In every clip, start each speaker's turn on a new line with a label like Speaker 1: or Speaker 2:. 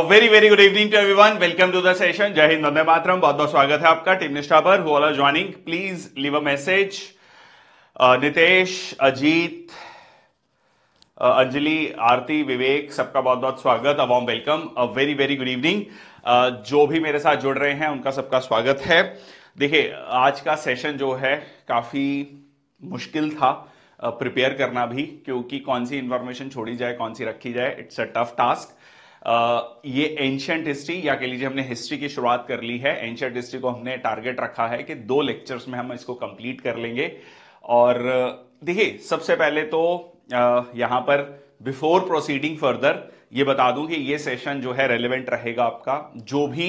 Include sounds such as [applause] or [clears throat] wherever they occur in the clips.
Speaker 1: Very very good evening to everyone welcome to the session जय हिंद वंदे मातरम बहुत बहुत स्वागत है आपका टीम निष्ठा पर हुआ joining please leave a message Nitesh Ajit Anjali Aarti Vivek सबका बहुत बहुत स्वागत अब welcome a very very good evening जो भी मेरे साथ जुड़ रहे हैं उनका सबका स्वागत है देखिए आज का सेशन जो है काफ़ी मुश्किल था प्रिपेयर uh, करना भी क्योंकि कौन सी इन्फॉर्मेशन छोड़ी जाए कौन सी रखी जाए इट्स अ टफ टास्क ये एंशंट हिस्ट्री या कह लीजिए हमने हिस्ट्री की शुरुआत कर ली है एंशंट हिस्ट्री को हमने टारगेट रखा है कि दो लेक्चर्स में हम इसको कंप्लीट कर लेंगे और देखिए सबसे पहले तो यहां पर बिफोर प्रोसीडिंग फर्दर ये बता दूं कि ये सेशन जो है रेलिवेंट रहेगा आपका जो भी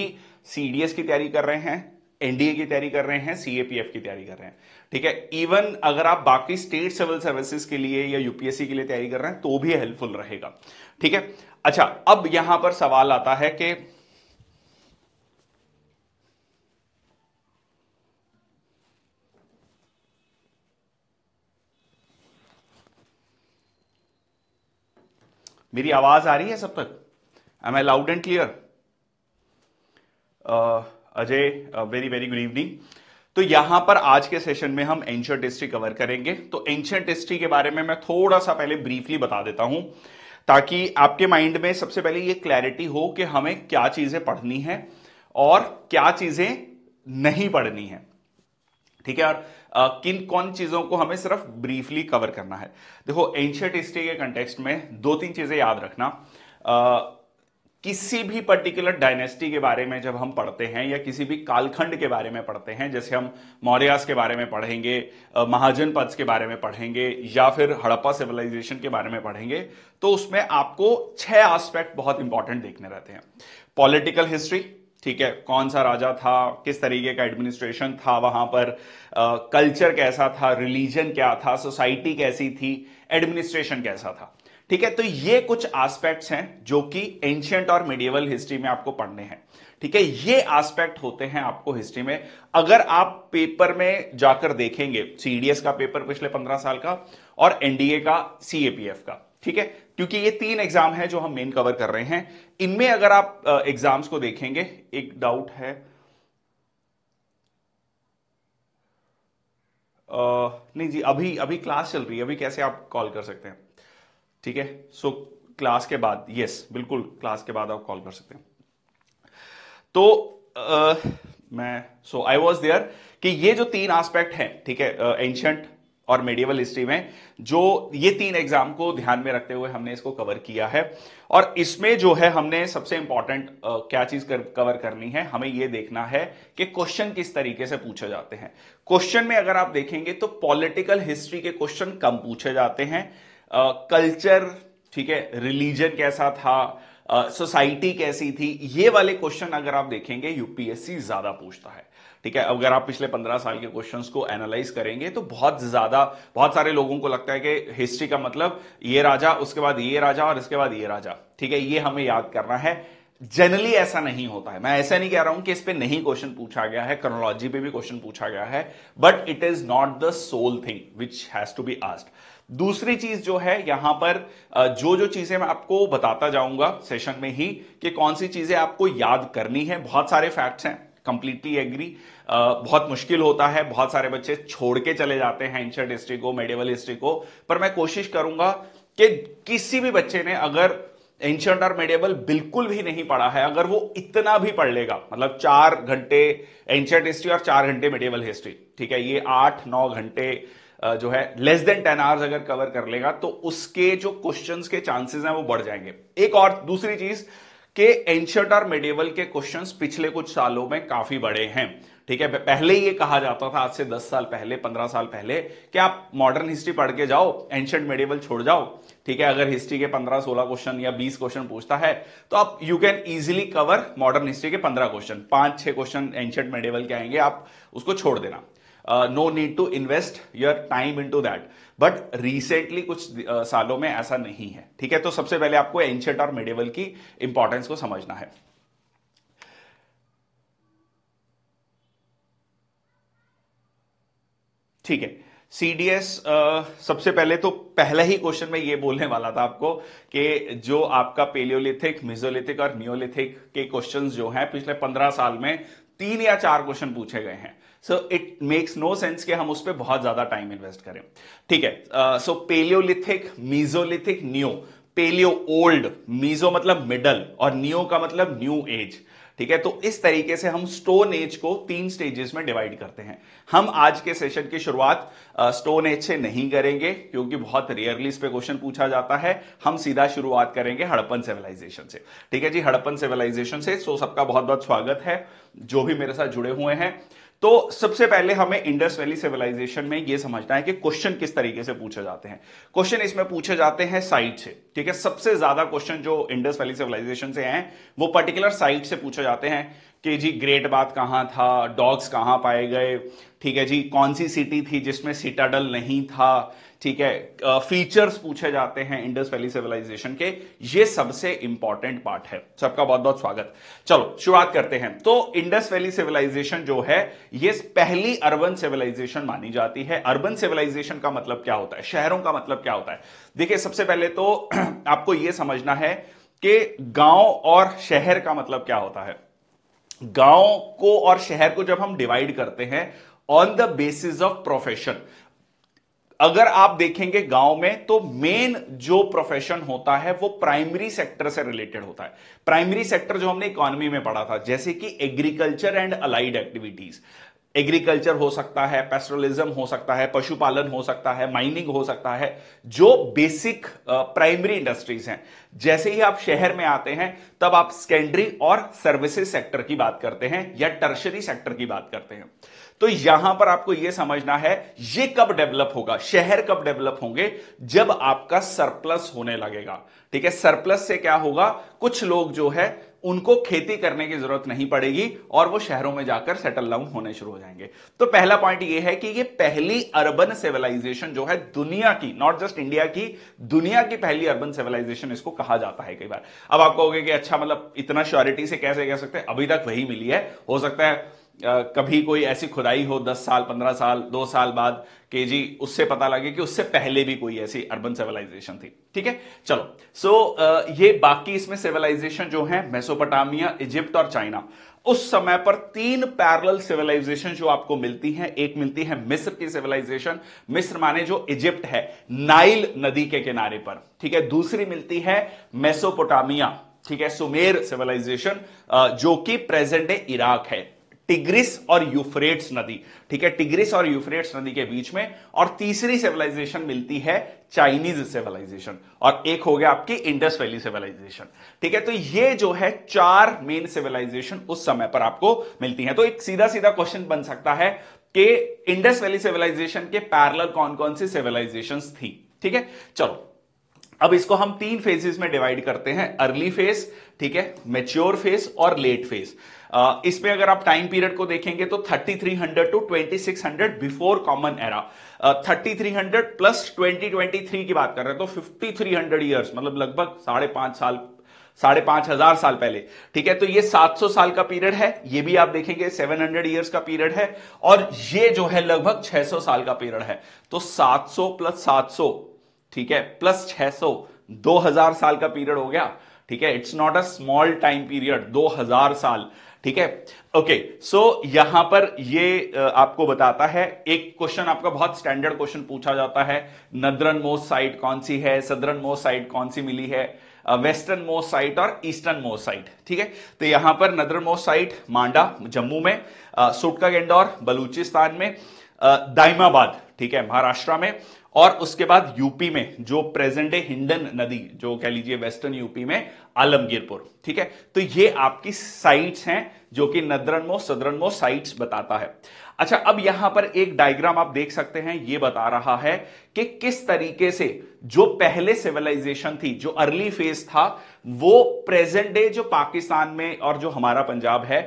Speaker 1: सीडीएस की तैयारी कर रहे हैं एनडीए की तैयारी कर रहे हैं सीएपीएफ की तैयारी कर रहे हैं ठीक है इवन अगर आप बाकी स्टेट सिविल सर्विसेज के लिए या यूपीएससी के लिए तैयारी कर रहे हैं तो भी हेल्पफुल रहेगा ठीक है अच्छा अब यहां पर सवाल आता है कि मेरी आवाज आ रही है सब तक am I loud and clear Ajay very very good evening तो यहां पर आज के सेशन में हम एंशियंट हिस्ट्री कवर करेंगे तो एंशियंट हिस्ट्री के बारे में मैं थोड़ा सा पहले ब्रीफली बता देता हूं ताकि आपके माइंड में सबसे पहले ये क्लैरिटी हो कि हमें क्या चीजें पढ़नी है और क्या चीजें नहीं पढ़नी है ठीक है और आ, किन कौन चीजों को हमें सिर्फ ब्रीफली कवर करना है देखो एंशियंट हिस्ट्री के कंटेक्सट में दो तीन चीजें याद रखना आ, किसी भी पर्टिकुलर डायनेस्टी के बारे में जब हम पढ़ते हैं या किसी भी कालखंड के बारे में पढ़ते हैं जैसे हम मौर्यास के बारे में पढ़ेंगे महाजन पद्स के बारे में पढ़ेंगे या फिर हड़प्पा सिविलाइजेशन के बारे में पढ़ेंगे तो उसमें आपको छह आस्पेक्ट बहुत इंपॉर्टेंट देखने रहते हैं पॉलिटिकल हिस्ट्री ठीक है कौन सा राजा था किस तरीके का एडमिनिस्ट्रेशन था वहां पर कल्चर कैसा था रिलीजन क्या था सोसाइटी कैसी थी एडमिनिस्ट्रेशन कैसा था ठीक है तो ये कुछ एस्पेक्ट्स हैं जो कि एंशियंट और मेडिएवल हिस्ट्री में आपको पढ़ने हैं ठीक है ये एस्पेक्ट होते हैं आपको हिस्ट्री में अगर आप पेपर में जाकर देखेंगे सीडीएस का पेपर पिछले पंद्रह साल का और एनडीए का सीएपीएफ का ठीक है क्योंकि ये तीन एग्जाम है जो हम मेन कवर कर रहे हैं इनमें अगर आप एग्जाम्स को देखेंगे एक डाउट है आ, नहीं जी अभी अभी क्लास चल रही है अभी कैसे आप कॉल कर सकते हैं ठीक है सो क्लास के बाद यस बिल्कुल क्लास के बाद आप कॉल कर सकते हैं तो uh, मैं सो आई वॉज देयर कि ये जो तीन एस्पेक्ट हैं ठीक है एंशंट और मेडिवल हिस्ट्री में जो ये तीन एग्जाम को ध्यान में रखते हुए हमने इसको कवर किया है और इसमें जो है हमने सबसे इंपॉर्टेंट क्या चीज कर, कवर करनी है हमें ये देखना है कि क्वेश्चन किस तरीके से पूछे जाते हैं क्वेश्चन में अगर आप देखेंगे तो पॉलिटिकल हिस्ट्री के क्वेश्चन कम पूछे जाते हैं कल्चर ठीक है रिलीजन कैसा था सोसाइटी uh, कैसी थी ये वाले क्वेश्चन अगर आप देखेंगे यूपीएससी ज्यादा पूछता है ठीक है अगर आप पिछले पंद्रह साल के क्वेश्चंस को एनालाइज करेंगे तो बहुत ज्यादा बहुत सारे लोगों को लगता है कि हिस्ट्री का मतलब ये राजा उसके बाद ये राजा और इसके बाद ये राजा ठीक है ये हमें याद करना है जनरली ऐसा नहीं होता है मैं ऐसा नहीं कह रहा हूं कि इस पर नहीं क्वेश्चन पूछा गया है क्रोनोलॉजी पे भी क्वेश्चन पूछा गया है but it is not the sole thing which has to be asked दूसरी चीज जो है यहां पर जो जो चीजें मैं आपको बताता जाऊंगा सेशन में ही कि कौन सी चीजें आपको याद करनी है बहुत सारे फैक्ट्स हैं कंप्लीटली एग्री बहुत मुश्किल होता है बहुत सारे बच्चे छोड़ के चले जाते हैं एंशंट हिस्ट्री को मेडिवल हिस्ट्री को पर मैं कोशिश करूंगा कि किसी भी बच्चे ने अगर एंशंट और मेडिवल बिल्कुल भी नहीं पढ़ा है अगर वो इतना भी पढ़ लेगा मतलब चार घंटे एंशंट हिस्ट्री और चार घंटे मेडिवल हिस्ट्री ठीक है ये आठ नौ घंटे जो है लेस देन टेन आवर्स अगर कवर कर लेगा तो उसके जो क्वेश्चन के चांसेस हैं वो बढ़ जाएंगे एक और दूसरी चीज के एंशर्ट और मेडिवल के क्वेश्चंस पिछले कुछ सालों में काफी बड़े हैं ठीक है पहले ये कहा जाता था आज से 10 साल पहले 15 साल पहले कि आप मॉडर्न हिस्ट्री पढ़ के जाओ एंशंट मेडिवल छोड़ जाओ ठीक है अगर हिस्ट्री के 15 16 क्वेश्चन या 20 क्वेश्चन पूछता है तो आप you can easily cover modern history के 15 क्वेश्चन पांच छह क्वेश्चन एंशंट मेडिवल के आएंगे आप उसको छोड़ देना uh, no need to invest your time into that but recently कुछ uh, सालों में ऐसा नहीं है ठीक है तो सबसे पहले आपको एंशियंट और मेडिवल की इंपॉर्टेंस को समझना है ठीक है सीडीएस uh, सबसे पहले तो पहला ही क्वेश्चन में ये बोलने वाला था आपको कि जो आपका पेलियोलिथिक मिजोलिथिक और नियोलिथिक के क्वेश्चंस जो हैं पिछले पंद्रह साल में तीन या चार क्वेश्चन पूछे गए हैं so it makes no sense कि हम उस पर बहुत ज्यादा टाइम इन्वेस्ट करें ठीक है so Paleolithic Mesolithic neo paleo old meso मतलब मिडल और न्यो का मतलब न्यू एज ठीक है तो इस तरीके से हम स्टोन एज को तीन स्टेजेस में डिवाइड करते हैं हम आज के सेशन की शुरुआत स्टोन एज से नहीं करेंगे क्योंकि बहुत रेयरली इस पे क्वेश्चन पूछा जाता है हम सीधा शुरुआत करेंगे हड़प्पन सिविलाइजेशन से ठीक है जी हड़प्पन सिविलाइजेशन से सो सबका बहुत बहुत स्वागत है जो भी मेरे साथ जुड़े हुए हैं तो सबसे पहले हमें इंडस वैली सिविलाइजेशन में यह समझना है कि क्वेश्चन किस तरीके से पूछे जाते हैं क्वेश्चन इसमें पूछे जाते हैं साइट से ठीक है सबसे ज्यादा क्वेश्चन जो इंडस वैली सिविलाइजेशन से हैं वो पर्टिकुलर साइट से पूछे जाते हैं कि जी ग्रेट बात कहाँ था डॉग्स कहाँ पाए गए ठीक है जी कौन सी सिटी थी जिसमें सिटाडल नहीं था ठीक है फीचर्स पूछे जाते हैं इंडस वैली सिविलाइजेशन के ये सबसे इंपॉर्टेंट पार्ट है सबका बहुत बहुत स्वागत चलो शुरुआत करते हैं तो इंडस वैली सिविलाइजेशन जो है ये पहली अर्बन सिविलाइजेशन मानी जाती है अर्बन सिविलाइजेशन का मतलब क्या होता है शहरों का मतलब क्या होता है देखिए सबसे पहले तो [clears throat] आपको यह समझना है कि गांव और शहर का मतलब क्या होता है गांव को और शहर को जब हम डिवाइड करते हैं on the basis of profession अगर आप देखेंगे गांव में तो मेन जो प्रोफेशन होता है वो प्राइमरी सेक्टर से रिलेटेड होता है प्राइमरी सेक्टर जो हमने इकोनॉमी में पढ़ा था जैसे कि agriculture and allied activities agriculture हो सकता है पेस्ट्रोलिज्म हो सकता है पशुपालन हो सकता है माइनिंग हो सकता है जो बेसिक प्राइमरी इंडस्ट्रीज हैं जैसे ही आप शहर में आते हैं तब आप सेकेंडरी और सर्विसेज सेक्टर की बात करते हैं या टर्शरी सेक्टर की बात करते हैं तो यहां पर आपको यह समझना है यह कब डेवलप होगा शहर कब डेवलप होंगे जब आपका सरप्लस होने लगेगा ठीक है सरप्लस से क्या होगा कुछ लोग जो है उनको खेती करने की जरूरत नहीं पड़ेगी और वो शहरों में जाकर सेटल डाउन होने शुरू हो जाएंगे तो पहला पॉइंट ये है कि ये पहली अर्बन सिविलाइजेशन जो है दुनिया की नॉट जस्ट इंडिया की दुनिया की पहली अर्बन सिविलाइजेशन इसको कहा जाता है कई बार अब आप कहोगे कि अच्छा मतलब इतना श्योरिटी से कैसे कह सकते हैं अभी तक वही मिली है हो सकता है कभी कोई ऐसी खुदाई हो दस साल पंद्रह साल दो साल बाद के जी उससे पता लगे कि उससे पहले भी कोई ऐसी अर्बन सिविलाइजेशन थी ठीक है चलो सो so, ये बाकी इसमें सिविलाइजेशन जो है मेसोपोटामिया इजिप्ट और चाइना उस समय पर तीन पैरल सिविलाइजेशन जो आपको मिलती हैं एक मिलती है मिस्र की सिविलाइजेशन मिस्र माने जो इजिप्ट है नाइल नदी के किनारे पर ठीक है दूसरी मिलती है मेसोपोटामिया ठीक है सुमेर सिविलाइजेशन जो कि प्रेजेंट डे इराक है टिग्रिस और यूफ्रेट्स नदी ठीक है टिग्रिस और यूफ्रेट्स नदी के बीच में और तीसरी सिविलाइजेशन मिलती है चाइनीज सिविलाइजेशन और एक हो गया आपकी इंडस वैली सिविलाइजेशन ठीक है तो ये जो है चार मेन सिविलाइजेशन उस समय पर आपको मिलती है तो एक सीधा सीधा क्वेश्चन बन सकता है कि इंडस वैली सिविलाइजेशन के पैरल कौन कौन सी सिविलाइजेशन थी ठीक है चलो अब इसको हम तीन फेजेस में डिवाइड करते हैं अर्ली फेज ठीक है मेच्योर फेज और लेट फेज इसमें अगर आप टाइम पीरियड को देखेंगे तो 3300 to 2600 before common era 3300 plus 2023 की बात कर रहे हैं तो 5300 इयर्स मतलब लगभग साढ़े पांच साल साढ़े पांच हजार साल पहले ठीक है तो ये 700 साल का पीरियड है ये भी आप देखेंगे 700 इयर्स का पीरियड है और ये जो है लगभग 600 साल का पीरियड है तो 700 प्लस 700 ठीक है प्लस 600 2000 साल का पीरियड हो गया ठीक है it's not a small time period 2000 साल ठीक है ओके सो यहां पर ये आपको बताता है एक क्वेश्चन आपका बहुत स्टैंडर्ड क्वेश्चन पूछा जाता है नदरन मोस साइट कौन सी है सदरन मोस साइट कौन सी मिली है वेस्टर्न मोस्ट साइट और ईस्टर्न मोस्ट साइट ठीक है तो यहां पर northern most site Manda Jammu में सुटका गेंडौर बलूचिस्तान में दाइमाबाद ठीक है महाराष्ट्र में और उसके बाद यूपी में जो प्रेजेंट है हिंडन नदी जो कह लीजिए वेस्टर्न यूपी में आलमगीरपुर ठीक है तो ये आपकी साइट्स हैं जो कि नदरनमो सदरनमो साइट साइट्स बताता है अच्छा अब यहां पर एक डायग्राम आप देख सकते हैं ये बता रहा है कि किस तरीके से जो पहले सिविलाइजेशन थी जो अर्ली फेज था वो प्रेजेंट डे जो पाकिस्तान में और जो हमारा पंजाब है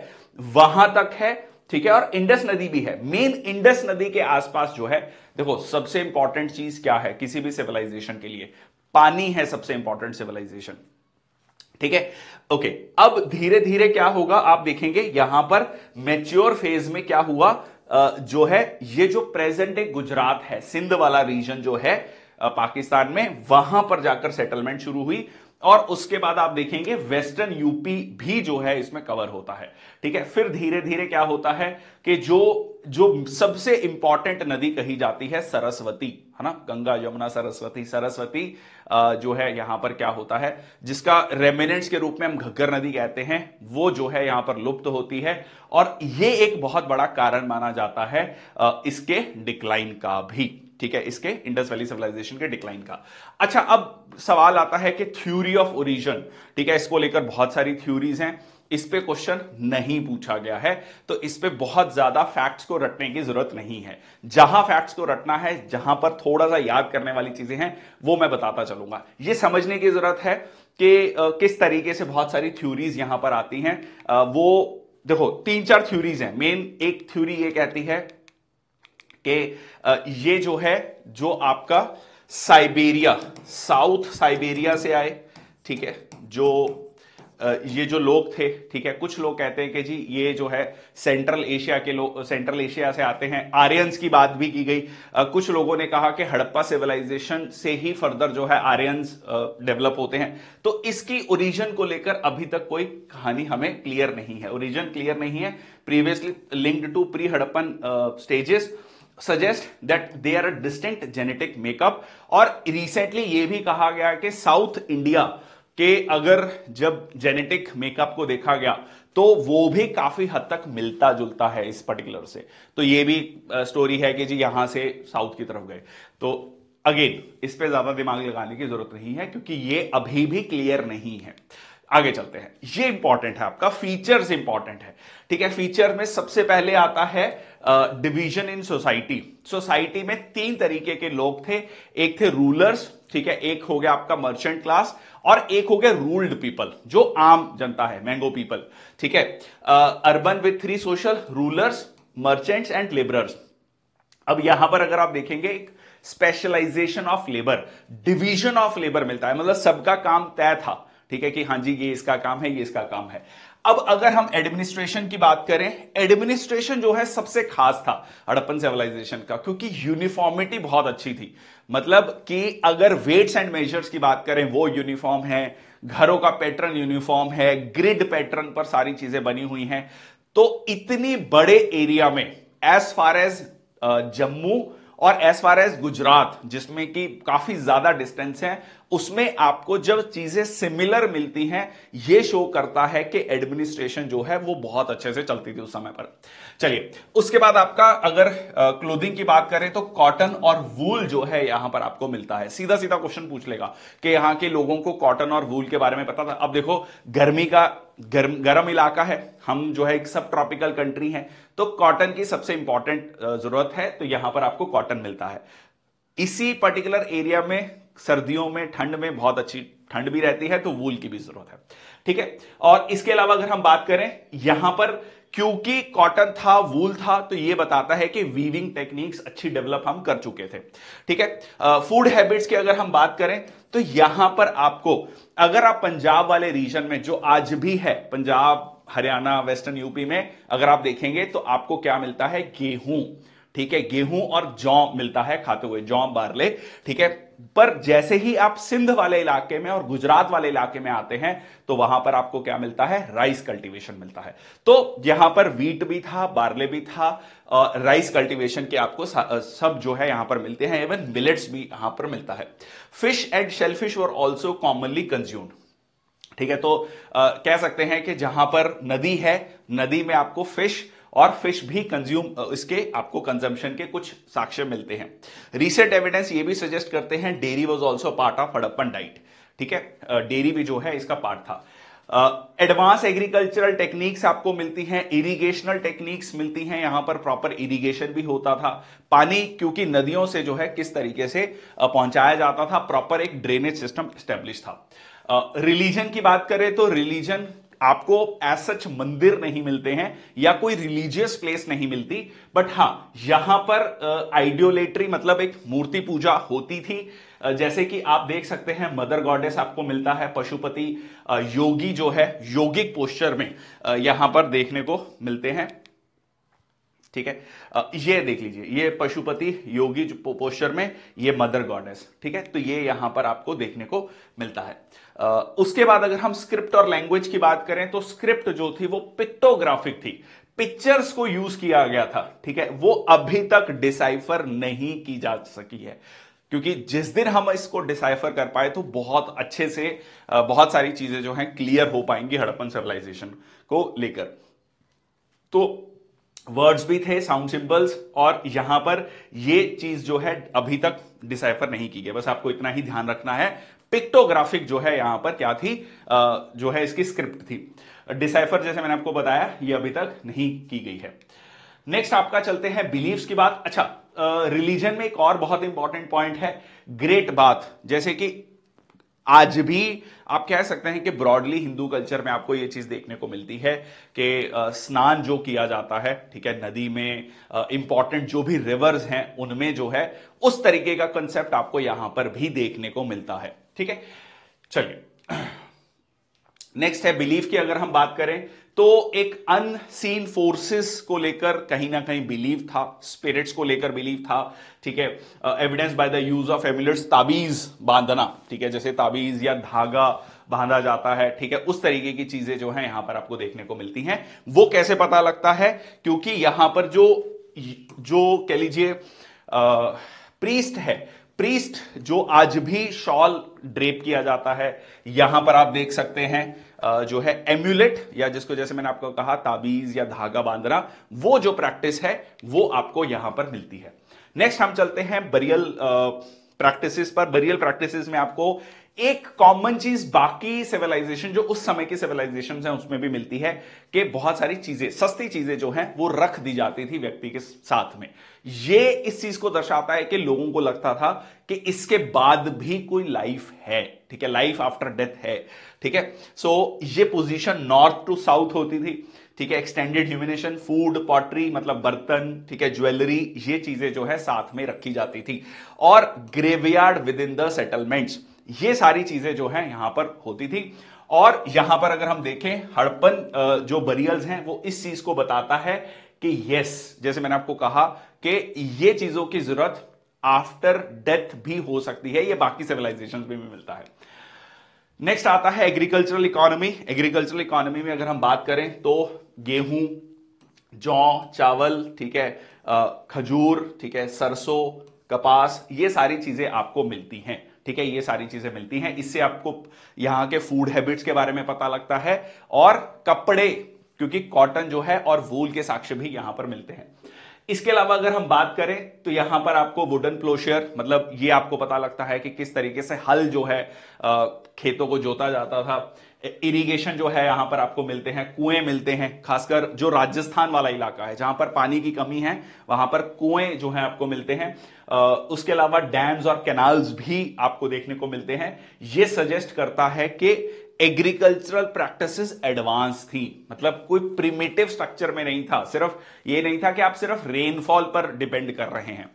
Speaker 1: वहां तक है ठीक है और इंडस नदी भी है मेन इंडस नदी के आसपास जो है देखो सबसे इंपॉर्टेंट चीज क्या है किसी भी सिविलाइजेशन के लिए पानी है सबसे इंपॉर्टेंट सिविलाइजेशन ठीक है ओके अब धीरे धीरे क्या होगा आप देखेंगे यहां पर मेच्योर फेज में क्या हुआ जो है ये जो प्रेजेंट है गुजरात है सिंध वाला रीजन जो है पाकिस्तान में वहां पर जाकर सेटलमेंट शुरू हुई और उसके बाद आप देखेंगे वेस्टर्न यूपी भी जो है इसमें कवर होता है ठीक है फिर धीरे धीरे क्या होता है कि जो जो सबसे इंपॉर्टेंट नदी कही जाती है सरस्वती है ना गंगा यमुना सरस्वती सरस्वती जो है यहां पर क्या होता है जिसका रेमिनेंट्स के रूप में हम घग्गर नदी कहते हैं वो जो है यहां पर लुप्त होती है और ये एक बहुत बड़ा कारण माना जाता है इसके डिक्लाइन का भी ठीक है इसके इंडस वैली सिविलाइजेशन के डिक्लाइन का अच्छा अब सवाल आता है कि थ्योरी ऑफ ओरिजन ठीक है इसको लेकर बहुत सारी थ्योरीज हैं इस पे क्वेश्चन नहीं पूछा गया है तो इस पे बहुत ज्यादा फैक्ट्स को रटने की जरूरत नहीं है जहां फैक्ट्स को रटना है जहां पर थोड़ा सा याद करने वाली चीजें हैं वो मैं बताता चलूंगा ये समझने की जरूरत है कि किस तरीके से बहुत सारी थ्योरीज यहां पर आती हैं वो देखो तीन चार थ्योरीज हैं मेन एक थ्योरी ये कहती है कि ये जो है जो आपका साइबेरिया साउथ साइबेरिया से आए ठीक है जो ये जो लोग थे ठीक है कुछ लोग कहते हैं कि जी ये जो है सेंट्रल एशिया के लोग सेंट्रल एशिया से आते हैं आर्यंस की बात भी की गई कुछ लोगों ने कहा कि हड़प्पा सिविलाइजेशन से ही फर्दर जो है आर्यंस डेवलप होते हैं तो इसकी ओरिजिन को लेकर अभी तक कोई कहानी हमें क्लियर नहीं है ओरिजिन क्लियर नहीं है previously linked to pre Harappan stages suggest that they are a distinct genetic makeup और रिसेंटली ये भी कहा गया कि साउथ इंडिया के अगर जब जेनेटिक मेकअप को देखा गया तो वो भी काफी हद तक मिलता जुलता है इस पर्टिकुलर से तो ये भी स्टोरी है कि जी यहां से साउथ की तरफ गए तो अगेन इस पे ज्यादा दिमाग लगाने की जरूरत नहीं है क्योंकि ये अभी भी क्लियर नहीं है आगे चलते हैं ये इंपॉर्टेंट है आपका फीचर्स इंपॉर्टेंट है ठीक है फीचर में सबसे पहले आता है डिवीजन इन सोसाइटी सोसाइटी में तीन तरीके के लोग थे एक थे रूलर्स ठीक है एक हो गया आपका मर्चेंट क्लास और एक हो गया रूल्ड पीपल जो आम जनता है मैंगो पीपल ठीक है urban with three social rulers merchants and labourers अब यहां पर अगर आप देखेंगे एक specialisation of labour division of labour मिलता है मतलब सबका काम तय था ठीक है कि हाँ जी ये इसका काम है ये इसका काम है अब अगर हम एडमिनिस्ट्रेशन की बात करें एडमिनिस्ट्रेशन जो है सबसे खास था हड़प्पन सिविलाइजेशन का क्योंकि यूनिफॉर्मिटी बहुत अच्छी थी मतलब कि अगर वेट्स एंड मेजर्स की बात करें वो यूनिफॉर्म है घरों का पैटर्न यूनिफॉर्म है ग्रिड पैटर्न पर सारी चीजें बनी हुई हैं तो इतनी बड़े एरिया में एज फार एज जम्मू और एज फार एज गुजरात जिसमें कि काफी ज्यादा डिस्टेंस है उसमें आपको जब चीजें सिमिलर मिलती हैं यह शो करता है कि एडमिनिस्ट्रेशन जो है वो बहुत अच्छे से चलती थी उस समय पर चलिए उसके बाद आपका अगर क्लोथिंग की बात करें तो कॉटन और वूल जो है यहां पर आपको मिलता है सीधा सीधा क्वेश्चन पूछ लेगा कि यहां के लोगों को कॉटन और वूल के बारे में पता था अब देखो गर्मी का गर्म गर्म इलाका है हम जो है एक सब ट्रॉपिकल कंट्री है तो कॉटन की सबसे इंपॉर्टेंट जरूरत है तो यहां पर आपको कॉटन मिलता है इसी पर्टिकुलर एरिया में सर्दियों में ठंड में बहुत अच्छी ठंड भी रहती है तो वूल की भी जरूरत है ठीक है और इसके अलावा अगर हम बात करें यहां पर क्योंकि कॉटन था वूल था तो ये बताता है कि वीविंग टेक्निक्स अच्छी डेवलप हम कर चुके थे ठीक है फूड हैबिट्स की अगर हम बात करें तो यहां पर आपको अगर आप पंजाब वाले रीजन में जो आज भी है पंजाब हरियाणा वेस्टर्न यूपी में अगर आप देखेंगे तो आपको क्या मिलता है गेहूं ठीक है गेहूं और जौ मिलता है खाते हुए जौ बारले ठीक है पर जैसे ही आप सिंध वाले इलाके में और गुजरात वाले इलाके में आते हैं तो वहां पर आपको क्या मिलता है राइस कल्टीवेशन मिलता है तो यहां पर वीट भी था बार्ले भी था राइस कल्टीवेशन के आपको सब जो है यहां पर मिलते हैं इवन मिलेट्स भी यहां पर मिलता है fish and shellfish were also commonly consumed ठीक है तो आ, कह सकते हैं कि जहां पर नदी है नदी में आपको फिश और फिश भी कंज्यूम इसके आपको कंजम्पशन के कुछ साक्ष्य मिलते हैं रिसेंट एविडेंस ये भी सजेस्ट करते हैं dairy was also part of Harappan diet ठीक है डेयरी भी जो है इसका पार्ट था एडवांस एग्रीकल्चरल टेक्निक्स आपको मिलती हैं इरिगेशनल टेक्निक्स मिलती हैं यहां पर प्रॉपर इरिगेशन भी होता था पानी क्योंकि नदियों से जो है किस तरीके से पहुंचाया जाता था प्रॉपर एक ड्रेनेज सिस्टम स्टेब्लिश था रिलीजन uh, की बात करें तो रिलीजन आपको एज सच मंदिर नहीं मिलते हैं या कोई रिलीजियस प्लेस नहीं मिलती बट हाँ यहां पर आइडियोलेटरी मतलब एक मूर्ति पूजा होती थी जैसे कि आप देख सकते हैं मदर गॉडेस आपको मिलता है पशुपति योगी जो है योगिक पोस्चर में यहां पर देखने को मिलते हैं ठीक है ये देख लीजिए ये पशुपति योगी पोस्चर में ये मदर गॉडेस ठीक है तो ये यहां पर आपको देखने को मिलता है उसके बाद अगर हम स्क्रिप्ट और लैंग्वेज की बात करें तो स्क्रिप्ट जो थी वो पिक्टोग्राफिक थी पिक्चर्स को यूज किया गया था ठीक है वो अभी तक डिसाइफर नहीं की जा सकी है क्योंकि जिस दिन हम इसको डिसाइफर कर पाए तो बहुत अच्छे से बहुत सारी चीजें जो हैं क्लियर हो पाएंगी हड़प्पन सिविलाइजेशन को लेकर तो वर्ड्स भी थे साउंड सिंबल्स और यहां पर ये चीज जो है अभी तक डिसाइफर नहीं की गई बस आपको इतना ही ध्यान रखना है पिक्टोग्राफिक जो है यहां पर क्या थी जो है इसकी स्क्रिप्ट थी डिसाइफर जैसे मैंने आपको बताया ये अभी तक नहीं की गई है नेक्स्ट आपका चलते हैं बिलीव्स की बात अच्छा रिलीजन में एक और बहुत इंपॉर्टेंट पॉइंट है ग्रेट बात जैसे कि आज भी आप कह सकते हैं कि ब्रॉडली हिंदू कल्चर में आपको यह चीज देखने को मिलती है कि स्नान जो किया जाता है ठीक है नदी में इंपॉर्टेंट जो भी रिवर्स हैं उनमें जो है उस तरीके का कंसेप्ट आपको यहां पर भी देखने को मिलता है ठीक है चलिए नेक्स्ट है बिलीफ की अगर हम बात करें तो एक अनसीन फोर्सेस को लेकर कहीं ना कहीं बिलीव था स्पिरिट्स को लेकर बिलीव था ठीक है evidence by the use of amulets ताबीज बांधना ठीक है जैसे ताबीज या धागा बांधा जाता है ठीक है उस तरीके की चीजें जो है यहां पर आपको देखने को मिलती हैं वो कैसे पता लगता है क्योंकि यहां पर जो जो कह लीजिए प्रीस्ट uh, है प्रीस्ट जो आज भी शॉल ड्रेप किया जाता है यहां पर आप देख सकते हैं जो है एम्यूलेट या जिसको जैसे मैंने आपको कहा ताबीज या धागा बांधना वो जो प्रैक्टिस है वो आपको यहां पर मिलती है नेक्स्ट हम चलते हैं बरियल प्रैक्टिसेस पर बरियल प्रैक्टिसेस में आपको एक कॉमन चीज बाकी सिविलाइजेशन जो उस समय की सिविलाइजेशन है उसमें भी मिलती है कि बहुत सारी चीजें सस्ती चीजें जो हैं वो रख दी जाती थी व्यक्ति के साथ में ये इस चीज को दर्शाता है कि लोगों को लगता था कि इसके बाद भी कोई लाइफ है ठीक है लाइफ आफ्टर डेथ है ठीक है सो ये पोजिशन नॉर्थ टू साउथ होती थी ठीक है एक्सटेंडेड ल्यूमिनेशन फूड पॉटरी मतलब बर्तन ठीक है ज्वेलरी ये चीजें जो है साथ में रखी जाती थी और graveyard within the settlements ये सारी चीजें जो है यहां पर होती थी और यहां पर अगर हम देखें हड़पन जो बरियल्स हैं वो इस चीज को बताता है कि यस जैसे मैंने आपको कहा कि ये चीजों की जरूरत आफ्टर डेथ भी हो सकती है ये बाकी सिविलाइजेशन में भी मिलता है नेक्स्ट आता है एग्रीकल्चरल इकोनॉमी एग्रीकल्चरल इकोनॉमी में अगर हम बात करें तो गेहूं जौ चावल ठीक है खजूर ठीक है सरसों कपास ये सारी चीजें आपको मिलती हैं ठीक है ये सारी चीजें मिलती हैं इससे आपको यहाँ के फूड हैबिट्स के बारे में पता लगता है और कपड़े क्योंकि कॉटन जो है और वूल के साक्ष्य भी यहां पर मिलते हैं इसके अलावा अगर हम बात करें तो यहां पर आपको वुडन प्लोशियर मतलब ये आपको पता लगता है कि किस तरीके से हल जो है खेतों को जोता जाता था इरिगेशन जो है यहां पर आपको मिलते हैं कुएं मिलते हैं खासकर जो राजस्थान वाला इलाका है जहां पर पानी की कमी है वहां पर कुएं जो है आपको मिलते हैं उसके अलावा डैम्स और कैनाल्स भी आपको देखने को मिलते हैं ये सजेस्ट करता है कि एग्रीकल्चरल प्रैक्टिसेस एडवांस थी मतलब कोई प्रिमेटिव स्ट्रक्चर में नहीं था सिर्फ ये नहीं था कि आप सिर्फ रेनफॉल पर डिपेंड कर रहे हैं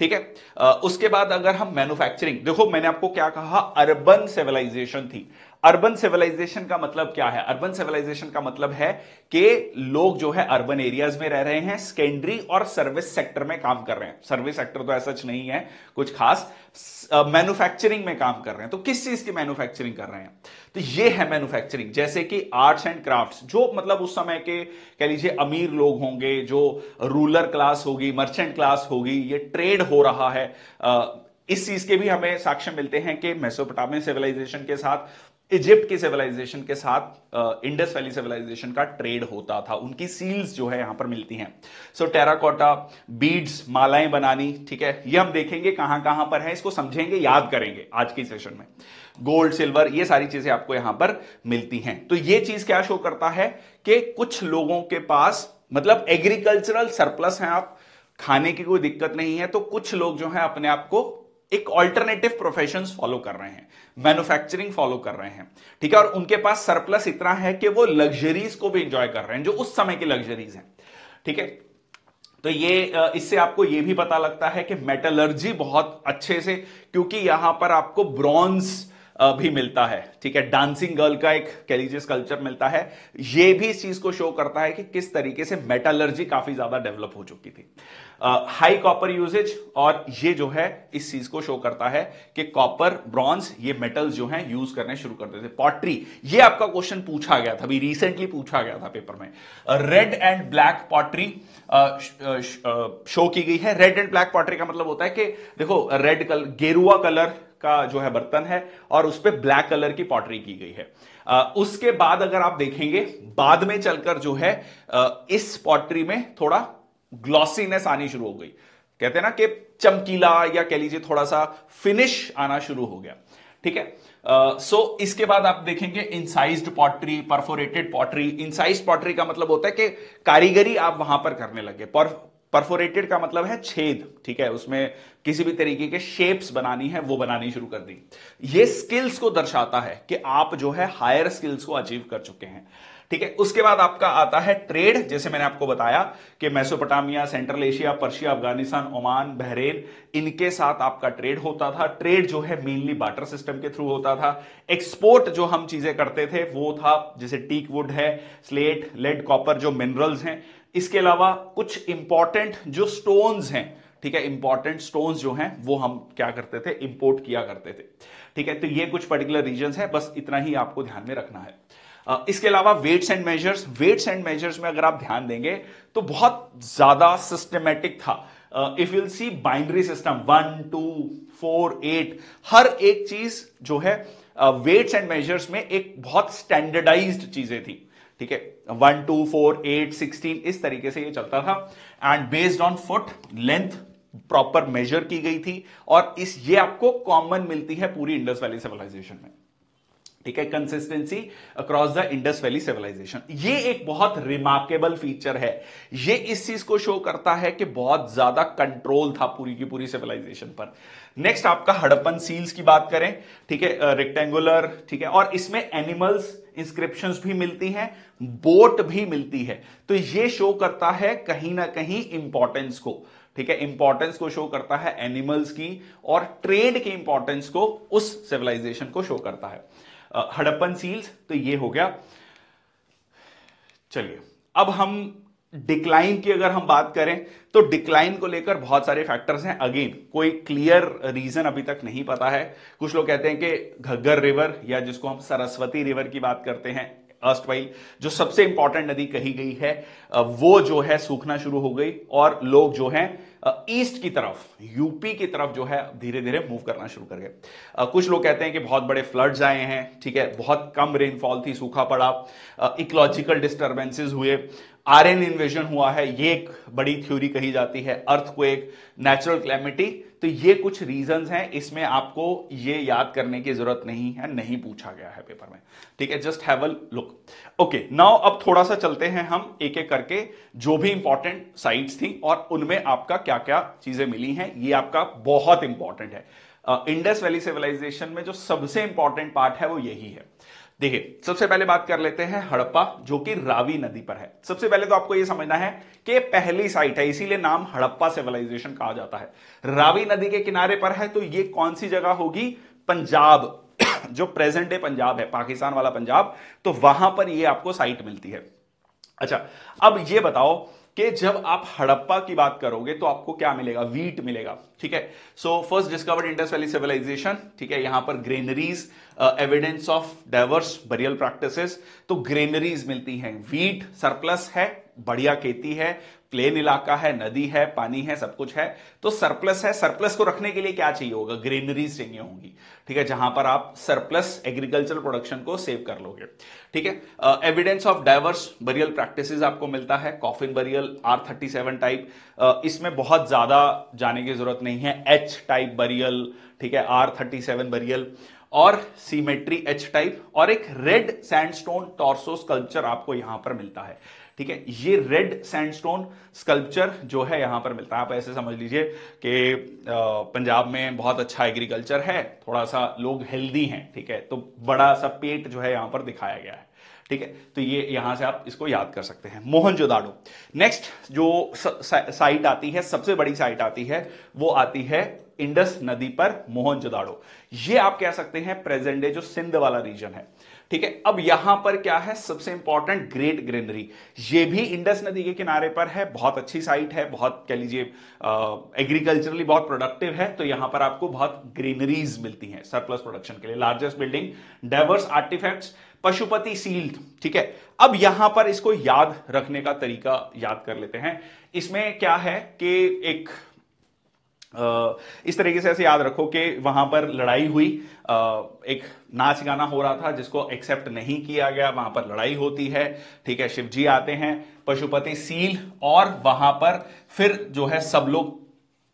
Speaker 1: ठीक है उसके बाद अगर हम मैन्युफैक्चरिंग देखो मैंने आपको क्या कहा अर्बन सिविलाइजेशन थी अर्बन सिविलाइजेशन का मतलब क्या है अर्बन सिविलाइजेशन का मतलब है कि लोग जो है अर्बन एरियाज में रह रहे हैं सेकेंडरी और सर्विस सेक्टर में काम कर रहे हैं सर्विस सेक्टर तो ऐसा नहीं है कुछ खास मैन्युफैक्चरिंग uh, में काम कर रहे हैं तो किस चीज की मैन्युफैक्चरिंग कर रहे हैं तो ये है मैन्युफैक्चरिंग जैसे कि आर्ट्स एंड क्राफ्ट्स जो मतलब उस समय के कह लीजिए अमीर लोग होंगे जो रूलर क्लास होगी मर्चेंट क्लास होगी ये ट्रेड हो रहा है uh, इस चीज के भी हमें साक्ष्य मिलते हैं कि मेसोपोटामियन सिविलाइजेशन के साथ इजिप्ट की सिविलाइजेशन के साथ इंडस वैली सिविलाइजेशन का ट्रेड होता था उनकी सील्स जो है यहां पर मिलती हैं सो टेराकोटा बीड्स मालाएं बनानी ठीक है ये हम देखेंगे कहां कहां पर है इसको समझेंगे याद करेंगे आज के सेशन में गोल्ड सिल्वर ये सारी चीजें आपको यहां पर मिलती हैं तो ये चीज क्या शो करता है कि कुछ लोगों के पास मतलब एग्रीकल्चरल सरप्लस है आप खाने की कोई दिक्कत नहीं है तो कुछ लोग जो है अपने आप को एक ऑल्टरनेटिव प्रोफेशन फॉलो कर रहे हैं मैन्युफैक्चरिंग फॉलो कर रहे हैं ठीक है और उनके पास सरप्लस इतना है कि वो लग्जरीज को भी इंजॉय कर रहे हैं जो उस समय की लग्जरीज हैं ठीक है तो ये इससे आपको ये भी पता लगता है कि मेटलर्जी बहुत अच्छे से क्योंकि यहां पर आपको ब्रॉन्ज भी मिलता है ठीक है डांसिंग गर्ल का एक कैलिजियस कल्चर मिलता है ये भी इस चीज को शो करता है कि किस तरीके से मेटालर्जी काफी ज्यादा डेवलप हो चुकी थी हाई कॉपर यूजेज और ये जो है इस चीज को शो करता है कि कॉपर ब्रॉन्ज ये मेटल्स जो हैं यूज करने शुरू करते थे पॉटरी ये आपका क्वेश्चन पूछा गया था अभी रिसेंटली पूछा गया था पेपर में red and black pottery show की गई है रेड एंड ब्लैक पॉटरी का मतलब होता है कि देखो रेड कलर गेरुआ कलर का जो है बर्तन है और उस पर ब्लैक कलर की पॉटरी की गई है आ, उसके बाद अगर आप देखेंगे बाद में चलकर जो है आ, इस पॉटरी में थोड़ा ग्लॉसीनेस आनी शुरू हो गई कहते हैं ना कि चमकीला या कह लीजिए थोड़ा सा फिनिश आना शुरू हो गया ठीक है सो uh, so, इसके बाद आप देखेंगे incised pottery perforated pottery incised pottery का मतलब होता है कि कारीगरी आप वहां पर करने लगे परफोरेटेड का मतलब है छेद ठीक है उसमें किसी भी तरीके के शेप्स बनानी है वो बनानी शुरू कर दी ये स्किल्स को दर्शाता है कि आप जो है हायर स्किल्स को अचीव कर चुके हैं ठीक है उसके बाद आपका आता है ट्रेड जैसे मैंने आपको बताया कि Mesopotamia Central Asia Persia Afghanistan Oman Bahrain इनके साथ आपका ट्रेड होता था ट्रेड जो है मेनली बाटर सिस्टम के थ्रू होता था एक्सपोर्ट जो हम चीजें करते थे वो था जैसे टीक वुड है स्लेट लेड कॉपर जो मिनरल्स हैं इसके अलावा कुछ इंपॉर्टेंट जो स्टोन्स हैं ठीक है इंपॉर्टेंट स्टोन्स जो हैं वो हम क्या करते थे इंपोर्ट किया करते थे ठीक है तो ये कुछ पर्टिकुलर रीजन है बस इतना ही आपको ध्यान में रखना है इसके अलावा weights and measures weights and measures में अगर आप ध्यान देंगे तो बहुत ज्यादा सिस्टमेटिक था if will see binary system one two four eight हर एक चीज जो है वेट्स एंड मेजर्स में एक बहुत स्टैंडर्डाइज्ड चीजें थी ठीक है one two four eight sixteen इस तरीके से ये चलता था and based on foot length proper measure की गई थी और इस ये आपको कॉमन मिलती है पूरी इंडस वैली सिविलाइजेशन में ठीक है consistency across the Indus valley civilisation ये एक बहुत रिमार्केबल फीचर है ये इस चीज को शो करता है कि बहुत ज्यादा कंट्रोल था पूरी की पूरी सिविलाइजेशन पर नेक्स्ट आपका हड़प्पन सील्स की बात करें ठीक है रेक्टेंगुलर ठीक है और इसमें एनिमल्स इंस्क्रिप्शन भी मिलती हैं बोट भी मिलती है तो ये शो करता है कहीं ना कहीं इंपॉर्टेंस को ठीक है इंपॉर्टेंस को शो करता है एनिमल्स की और ट्रेड की इंपॉर्टेंस को उस सिविलाइजेशन को शो करता है हड़प्पन सील्स तो ये हो गया चलिए अब हम डिक्लाइन की अगर हम बात करें तो डिक्लाइन को लेकर बहुत सारे फैक्टर्स हैं अगेन कोई क्लियर रीजन अभी तक नहीं पता है कुछ लोग कहते हैं कि घग्गर रिवर या जिसको हम सरस्वती रिवर की बात करते हैं अर्स्टवाइल जो सबसे इंपॉर्टेंट नदी कही गई है वो जो है सूखना शुरू हो गई और लोग जो हैं ईस्ट की तरफ यूपी की तरफ जो है धीरे धीरे मूव करना शुरू कर गए कुछ लोग कहते हैं कि बहुत बड़े फ्लड्स आए हैं ठीक है बहुत कम रेनफॉल थी सूखा पड़ा इकोलॉजिकल डिस्टर्बेंसेस हुए आर्यन इन्वेजन हुआ है ये एक बड़ी थ्योरी कही जाती है अर्थ को एक नेचुरल क्लैमिटी तो ये कुछ रीजन हैं इसमें आपको ये याद करने की जरूरत नहीं है नहीं पूछा गया है पेपर में ठीक है just have a look okay now अब थोड़ा सा चलते हैं हम एक एक करके जो भी इंपॉर्टेंट साइट्स थी और उनमें आपका क्या क्या चीजें मिली हैं ये आपका बहुत इंपॉर्टेंट है इंडस वैली सिविलाइजेशन में जो सबसे इंपॉर्टेंट पार्ट है वो यही है देखिए सबसे पहले बात कर लेते हैं हड़प्पा जो कि रावी नदी पर है सबसे पहले तो आपको यह समझना है कि पहली साइट है इसीलिए नाम हड़प्पा सिविलाइजेशन कहा जाता है रावी नदी के किनारे पर है तो ये कौन सी जगह होगी पंजाब [coughs] जो प्रेजेंट डे पंजाब है पाकिस्तान वाला पंजाब तो वहां पर यह आपको साइट मिलती है अच्छा अब यह बताओ कि जब आप हड़प्पा की बात करोगे तो आपको क्या मिलेगा वीट मिलेगा ठीक है so first discovered Indus valley civilisation ठीक है यहां पर granaries evidence of diverse burial practices तो ग्रेनरीज मिलती हैं वीट सरप्लस है बढ़िया खेती है प्लेन इलाका है नदी है पानी है सब कुछ है तो सरप्लस है सरप्लस को रखने के लिए क्या चाहिए होगा ग्रीनरीज चाहिए होंगी ठीक है जहां पर आप सरप्लस एग्रीकल्चर प्रोडक्शन को सेव कर लोगे ठीक है evidence of diverse burial practice आपको मिलता है coffin burial R thirty seven type इसमें बहुत ज्यादा जाने की जरूरत नहीं है एच टाइप बरियल ठीक है आर थर्टी सेवन बरियल और सीमेट्री एच टाइप और एक रेड सैंडस्टोन टॉर्सो स्कल्पचर आपको यहां पर मिलता है ठीक है ये रेड सैंडस्टोन स्कल्पचर जो है यहां पर मिलता है आप ऐसे समझ लीजिए कि पंजाब में बहुत अच्छा एग्रीकल्चर है थोड़ा सा लोग हेल्दी हैं ठीक है तो बड़ा सा पेट जो है यहां पर दिखाया गया है ठीक है तो ये यहां से आप इसको याद कर सकते हैं मोहन जोदाड़ो नेक्स्ट जो साइट आती है सबसे बड़ी साइट आती है वो आती है इंडस नदी पर मोहन जोदाड़ो ये आप कह सकते हैं प्रेजेंट डे जो सिंध वाला रीजन है ठीक है अब यहां पर क्या है सबसे इंपॉर्टेंट ग्रेट ग्रीनरी ये भी इंडस नदी के किनारे पर है बहुत अच्छी साइट है बहुत कह लीजिए एग्रीकल्चरली बहुत प्रोडक्टिव है तो यहां पर आपको बहुत ग्रीनरीज मिलती हैं सरप्लस प्रोडक्शन के लिए largest building diverse artefacts Pashupati sealed ठीक है अब यहां पर इसको याद रखने का तरीका याद कर लेते हैं इसमें क्या है कि एक इस तरीके से ऐसे याद रखो कि वहां पर लड़ाई हुई एक नाच गाना हो रहा था जिसको एक्सेप्ट नहीं किया गया वहां पर लड़ाई होती है ठीक है शिव जी आते हैं पशुपति सील और वहां पर फिर जो है सब लोग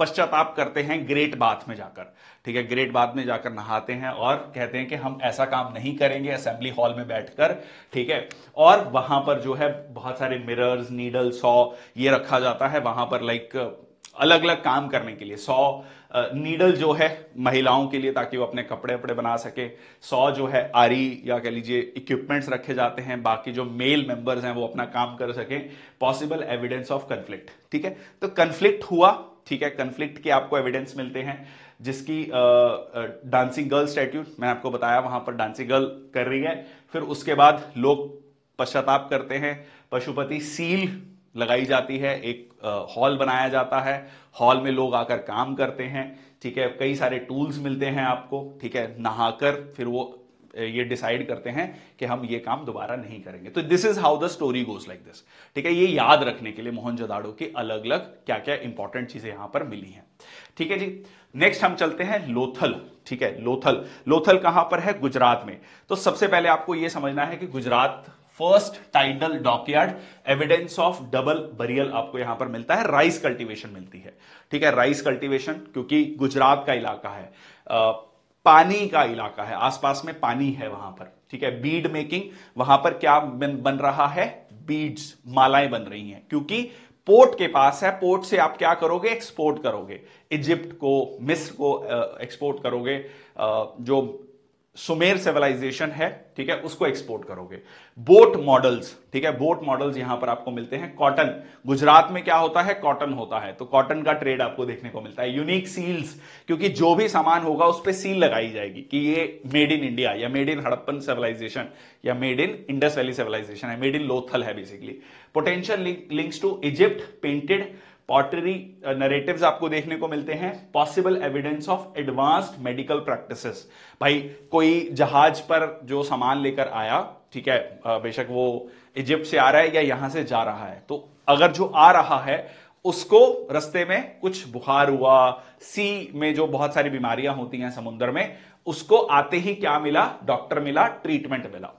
Speaker 1: पश्चाताप करते हैं ग्रेट बाथ में जाकर ठीक है ग्रेट बाथ में जाकर नहाते हैं और कहते हैं कि हम ऐसा काम नहीं करेंगे असेंबली हॉल में बैठकर ठीक है और वहां पर जो है बहुत सारे मिरर्स नीडल सॉ ये रखा जाता है वहां पर लाइक अलग अलग काम करने के लिए सौ नीडल जो है महिलाओं के लिए ताकि वो अपने कपड़े वपड़े बना सके सौ जो है आरी या कह लीजिए इक्विपमेंट्स रखे जाते हैं बाकी जो मेल मेंबर्स हैं वो अपना काम कर सकें पॉसिबल एविडेंस ऑफ कन्फ्लिक्ट ठीक है तो कन्फ्लिक्ट हुआ ठीक है कन्फ्लिक्ट के आपको एविडेंस मिलते हैं जिसकी डांसिंग गर्ल स्टैट्यू मैंने आपको बताया वहां पर डांसिंग गर्ल कर रही है फिर उसके बाद लोग पश्चाताप करते हैं पशुपति सील लगाई जाती है एक हॉल बनाया जाता है हॉल में लोग आकर काम करते हैं ठीक है कई सारे टूल्स मिलते हैं आपको ठीक है नहाकर फिर वो ये डिसाइड करते हैं कि हम ये काम दोबारा नहीं करेंगे तो this is how the story goes like this ठीक है ये याद रखने के लिए मोहनजोदाड़ो के अलग अलग क्या क्या इंपॉर्टेंट चीजें यहां पर मिली हैं ठीक है जी नेक्स्ट हम चलते हैं लोथल ठीक है लोथल लोथल कहां पर है गुजरात में तो सबसे पहले आपको यह समझना है कि Gujarat first tidal dockyard evidence of double burial आपको यहां पर मिलता है राइस कल्टीवेशन मिलती है ठीक है राइस कल्टीवेशन क्योंकि गुजरात का इलाका है आ, पानी का इलाका है आसपास में पानी है वहां पर ठीक है बीड मेकिंग वहां पर क्या बन रहा है बीड्स मालाएं बन रही हैं क्योंकि पोर्ट के पास है पोर्ट से आप क्या करोगे एक्सपोर्ट करोगे इजिप्ट को मिस्र को एक्सपोर्ट करोगे जो सुमेर सिविलाइजेशन है ठीक है उसको एक्सपोर्ट करोगे बोट मॉडल्स ठीक है बोट मॉडल्स यहां पर आपको मिलते हैं कॉटन गुजरात में क्या होता है कॉटन होता है तो कॉटन का ट्रेड आपको देखने को मिलता है यूनिक सील्स क्योंकि जो भी सामान होगा उस पर सील लगाई जाएगी कि ये मेड इन इंडिया या मेड इन हड़प्पन सिविलाइजेशन या made in Indus valley civilisation है मेड इन लोथल है basically potential links to Egypt painted pottery narrative uh, आपको देखने को मिलते हैं possible evidence of advanced medical practices भाई कोई जहाज पर जो सामान लेकर आया ठीक है बेशक वो इजिप्ट से आ रहा है या यहां से जा रहा है तो अगर जो आ रहा है उसको रस्ते में कुछ बुखार हुआ सी में जो बहुत सारी बीमारियां होती हैं समुद्र में उसको आते ही क्या मिला डॉक्टर मिला ट्रीटमेंट मिला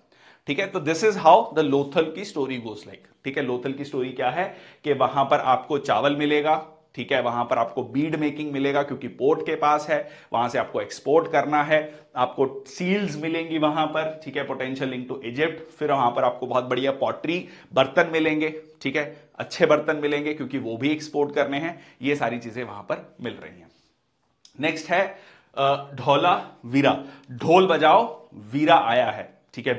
Speaker 1: ठीक है तो this is how the Lothal की स्टोरी गोस लाइक ठीक है लोथल की स्टोरी क्या है कि वहां पर आपको चावल मिलेगा ठीक है वहां पर आपको बीड मेकिंग मिलेगा क्योंकि पोर्ट के पास है वहां से आपको एक्सपोर्ट करना है आपको सील्स मिलेंगी वहां पर ठीक है पोटेंशियल लिंक टू इजिप्ट फिर वहां पर आपको बहुत बढ़िया पॉटरी बर्तन मिलेंगे ठीक है अच्छे बर्तन मिलेंगे क्योंकि वो भी एक्सपोर्ट करने हैं ये सारी चीजें वहां पर मिल रही हैं नेक्स्ट है ढोला वीरा ढोल बजाओ वीरा आया है ठीक है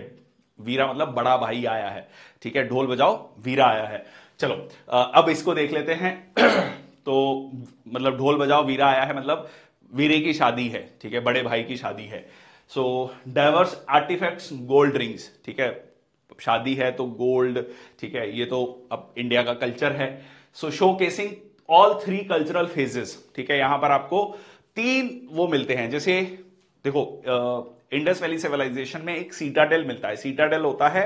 Speaker 1: वीरा मतलब बड़ा भाई आया है ठीक है ढोल बजाओ वीरा आया है चलो अब इसको देख लेते हैं [clears throat] तो मतलब ढोल बजाओ वीरा आया है मतलब वीरे की शादी है ठीक है बड़े भाई की शादी है so diverse artefacts gold rings ठीक है शादी है तो गोल्ड ठीक है ये तो अब इंडिया का कल्चर है so showcasing all three cultural phases ठीक है यहां पर आपको तीन वो मिलते हैं जैसे देखो आ, इंडस वैली सिविलाइजेशन में एक सीटाडेल मिलता है सीटाडेल होता है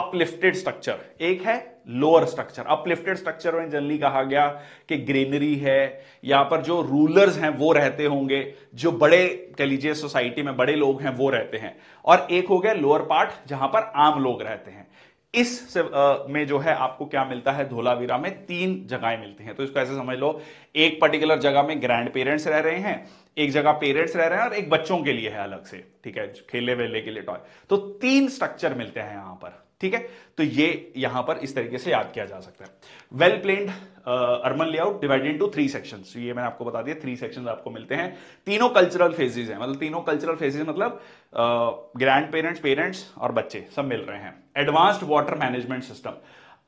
Speaker 1: अपलिफ्टेड स्ट्रक्चर एक है लोअर स्ट्रक्चर अपलिफ्टेड स्ट्रक्चर में जनरली कहा गया कि ग्रीनरी है यहां पर जो रूलर्स हैं वो रहते होंगे जो बड़े कह लीजिए सोसाइटी में बड़े लोग हैं वो रहते हैं और एक हो गया लोअर पार्ट जहां पर आम लोग रहते हैं इस से, आ, में जो है आपको क्या मिलता है धोलावीरा में तीन जगहें मिलती हैं तो इसको ऐसे समझ लो एक पर्टिकुलर जगह में ग्रैंड पेरेंट्स रह रहे हैं एक जगह पेरेंट्स रह रहे हैं और एक बच्चों के लिए है अलग से ठीक है खेले वेले के लिए टॉय तो तीन स्ट्रक्चर मिलते हैं यहां पर ठीक है तो ये यहां पर इस तरीके से याद किया जा सकता है well planned urban layout divided into three sections ये मैंने आपको बता दिया थ्री सेक्शंस आपको मिलते हैं तीनों कल्चरल फेजेस हैं मतलब तीनों कल्चरल फेजेस मतलब ग्रैंड पेरेंट्स पेरेंट्स और बच्चे सब मिल रहे हैं एडवांस्ड वाटर मैनेजमेंट सिस्टम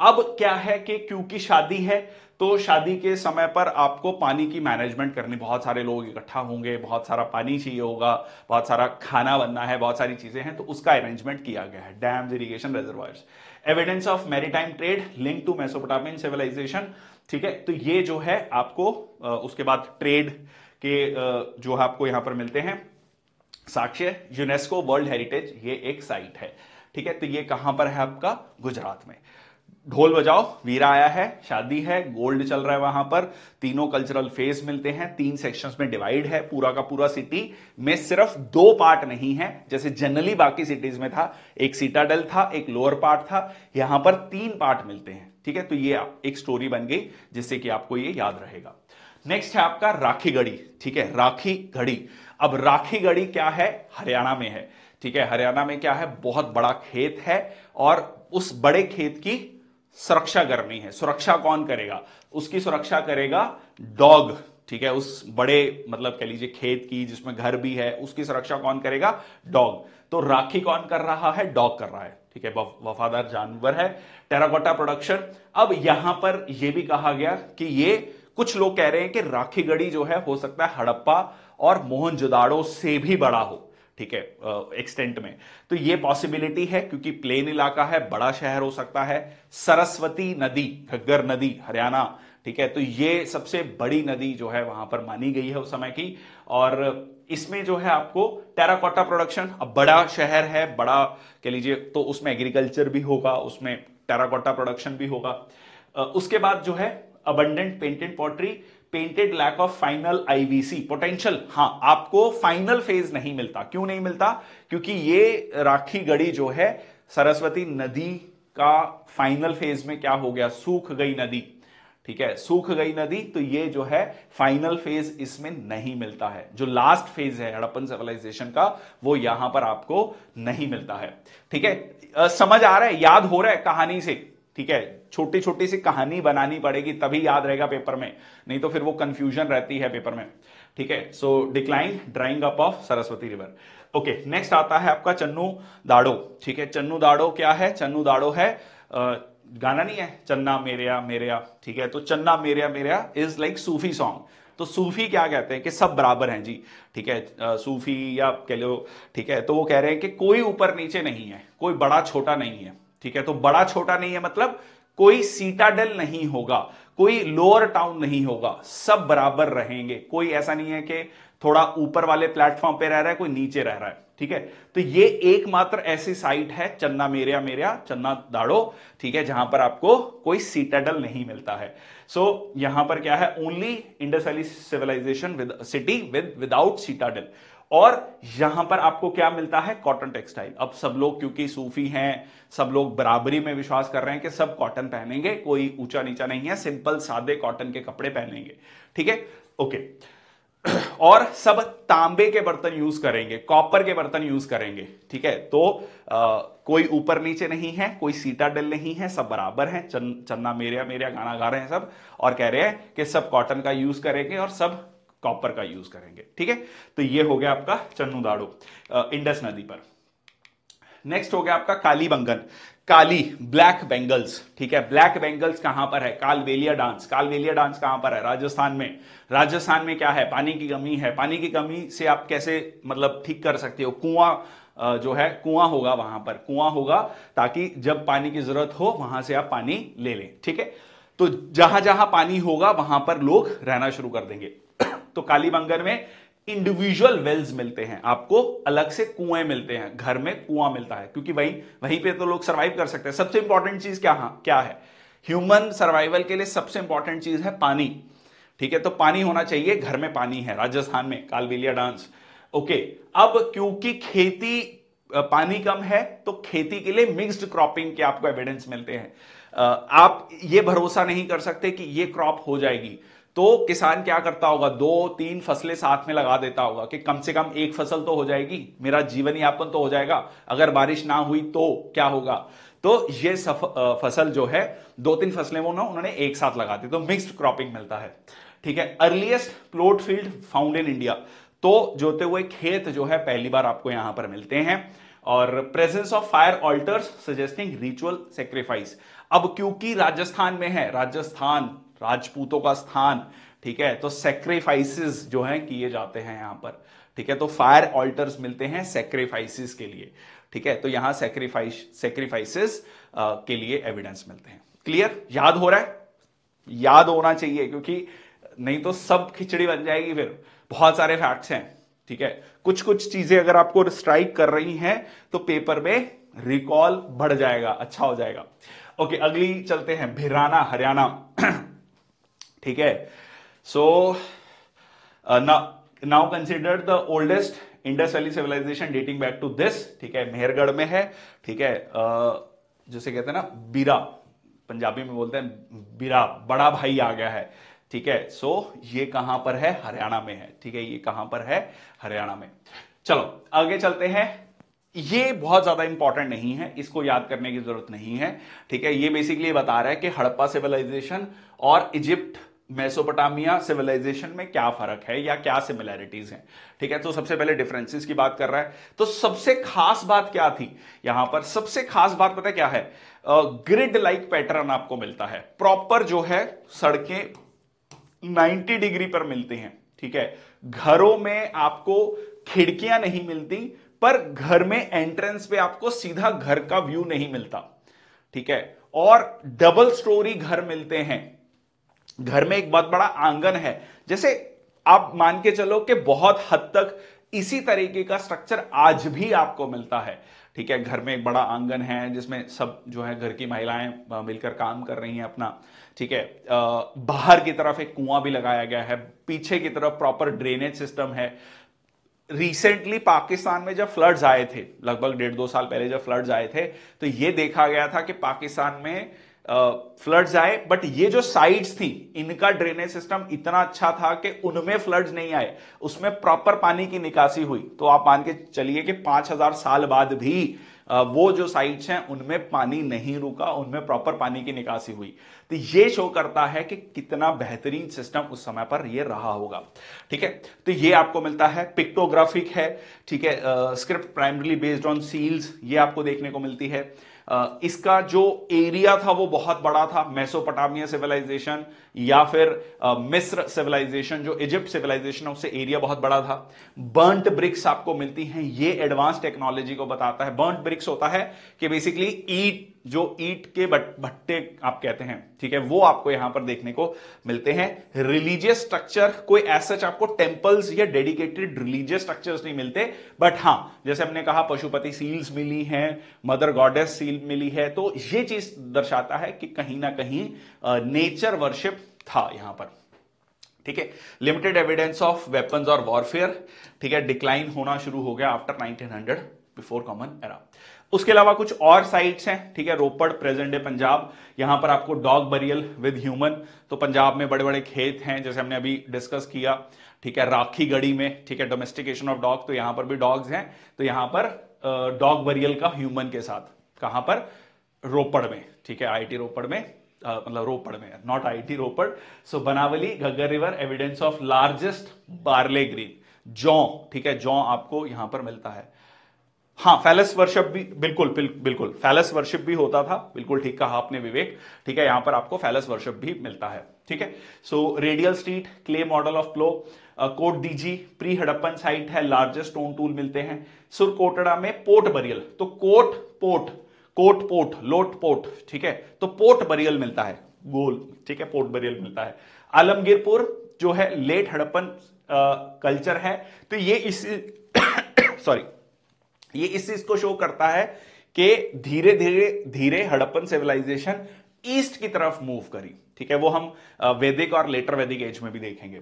Speaker 1: अब क्या है कि क्योंकि शादी है तो शादी के समय पर आपको पानी की मैनेजमेंट करनी बहुत सारे लोग इकट्ठा होंगे बहुत सारा पानी चाहिए होगा बहुत सारा खाना बनना है बहुत सारी चीज़ें हैं तो उसका अरेंजमेंट किया गया है dams irrigation reservoirs evidence of maritime trade link to Mesopotamian civilisation ठीक है तो ये जो है आपको उसके बाद ट्रेड के जो आपको यहां पर मिलते हैं साक्ष्य यूनेस्को वर्ल्ड हेरिटेज ये एक साइट है ठीक है तो ये कहां पर है आपका गुजरात में ढोल बजाओ वीरा आया है शादी है गोल्ड चल रहा है वहां पर तीनों कल्चरल फेज मिलते हैं तीन सेक्शंस में डिवाइड है पूरा का पूरा सिटी में सिर्फ दो पार्ट नहीं है जैसे जनरली बाकी सिटीज में था एक सीटाडल था एक लोअर पार्ट था यहां पर तीन पार्ट मिलते हैं ठीक है तो ये एक स्टोरी बन गई जिससे कि आपको ये याद रहेगा नेक्स्ट है आपका राखी गढ़ी ठीक है राखी गढ़ी अब राखी गढ़ी क्या है हरियाणा में है ठीक है हरियाणा में क्या है बहुत बड़ा खेत है और उस बड़े खेत की सुरक्षा करनी है सुरक्षा कौन करेगा उसकी सुरक्षा करेगा डॉग ठीक है उस बड़े मतलब कह लीजिए खेत की जिसमें घर भी है उसकी सुरक्षा कौन करेगा डॉग तो राखी कौन कर रहा है डॉग कर रहा है ठीक है वफादार जानवर है टेराकोटा प्रोडक्शन अब यहां पर यह भी कहा गया कि ये कुछ लोग कह रहे हैं कि राखी गढ़ी जो है हो सकता है हड़प्पा और मोहनजुदाड़ो से भी बड़ा हो ठीक है एक्सटेंट में तो ये पॉसिबिलिटी है क्योंकि प्लेन इलाका है बड़ा शहर हो सकता है सरस्वती नदी घग्गर नदी हरियाणा ठीक है तो ये सबसे बड़ी नदी जो है वहां पर मानी गई है उस समय की और इसमें जो है आपको टेराकोटा प्रोडक्शन अब बड़ा शहर है बड़ा कह लीजिए तो उसमें एग्रीकल्चर भी होगा उसमें टेराकोटा प्रोडक्शन भी होगा उसके बाद जो है abundant painted pottery painted lack of final IVC potential हाँ आपको फाइनल फेज नहीं मिलता क्यों नहीं मिलता क्योंकि ये राखी गढ़ी जो है सरस्वती नदी का फाइनल फेज में क्या हो गया सूख गई नदी ठीक है सूख गई नदी तो ये जो है फाइनल फेज इसमें नहीं मिलता है जो लास्ट फेज है हड़प्पन सिविलाइजेशन का वो यहां पर आपको नहीं मिलता है ठीक है समझ आ रहा है याद हो रहा है कहानी से ठीक है छोटी छोटी सी कहानी बनानी पड़ेगी तभी याद रहेगा पेपर में नहीं तो फिर वो कंफ्यूजन रहती है पेपर में ठीक है so decline drying up of Saraswati river okay next आता है आपका चन्नू दाड़ो ठीक है चन्नू दाड़ो क्या है चन्नू दाड़ो है गाना नहीं है चन्ना मेरिया मेरिया ठीक है तो चन्ना मेरिया मेरिया इज लाइक सूफी सॉन्ग तो सूफी क्या कहते हैं कि सब बराबर हैं जी ठीक है आ, सूफी या कह लो ठीक है तो वो कह रहे हैं कि कोई ऊपर नीचे नहीं है कोई बड़ा छोटा नहीं है ठीक है तो बड़ा छोटा नहीं है मतलब कोई सीटाडल नहीं होगा कोई लोअर टाउन नहीं होगा सब बराबर रहेंगे कोई ऐसा नहीं है कि थोड़ा ऊपर वाले प्लेटफॉर्म पे रह रहा है कोई नीचे रह रहा है ठीक है तो ये एकमात्र ऐसी साइट है चन्ना मेरिया मेरिया चन्ना दाड़ो ठीक है जहां पर आपको कोई सीटाडल नहीं मिलता है सो so, यहां पर क्या है only Indus valley civilisation with city with without citadel और यहां पर आपको क्या मिलता है कॉटन टेक्सटाइल अब सब लोग क्योंकि सूफी हैं सब लोग बराबरी में विश्वास कर रहे हैं कि सब कॉटन पहनेंगे कोई ऊंचा नीचा नहीं है सिंपल सादे कॉटन के कपड़े पहनेंगे ठीक है ओके [clears throat] और सब तांबे के बर्तन यूज करेंगे कॉपर के बर्तन यूज करेंगे ठीक है तो आ, कोई ऊपर नीचे नहीं है कोई डल नहीं है सब बराबर है चन, चन्ना मेरिया मेरिया गाना गा रहे हैं सब और कह रहे हैं कि सब कॉटन का यूज करेंगे और सब कॉपर का यूज करेंगे ठीक है तो ये हो गया आपका चन्नू दाड़ो इंडस नदी पर नेक्स्ट हो गया आपका कालीबंगन काली ब्लैक बेंगल्स ठीक है ब्लैक बेंगल्स कहां पर है कालबेलिया डांस कालबेलिया डांस कहां पर है राजस्थान में राजस्थान में क्या है पानी की कमी है पानी की कमी से आप कैसे मतलब ठीक कर सकते हो कुआं जो है कुआं होगा वहां पर कुआं होगा ताकि जब पानी की जरूरत हो वहां से आप पानी ले लें ठीक है तो जहां जहां पानी होगा वहां पर लोग रहना शुरू कर देंगे [coughs] तो काली में इंडिविजुअल वेल्स मिलते हैं आपको अलग से कुएं मिलते हैं घर में कुआं मिलता है क्योंकि वहीं वहीं पे तो लोग सर्वाइव कर सकते हैं सबसे इंपॉर्टेंट चीज क्या हा? क्या है ह्यूमन सर्वाइवल के लिए सबसे इंपॉर्टेंट चीज है पानी ठीक है तो पानी होना चाहिए घर में पानी है राजस्थान में कालबेलिया डांस ओके अब क्योंकि खेती पानी कम है तो खेती के लिए मिक्स्ड क्रॉपिंग के आपको एविडेंस मिलते हैं आप ये भरोसा नहीं कर सकते कि ये क्रॉप हो जाएगी तो किसान क्या करता होगा दो तीन फसलें साथ में लगा देता होगा कि कम से कम एक फसल तो हो जाएगी मेरा जीवन यापन तो हो जाएगा अगर बारिश ना हुई तो क्या होगा तो ये सफ, फसल जो है दो तीन फसलें वो ना उन्होंने एक साथ लगा दी तो मिक्स्ड क्रॉपिंग मिलता है ठीक है earliest ploughed field found in India तो जोते हुए खेत जो है पहली बार आपको यहां पर मिलते हैं और presence of fire altars suggesting ritual sacrifice अब क्योंकि राजस्थान में है राजस्थान राजपूतों का स्थान ठीक है तो सेक्रीफाइसेस जो हैं किए जाते हैं यहां पर ठीक है तो फायर ऑल्टर्स मिलते हैं सेक्रीफाइसेस के लिए ठीक है तो यहां सेक्रीफाइस सेक्रीफाइसेस के लिए एविडेंस मिलते हैं क्लियर याद हो रहा है याद होना चाहिए क्योंकि नहीं तो सब खिचड़ी बन जाएगी फिर बहुत सारे फैक्ट्स हैं ठीक है कुछ कुछ चीजें अगर आपको स्ट्राइक कर रही हैं तो पेपर में रिकॉल बढ़ जाएगा अच्छा हो जाएगा ओके अगली चलते हैं भिराना हरियाणा ठीक है so now consider the oldest Indus valley civilisation dating back to this ठीक है मेहरगढ़ में है ठीक है uh, जिसे कहते हैं ना बीरा पंजाबी में बोलते हैं बीरा बड़ा भाई आ गया है ठीक है सो so, ये कहां पर है हरियाणा में है ठीक है ये कहां पर है हरियाणा में चलो आगे चलते हैं ये बहुत ज्यादा इंपॉर्टेंट नहीं है इसको याद करने की जरूरत नहीं है ठीक है ये बेसिकली बता रहा है कि हड़प्पा सिविलाइजेशन और इजिप्ट मेसोपोटामिया सिविलाइजेशन में क्या फर्क है या क्या सिमिलैरिटीज हैं ठीक है तो सबसे पहले डिफरेंसेस की बात कर रहा है तो सबसे खास बात क्या थी यहां पर सबसे खास बात पता क्या है ग्रिड लाइक पैटर्न आपको मिलता है प्रॉपर जो है सड़कें 90 डिग्री पर मिलती हैं ठीक है घरों में आपको खिड़कियां नहीं मिलती पर घर में एंट्रेंस पे आपको सीधा घर का व्यू नहीं मिलता ठीक है और डबल स्टोरी घर मिलते हैं घर में एक बहुत बड़ा आंगन है जैसे आप मान के चलो कि बहुत हद तक इसी तरीके का स्ट्रक्चर आज भी आपको मिलता है ठीक है घर में एक बड़ा आंगन है जिसमें सब जो है घर की महिलाएं मिलकर काम कर रही हैं अपना ठीक है बाहर की तरफ एक कुआं भी लगाया गया है पीछे की तरफ प्रॉपर ड्रेनेज सिस्टम है रिसेंटली पाकिस्तान में जब फ्लड्स आए थे लगभग डेढ़ दो साल पहले जब फ्लड्स आए थे तो ये देखा गया था कि पाकिस्तान में फ्लड्स आए बट ये जो साइड्स थी इनका ड्रेनेज सिस्टम इतना अच्छा था कि उनमें फ्लड्स नहीं आए उसमें प्रॉपर पानी की निकासी हुई तो आप मान के चलिए कि 5000 साल बाद भी वो जो साइट्स हैं उनमें पानी नहीं रुका उनमें प्रॉपर पानी की निकासी हुई तो ये शो करता है कि कितना बेहतरीन सिस्टम उस समय पर ये रहा होगा ठीक है तो ये आपको मिलता है पिक्टोग्राफिक है ठीक है script primary based on seals ये आपको देखने को मिलती है इसका जो एरिया था वो बहुत बड़ा था मेसोपोटामिया सिविलाइजेशन या फिर मिस्र सिविलाइजेशन जो इजिप्ट सिविलाइजेशन है उससे एरिया बहुत बड़ा था बर्नट ब्रिक्स आपको मिलती हैं ये एडवांस टेक्नोलॉजी को बताता है बर्नट ब्रिक्स होता है कि बेसिकली ईट जो ईट के भट्टे आप कहते हैं ठीक है वो आपको यहां पर देखने को मिलते हैं रिलीजियस स्ट्रक्चर कोई ऐसा आपको टेम्पल्स या डेडिकेटेड रिलीजियस स्ट्रक्चर्स नहीं मिलते बट हां जैसे हमने कहा पशुपति सील्स मिली हैं मदर गॉडेस सील मिली है तो ये चीज दर्शाता है कि कहीं ना कहीं नेचर वर्शिप था यहां पर ठीक है लिमिटेड एविडेंस ऑफ वेपन्स और वॉरफेयर ठीक है डिक्लाइन होना शुरू हो गया आफ्टर 1900 बिफोर कॉमन एरा उसके अलावा कुछ और साइट्स हैं ठीक है रोपड़ प्रेजेंट डे पंजाब यहां पर आपको डॉग बरियल विद ह्यूमन तो पंजाब में बड़े बड़े खेत हैं जैसे हमने अभी डिस्कस किया ठीक है राखी गढ़ी में ठीक है डोमेस्टिकेशन ऑफ डॉग तो यहां पर भी डॉग्स हैं तो यहां पर डॉग बरियल का ह्यूमन के साथ कहां पर रोपड़ में ठीक है आईटी रोपड़ में मतलब रोपड़ में not IT Ropar so Banawali Ghaggar river evidence of largest barley green जौ ठीक है जौ आपको यहां पर मिलता है हाँ फैलस वर्शिप भी बिल्कुल बिल्कुल फैलस वर्शिप भी होता था बिल्कुल ठीक कहा आपने विवेक ठीक है यहां पर आपको फैलस वर्शिप भी मिलता है ठीक है so radial street clay model of plough Kot Diji pre Harappan site है लार्जेस्ट स्टोन टूल मिलते हैं सुरकोटड़ा में पोर्ट बरियल तो कोट पोर्ट कोट पोट लोट पोट ठीक है तो पोर्ट बरियल मिलता है गोल ठीक है पोर्ट बरियल मिलता है आलमगीरपुर जो है लेट हड़प्पन कल्चर है तो ये इस सॉरी [coughs] ये इस चीज को शो करता है कि धीरे धीरे धीरे हड़प्पन सिविलाइजेशन ईस्ट की तरफ मूव करी ठीक है वो हम वैदिक और लेटर वैदिक एज में भी देखेंगे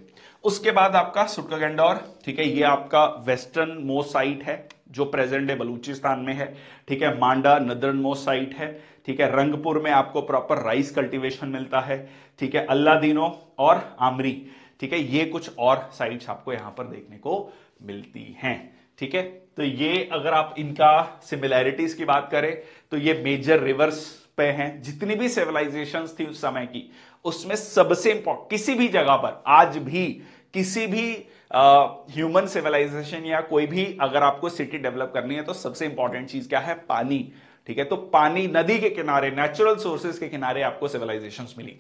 Speaker 1: उसके बाद आपका सुटकागंडौर ठीक है ये आपका वेस्टर्न मोस्ट साइट है जो प्रेजेंट डे बलूचिस्तान में है ठीक है मांडा नदरन मोस्ट साइट है ठीक है रंगपुर में आपको प्रॉपर राइस कल्टीवेशन मिलता है ठीक है अल्लादीनो और आमरी ठीक है ये कुछ और साइट्स आपको यहां पर देखने को मिलती हैं ठीक है तो ये अगर आप इनका सिमिलैरिटीज की बात करें तो ये मेजर रिवर्स पे हैं जितनी भी सिविलाइजेशन थी उस समय की उसमें सबसे इंपॉर्टेंट किसी भी जगह पर आज भी किसी भी ह्यूमन सिविलाइजेशन या कोई भी अगर आपको सिटी डेवलप करनी है तो सबसे इंपॉर्टेंट चीज क्या है पानी ठीक है तो पानी नदी के किनारे नेचुरल सोर्सेज के किनारे आपको सिविलाइजेशन मिली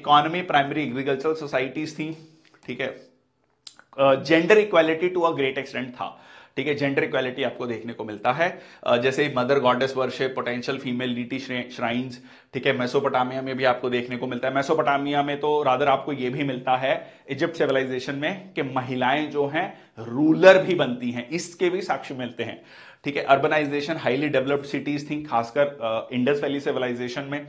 Speaker 1: इकोनॉमी प्राइमरी एग्रीकल्चरल सोसाइटीज थी ठीक है gender equality to a great extent था ठीक है जेंडर इक्वालिटी आपको देखने को मिलता है जैसे mother goddess worship potential female deity shrines ठीक है मेसोपोटामिया में भी आपको देखने को मिलता है मेसोपोटामिया में तो रादर आपको ये भी मिलता है इजिप्ट सिविलाइजेशन में कि महिलाएं जो हैं रूलर भी बनती हैं इसके भी साक्ष्य मिलते हैं ठीक है अर्बनाइजेशन हाईली डेवलप्ड सिटीज थी खासकर इंडस वैली सिविलाइजेशन में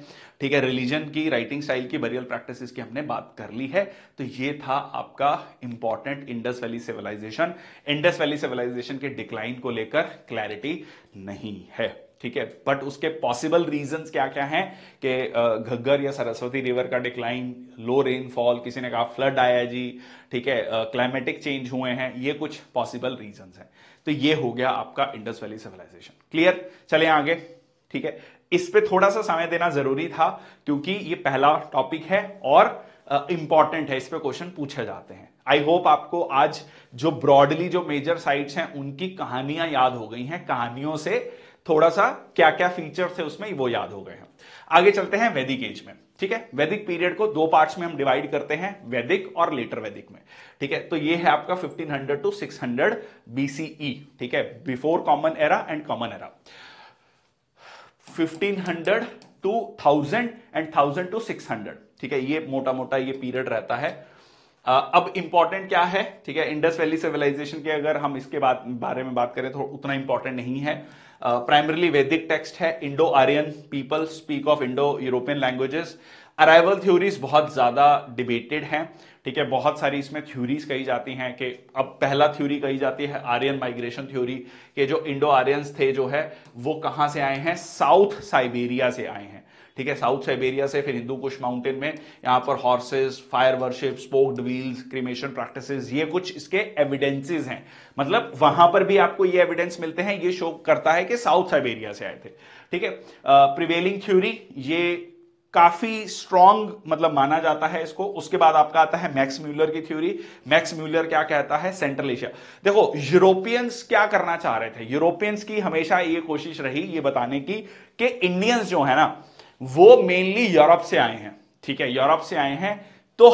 Speaker 1: ठीक है रिलीजन की राइटिंग स्टाइल की बरियल प्रैक्टिस की हमने बात कर ली है तो ये था आपका important Indus valley civilisation Indus valley civilisation के डिक्लाइन को लेकर क्लैरिटी नहीं है ठीक है बट उसके पॉसिबल रीजंस क्या क्या हैं कि घग्गर या सरस्वती रिवर का डिक्लाइन लो रेनफॉल किसी ने कहा फ्लड आया जी ठीक है क्लाइमेटिक चेंज हुए हैं ये कुछ पॉसिबल रीजंस हैं तो ये हो गया आपका इंडस वैली सिविलाइजेशन क्लियर चले आगे ठीक है इस पे थोड़ा सा समय देना जरूरी था क्योंकि ये पहला टॉपिक है और इंपॉर्टेंट uh, है इस पे क्वेश्चन पूछे जाते हैं आई होप आपको आज जो ब्रॉडली जो मेजर साइट्स हैं उनकी कहानियां याद हो गई हैं कहानियों से थोड़ा सा क्या क्या फीचर थे उसमें वो याद हो गए हैं आगे चलते हैं वैदिक एज में ठीक है वैदिक पीरियड को दो पार्ट्स में हम डिवाइड करते हैं वैदिक और लेटर वैदिक में ठीक है तो ये है आपका 1500 टू 600 बीसीई ठीक है before common era and common era 1500 to 1000 and 1000 to 600 ठीक है ये मोटा मोटा ये पीरियड रहता है अब इंपॉर्टेंट क्या है ठीक है इंडस वैली सिविलाइजेशन के अगर हम इसके बारे में बात करें तो उतना इंपॉर्टेंट नहीं है प्राइमरली वैदिक टेक्स्ट है Indo Aryan people speak of Indo European languages arrival theories बहुत ज़्यादा डिबेटेड हैं ठीक है बहुत सारी इसमें थ्योरीज कही जाती हैं कि अब पहला थ्योरी कही जाती है आर्यन माइग्रेशन थ्योरी के जो इंडो आर्यन थे जो है वो कहाँ से आए हैं साउथ साइबेरिया से आए हैं ठीक है साउथ साइबेरिया से फिर हिंदू कुश माउंटेन में यहां पर horses fire worship spoked wheels cremation practice ये कुछ इसके एविडेंसेज हैं मतलब वहां पर भी आपको ये एविडेंस मिलते हैं ये शो करता है कि साउथ साइबेरिया से आए थे ठीक है प्रिवेलिंग थ्योरी ये काफी स्ट्रॉन्ग मतलब माना जाता है इसको उसके बाद आपका आता है मैक्स म्यूलर की थ्योरी मैक्स म्यूलर क्या कहता है सेंट्रल एशिया देखो यूरोपियंस क्या करना चाह रहे थे यूरोपियंस की हमेशा ये कोशिश रही ये बताने की कि इंडियंस जो है ना वो मेनली यूरोप से आए हैं ठीक है यूरोप से आए हैं तो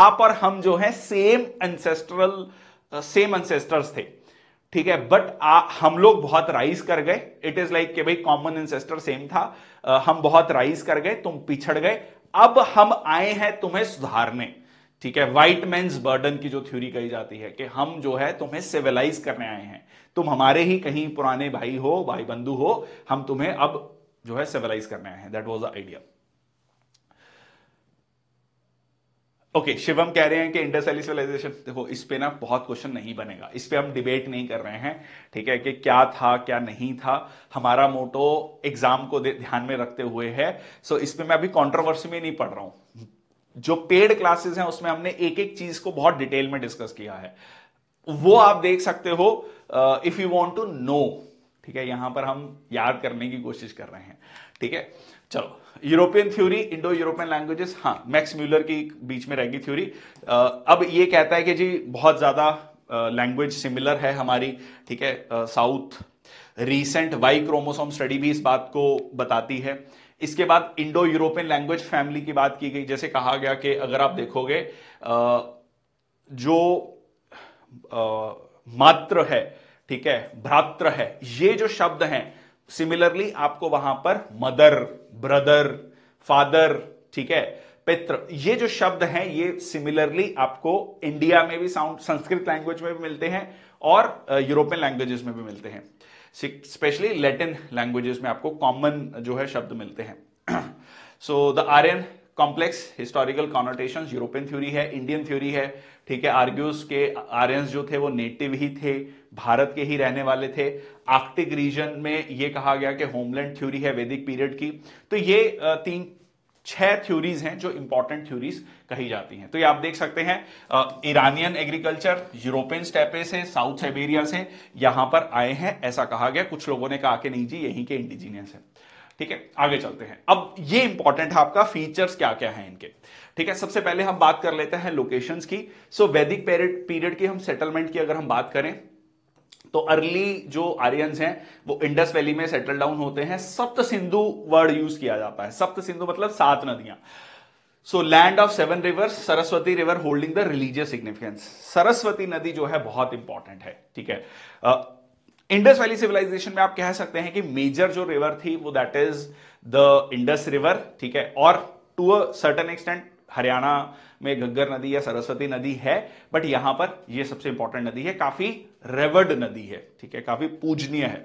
Speaker 1: आप और हम जो है सेम एंसेस्ट्रल सेम एंसेस्टर्स थे ठीक है बट हम लोग बहुत राइज कर गए इट इज लाइक के भाई कॉमन एंसेस्टर सेम था आ, uh, हम बहुत राइज कर गए तुम पिछड़ गए अब हम आए हैं तुम्हें सुधारने ठीक है व्हाइट मैंस बर्डन की जो थ्योरी कही जाती है कि हम जो है तुम्हें सिविलाइज करने आए हैं तुम हमारे ही कहीं पुराने भाई हो भाई बंधु हो हम तुम्हें अब जो है सिविलाइज करने आए हैं that was the idea okay okay, Shivam कह रहे हैं कि इंडस वैली सिविलाइजेशन देखो इस पे ना बहुत क्वेश्चन नहीं बनेगा इस पे हम डिबेट नहीं कर रहे हैं ठीक है कि क्या था क्या नहीं था हमारा मोटो एग्जाम को ध्यान में रखते हुए है सो so, इस पे मैं अभी कंट्रोवर्सी में नहीं पढ़ रहा हूं जो पेड क्लासेस हैं उसमें हमने एक एक चीज को बहुत डिटेल में डिस्कस किया है वो आप देख सकते हो if you want to know ठीक है यहां पर हम याद करने की कोशिश कर रहे हैं ठीक है चलो European theory Indo European languages हाँ मैक्स म्यूलर की बीच में रहेगी थ्योरी अब ये कहता है कि जी बहुत ज़्यादा लैंग्वेज सिमिलर है हमारी ठीक है south recent Y chromosome study भी इस बात को बताती है इसके बाद इंडो यूरोपियन लैंग्वेज फैमिली की बात की गई जैसे कहा गया कि अगर आप देखोगे जो मात्र है ठीक है भ्रात्र है ये जो शब्द हैं सिमिलरली आपको वहां पर मदर ब्रदर फादर ठीक है पित्र ये जो शब्द हैं ये सिमिलरली आपको इंडिया में भी साउंड संस्कृत लैंग्वेज में भी मिलते हैं और यूरोपियन लैंग्वेजेस में भी मिलते हैं स्पेशली लैटिन लैंग्वेजेस में आपको कॉमन जो है शब्द मिलते हैं so the Aryan complex historical connotation European theory है इंडियन थ्योरी है ठीक है आर्ग्यूस के आर्यंस जो थे वो नेटिव ही थे भारत के ही रहने वाले थे आर्कटिक रीजन में ये कहा गया कि होमलैंड थ्योरी है वैदिक पीरियड की तो ये तीन छह थ्योरीज हैं जो इंपॉर्टेंट थ्योरीज कही जाती हैं तो ये आप देख सकते हैं ईरानियन एग्रीकल्चर यूरोपियन स्टेपे से साउथ साइबेरिया से यहां पर आए हैं ऐसा कहा गया कुछ लोगों ने कहा कि नहीं जी यहीं के इंडिजीनियस है ठीक है आगे चलते हैं अब ये इंपॉर्टेंट है आपका फीचर्स क्या क्या है इनके ठीक है सबसे पहले हम बात कर लेते हैं लोकेशन की सो वैदिक पीरियड की हम सेटलमेंट की अगर हम बात करें तो अर्ली जो आर्यन हैं वो इंडस वैली में सेटल डाउन होते हैं सप्त सिंधु वर्ड यूज किया जाता है सप्त सिंधु मतलब सात नदियां so land of seven rivers Saraswati river holding the religious significance Saraswati नदी जो है बहुत इंपॉर्टेंट है ठीक है इंडस वैली सिविलाइजेशन में आप कह सकते हैं कि मेजर जो रिवर थी वो that is the Indus river ठीक है और to a certain extent Haryana में घग्गर नदी या सरस्वती नदी है बट यहां पर यह सबसे इंपॉर्टेंट नदी है काफी रेवर्ड नदी है ठीक है काफी पूजनीय है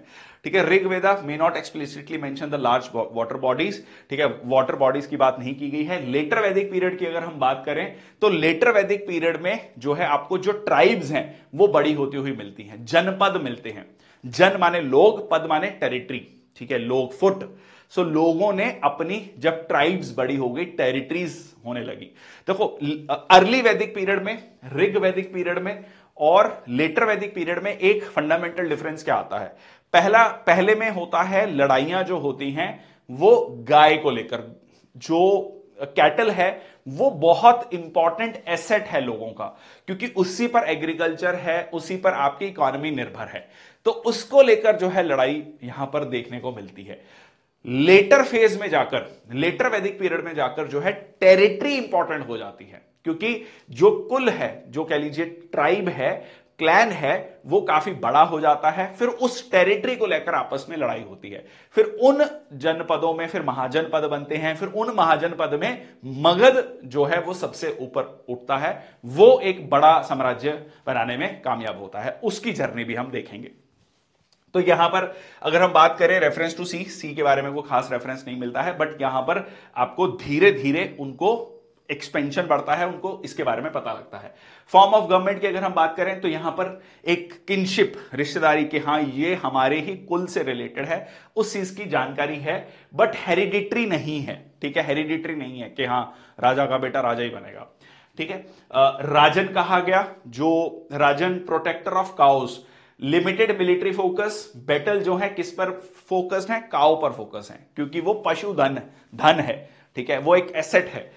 Speaker 1: ठीक है Rigveda may not explicitly mention the large water bodies ठीक है वाटर बॉडीज की बात नहीं की गई है लेटर वैदिक पीरियड की अगर हम बात करें तो लेटर वैदिक पीरियड में जो है आपको जो ट्राइब्स हैं वो बड़ी होती हुई मिलती हैं जनपद मिलते हैं जन माने लोग पद माने टेरिटरी ठीक है लोग फुट सो so, लोगों ने अपनी जब ट्राइब्स बड़ी हो गई टेरिटरीज होने लगी देखो अर्ली वैदिक पीरियड में ऋग वैदिक पीरियड में और लेटर वैदिक पीरियड में एक फंडामेंटल डिफरेंस क्या आता है पहला पहले में होता है लड़ाइयां जो होती हैं वो गाय को लेकर जो कैटल है वो बहुत इंपॉर्टेंट एसेट है लोगों का क्योंकि उसी पर एग्रीकल्चर है उसी पर आपकी इकोनॉमी निर्भर है तो उसको लेकर जो है लड़ाई यहां पर देखने को मिलती है लेटर फेज में जाकर लेटर वैदिक पीरियड में जाकर जो है टेरिटरी इंपॉर्टेंट हो जाती है क्योंकि जो कुल है जो कह लीजिए ट्राइब है क्लैन है वो काफी बड़ा हो जाता है फिर उस टेरिटरी को लेकर आपस में लड़ाई होती है फिर उन जनपदों में फिर महाजनपद बनते हैं फिर उन महाजनपद में मगध जो है वो सबसे ऊपर उठता है वो एक बड़ा साम्राज्य बनाने में कामयाब होता है उसकी जर्नी भी हम देखेंगे तो यहां पर अगर हम बात करें रेफरेंस टू सी सी के बारे में कोई खास रेफरेंस नहीं मिलता है बट यहां पर आपको धीरे धीरे उनको एक्सपेंशन बढ़ता है उनको इसके बारे में पता लगता है फॉर्म ऑफ गवर्नमेंट की अगर हम बात करें तो यहां पर एक किनशिप रिश्तेदारी के हाँ ये हमारे ही कुल से रिलेटेड है उस चीज की जानकारी है बट हेरिडिटरी नहीं है ठीक है हेरिडिटरी नहीं है कि हाँ राजा का बेटा राजा ही बनेगा ठीक है राजन कहा गया जो Rajan protector of cows limited military focus battle जो है किस पर फोकस्ड है काओ पर फोकस है क्योंकि वो पशुधन धन है ठीक है वो एक एसेट है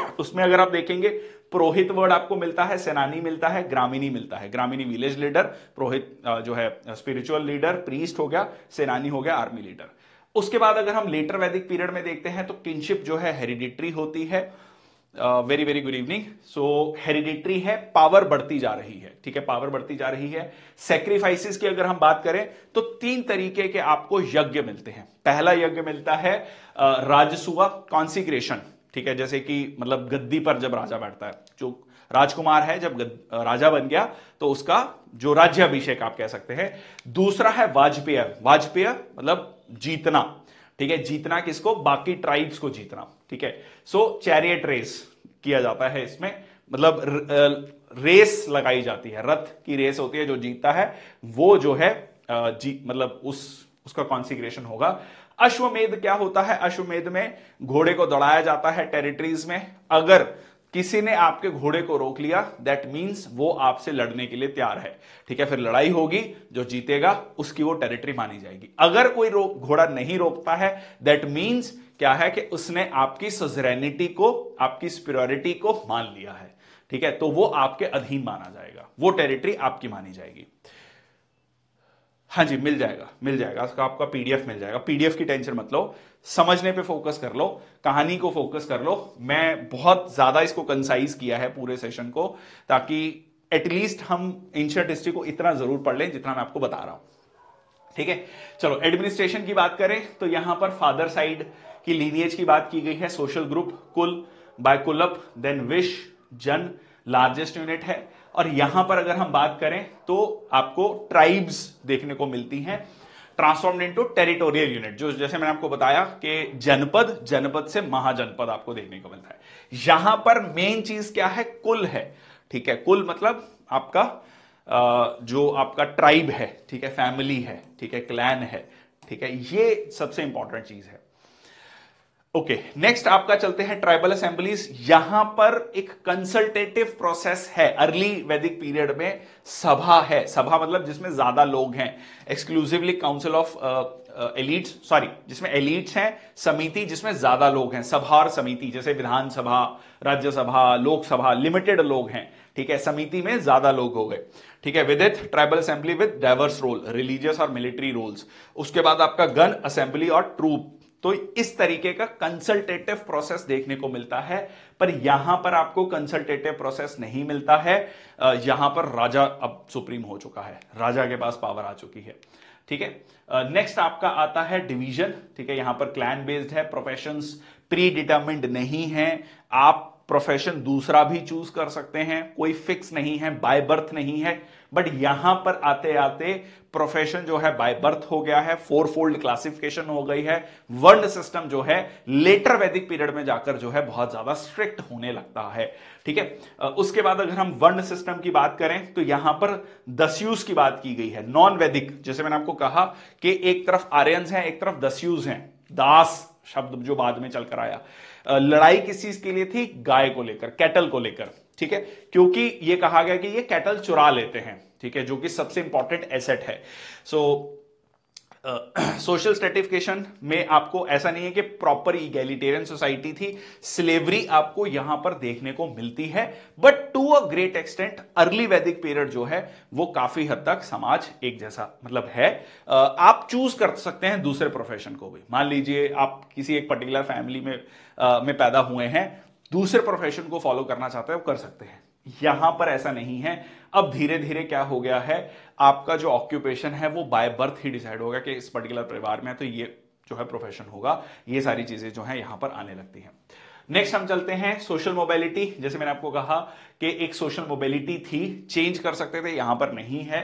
Speaker 1: [coughs] उसमें अगर आप देखेंगे प्रोहित वर्ड आपको मिलता है सेनानी मिलता है ग्रामीणी मिलता है ग्रामीणी विलेज लीडर प्रोहित जो है स्पिरिचुअल लीडर प्रीस्ट हो गया सेनानी हो गया आर्मी लीडर उसके बाद अगर हम लेटर वैदिक पीरियड में देखते हैं तो किनशिप जो है हेरिडिटरी होती है very very good evening so hereditary है पावर बढ़ती जा रही है ठीक है पावर बढ़ती जा रही है सेक्रीफाइसिस की अगर हम बात करें तो तीन तरीके के आपको यज्ञ मिलते हैं पहला यज्ञ मिलता है राजसुआ कॉन्सिग्रेशन ठीक है जैसे कि मतलब गद्दी पर जब राजा बैठता है जो राजकुमार है जब राजा बन गया तो उसका जो राज्य अभिषेक आप कह सकते हैं दूसरा है वाजपेय वाजपेय मतलब जीतना ठीक है जीतना किसको बाकी ट्राइब्स को जीतना ठीक है सो चैरियट रेस किया जाता है इसमें मतलब रेस लगाई जाती है रथ की रेस होती है जो जीतता है वो जो है जी मतलब उस उसका कॉन्सिग्रेशन होगा अश्वमेध क्या होता है अश्वमेध में घोड़े को दौड़ाया जाता है टेरिटरीज में अगर किसी ने आपके घोड़े को रोक लिया दैट मीन्स वो आपसे लड़ने के लिए तैयार है ठीक है फिर लड़ाई होगी जो जीतेगा उसकी वो टेरिटरी मानी जाएगी अगर कोई रोक घोड़ा नहीं रोकता है दैट मीन्स क्या है कि उसने आपकी सजरेनिटी को आपकी स्पिरिटी को मान लिया है ठीक है तो वो आपके अधीन माना जाएगा वो टेरिटरी आपकी मानी जाएगी हाँ जी मिल जाएगा मिल जाएगा उसका आपका पीडीएफ मिल जाएगा पीडीएफ की टेंशन मत लो समझने पे फोकस कर लो कहानी को फोकस कर लो मैं बहुत ज्यादा इसको कंसाइज किया है पूरे सेशन को ताकि एटलीस्ट हम एंशियंट हिस्ट्री को इतना जरूर पढ़ लें जितना मैं आपको बता रहा हूं ठीक है चलो एडमिनिस्ट्रेशन की बात करें तो यहां पर फादर साइड की लीनियज की बात की गई है social group kul by kulap then vish jan largest unit है और यहां पर अगर हम बात करें तो आपको ट्राइब्स देखने को मिलती हैं ट्रांसफॉर्म्ड इनटू टेरिटोरियल यूनिट जो जैसे मैंने आपको बताया कि जनपद जनपद से महाजनपद आपको देखने को मिलता है यहां पर मेन चीज क्या है कुल है ठीक है कुल मतलब आपका जो आपका ट्राइब है ठीक है फैमिली है ठीक है क्लैन है ठीक है ये सबसे इंपॉर्टेंट चीज है ओके okay, नेक्स्ट आपका चलते हैं ट्राइबल असेंबलीज यहां पर एक कंसल्टेटिव प्रोसेस है अर्ली वैदिक पीरियड में सभा है सभा मतलब जिसमें ज्यादा लोग हैं exclusively council of elites sorry जिसमें एलिट्स हैं समिति जिसमें ज्यादा लोग हैं सभा और समिति जैसे विधानसभा राज्यसभा लोकसभा लिमिटेड लोग हैं ठीक है समिति में ज्यादा लोग हो गए ठीक है Vidatha tribal assembly with diverse role religious और मिलिट्री रोल्स उसके बाद आपका गन असेंबली और ट्रूप तो इस तरीके का कंसल्टेटिव प्रोसेस देखने को मिलता है पर यहां पर आपको कंसल्टेटिव प्रोसेस नहीं मिलता है यहां पर राजा अब सुप्रीम हो चुका है राजा के पास पावर आ चुकी है ठीक है नेक्स्ट आपका आता है डिवीजन ठीक है यहां पर क्लैन बेस्ड है प्रोफेशन प्री डिटर्मिंड नहीं है आप प्रोफेशन दूसरा भी चूज कर सकते हैं कोई फिक्स नहीं है बाय बर्थ नहीं है बट यहां पर आते आते प्रोफेशन जो है बाय बर्थ हो गया है फोर फोल्ड क्लासिफिकेशन हो गई है वर्ल्ड सिस्टम जो है लेटर वैदिक पीरियड में जाकर जो है बहुत ज्यादा स्ट्रिक्ट होने लगता है ठीक है उसके बाद अगर हम वर्ण सिस्टम की बात करें तो यहां पर दस्यूज की बात की गई है नॉन वैदिक जैसे मैंने आपको कहा कि एक तरफ आर्यन है एक तरफ दस्यूज हैं दास शब्द जो बाद में चलकर आया लड़ाई किस चीज के लिए थी गाय को लेकर कैटल को लेकर ठीक है क्योंकि ये कहा गया कि ये कैटल चुरा लेते हैं ठीक है जो कि सबसे इंपॉर्टेंट एसेट है सो सोशल स्टेटिफिकेशन में आपको ऐसा नहीं है कि प्रॉपर इगेलिटेरियन सोसाइटी थी स्लेवरी आपको यहां पर देखने को मिलती है but to a great extent early Vedic period जो है वो काफी हद तक समाज एक जैसा मतलब है uh, आप चूज कर सकते हैं दूसरे प्रोफेशन को भी मान लीजिए आप किसी एक पर्टिकुलर फैमिली में uh, में पैदा हुए हैं दूसरे प्रोफेशन को फॉलो करना चाहते हैं वो कर सकते हैं यहां पर ऐसा नहीं है अब धीरे धीरे क्या हो गया है आपका जो ऑक्यूपेशन है वो बाय बर्थ ही डिसाइड होगा कि इस पर्टिकुलर परिवार में तो ये जो है प्रोफेशन होगा ये सारी चीजें जो है यहां पर आने लगती हैं नेक्स्ट हम चलते हैं सोशल मोबिलिटी जैसे मैंने आपको कहा कि एक सोशल मोबिलिटी थी चेंज कर सकते थे यहां पर नहीं है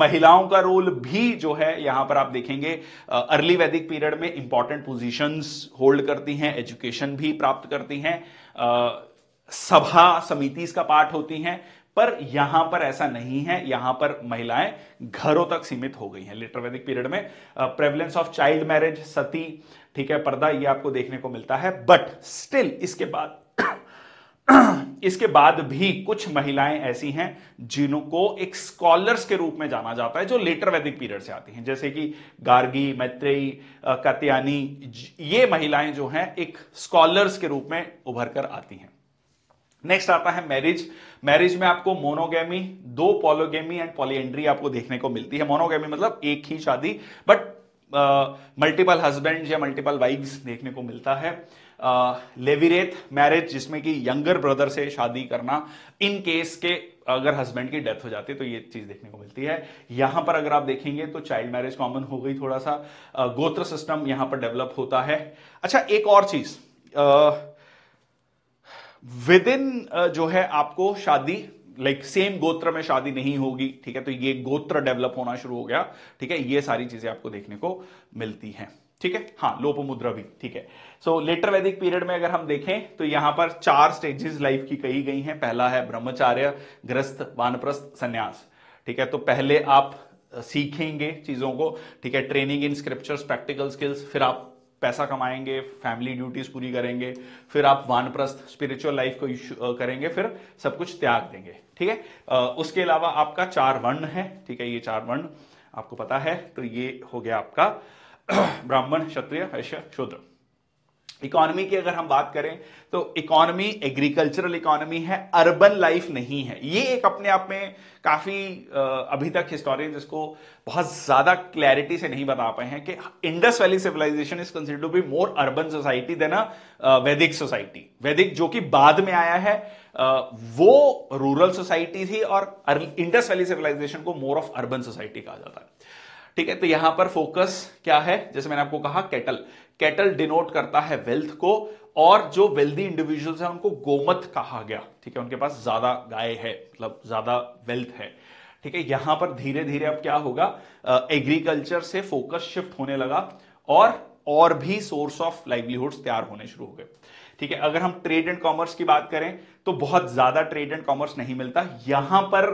Speaker 1: महिलाओं का रोल भी जो है यहां पर आप देखेंगे अर्ली वैदिक पीरियड में इंपॉर्टेंट पोजीशंस होल्ड करती हैं एजुकेशन भी प्राप्त करती हैं सभा समिति का पार्ट होती हैं पर यहां पर ऐसा नहीं है यहां पर महिलाएं घरों तक सीमित हो गई हैं लेटर वैदिक पीरियड में prevalence of child marriage sati ठीक है पर्दा ये आपको देखने को मिलता है बट स्टिल इसके बाद [clears throat] इसके बाद भी कुछ महिलाएं ऐसी हैं जिनको एक स्कॉलर्स के रूप में जाना जाता है जो लेटर वैदिक पीरियड से आती हैं जैसे कि गार्गी मैत्रेयी कात्यानी ये महिलाएं जो हैं एक स्कॉलर्स के रूप में उभर कर आती हैं नेक्स्ट आता है मैरिज मैरिज में आपको मोनोगेमी दो पॉलोगेमी एंड पॉलीएंड्री आपको देखने को मिलती है मोनोगेमी मतलब एक ही शादी बट मल्टीपल हस्बैंड या मल्टीपल वाइफ्स देखने को मिलता है लेविरेथ मैरिज जिसमें कि यंगर ब्रदर से शादी करना इन केस के अगर हस्बैंड की डेथ हो जाती है तो ये चीज देखने को मिलती है यहां पर अगर आप देखेंगे तो चाइल्ड मैरिज कॉमन हो गई थोड़ा सा गोत्र सिस्टम यहां पर डेवलप होता है अच्छा एक और चीज विद इन जो है आपको शादी लाइक like, सेम गोत्र में शादी नहीं होगी ठीक है तो ये गोत्र डेवलप होना शुरू हो गया ठीक है ये सारी चीजें आपको देखने को मिलती हैं ठीक है हाँ लोप मुद्रा भी ठीक है सो लेटर वैदिक पीरियड में अगर हम देखें तो यहां पर चार स्टेजेस लाइफ की कही गई हैं पहला है ब्रह्मचार्य ग्रस्त वानप्रस्थ संन्यास ठीक है तो पहले आप सीखेंगे चीज़ों को ठीक है training in scriptures practical skills फिर आप पैसा कमाएंगे फैमिली ड्यूटीज पूरी करेंगे फिर आप वानप्रस्थ स्पिरिचुअल लाइफ को करेंगे फिर सब कुछ त्याग देंगे ठीक है उसके अलावा आपका चार वर्ण है ठीक है ये चार वर्ण आपको पता है तो ये हो गया आपका [coughs] ब्राह्मण क्षत्रिय वैश्य शूद्र इकोनॉमी की अगर हम बात करें तो इकोनॉमी एग्रीकल्चरल इकोनॉमी है अर्बन लाइफ नहीं है ये एक अपने आप में काफ़ी अभी तक हिस्टोरियंस इसको बहुत ज़्यादा क्लैरिटी से नहीं बता पाए हैं कि Indus valley civilisation is consider to be more urban society than a Vedic society वैदिक जो कि बाद में आया है वो रूरल सोसाइटी थी और इंडस वैली सिविलाइजेशन को मोर ऑफ अर्बन सोसाइटी कहा जाता है ठीक है तो यहां पर फोकस क्या है जैसे मैंने आपको कहा कैटल कैटल डिनोट करता है वेल्थ को और जो वेल्दी इंडिविजुअल्स हैं उनको गोमत कहा गया ठीक है उनके पास ज्यादा गाय है मतलब ज्यादा वेल्थ है ठीक है यहां पर धीरे धीरे अब क्या होगा एग्रीकल्चर से फोकस शिफ्ट होने लगा और और भी सोर्स ऑफ लाइवलीहुड तैयार होने शुरू हो गए ठीक है अगर हम ट्रेड एंड कॉमर्स की बात करें तो बहुत ज्यादा ट्रेड एंड कॉमर्स नहीं मिलता यहां पर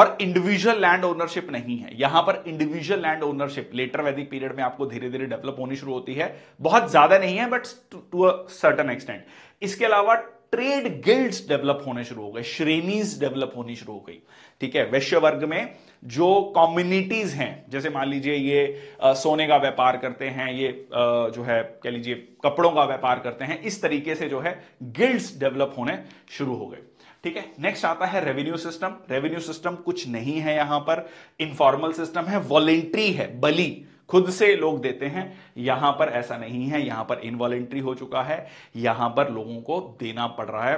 Speaker 1: और इंडिविजुअल लैंड ओनरशिप नहीं है यहां पर individual land ownership later Vedic period में आपको धीरे धीरे डेवलप होनी शुरू होती है बहुत ज्यादा नहीं है but to a certain extent इसके अलावा ट्रेड गिल्ड्स डेवलप होने शुरू हो गए श्रेणीज डेवलप होनी शुरू हो गई ठीक है वैश्य वर्ग में जो कम्युनिटीज हैं जैसे मान लीजिए ये आ, सोने का व्यापार करते हैं ये आ, जो है कह लीजिए कपड़ों का व्यापार करते हैं इस तरीके से जो है गिल्ड्स डेवलप होने शुरू हो गए ठीक है नेक्स्ट आता है रेवेन्यू सिस्टम रेवेन्यू सिस्टम कुछ नहीं है यहां पर इनफॉर्मल सिस्टम है वॉलेंट्री है बली खुद से लोग देते हैं यहां पर ऐसा नहीं है यहां पर इनवॉलेंट्री हो चुका है यहां पर लोगों को देना पड़ रहा है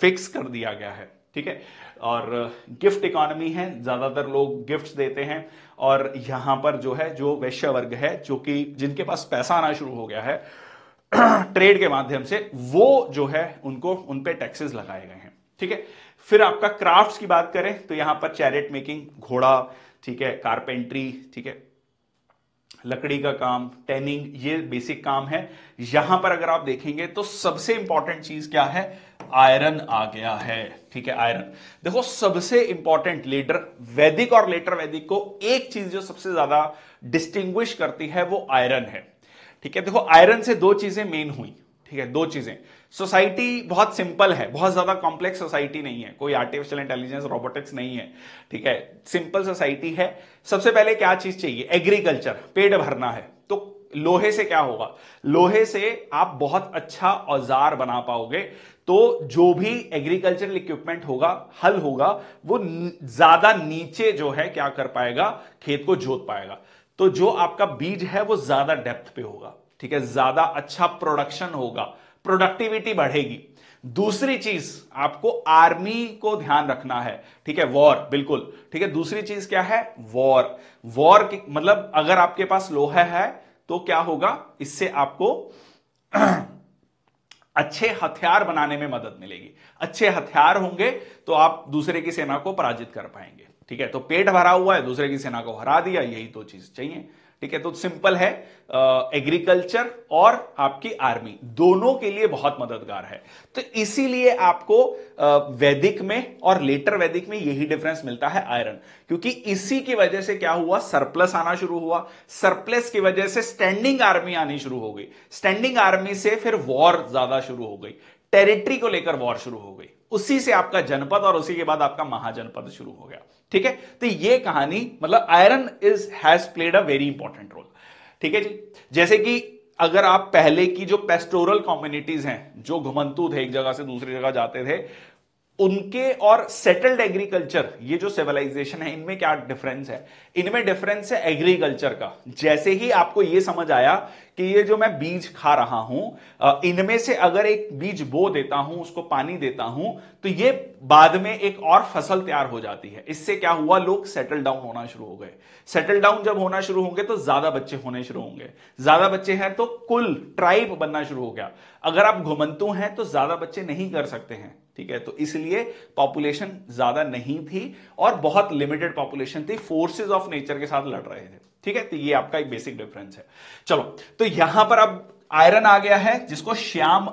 Speaker 1: फिक्स कर दिया गया है ठीक है और गिफ्ट इकोनॉमी है ज़्यादातर लोग गिफ्ट्स देते हैं और यहां पर जो है जो वैश्य वर्ग है जो कि जिनके पास पैसा आना शुरू हो गया है [clears throat] ट्रेड के माध्यम से वो जो है उनको उन पे टैक्सेस लगाए गए हैं ठीक है फिर आपका क्राफ्ट्स की बात करें तो यहां पर चैरिट मेकिंग घोड़ा ठीक है कारपेंट्री ठीक है लकड़ी का काम टेनिंग ये बेसिक काम है यहां पर अगर आप देखेंगे तो सबसे इंपॉर्टेंट चीज क्या है आयरन आ गया है ठीक है आयरन देखो सबसे इंपॉर्टेंट लेटर वैदिक और लेटर वैदिक को एक चीज जो सबसे ज्यादा डिस्टिंग्विश करती है वो आयरन है ठीक है देखो आयरन से दो चीजें मेन हुई ठीक है दो चीजें सोसाइटी बहुत सिंपल है बहुत ज्यादा कॉम्प्लेक्स सोसाइटी नहीं है कोई आर्टिफिशियल इंटेलिजेंस रोबोटिक्स नहीं है ठीक है सिंपल सोसाइटी है सबसे पहले क्या चीज चाहिए एग्रीकल्चर पेट भरना है तो लोहे से क्या होगा लोहे से आप बहुत अच्छा औजार बना पाओगे तो जो भी एग्रीकल्चरल इक्विपमेंट होगा हल होगा वो ज्यादा नीचे जो है क्या कर पाएगा खेत को जोत पाएगा तो जो आपका बीज है वो ज्यादा डेप्थ पे होगा ठीक है ज्यादा अच्छा प्रोडक्शन होगा प्रोडक्टिविटी बढ़ेगी दूसरी चीज आपको आर्मी को ध्यान रखना है ठीक है वॉर बिल्कुल ठीक है दूसरी चीज क्या है वॉर वॉर मतलब अगर आपके पास लोहा है तो क्या होगा इससे आपको [clears throat] अच्छे हथियार बनाने में मदद मिलेगी अच्छे हथियार होंगे तो आप दूसरे की सेना को पराजित कर पाएंगे ठीक है तो पेट भरा हुआ है दूसरे की सेना को हरा दिया यही दो तो चीज चाहिए ठीक है तो सिंपल है एग्रीकल्चर और आपकी आर्मी दोनों के लिए बहुत मददगार है तो इसीलिए आपको वैदिक में और लेटर वैदिक में यही डिफरेंस मिलता है आयरन क्योंकि इसी की वजह से क्या हुआ सरप्लस आना शुरू हुआ सरप्लस की वजह से स्टैंडिंग आर्मी आनी शुरू हो गई स्टैंडिंग आर्मी से फिर वॉर ज्यादा शुरू हो गई टेरिटरी को लेकर वॉर शुरू हो गई उसी से आपका जनपद और उसी के बाद आपका महाजनपद शुरू हो गया ठीक है तो ये कहानी मतलब iron is has played a very important role ठीक है जी जैसे कि अगर आप पहले की जो पेस्टोरल कम्युनिटीज हैं जो घुमंतू थे एक जगह से दूसरी जगह जाते थे उनके और सेटल्ड एग्रीकल्चर ये जो सिविलाइजेशन है इनमें क्या डिफरेंस है इनमें डिफरेंस है एग्रीकल्चर का जैसे ही आपको ये समझ आया कि ये जो मैं बीज खा रहा हूं इनमें से अगर एक बीज बो देता हूं उसको पानी देता हूं तो ये बाद में एक और फसल तैयार हो जाती है इससे क्या हुआ लोग सेटल डाउन होना शुरू हो गए सेटल डाउन जब होना शुरू होंगे तो ज्यादा बच्चे होने शुरू होंगे ज्यादा बच्चे हैं तो कुल ट्राइब बनना शुरू हो गया अगर आप घुमंतु हैं तो ज्यादा बच्चे नहीं कर सकते हैं ठीक है तो इसलिए पॉपुलेशन ज्यादा नहीं थी और बहुत लिमिटेड पॉपुलेशन थी फोर्सेज ऑफ नेचर के साथ लड़ रहे थे ठीक है तो ये आपका एक बेसिक डिफरेंस है चलो तो यहां पर अब आयरन आ गया है जिसको श्याम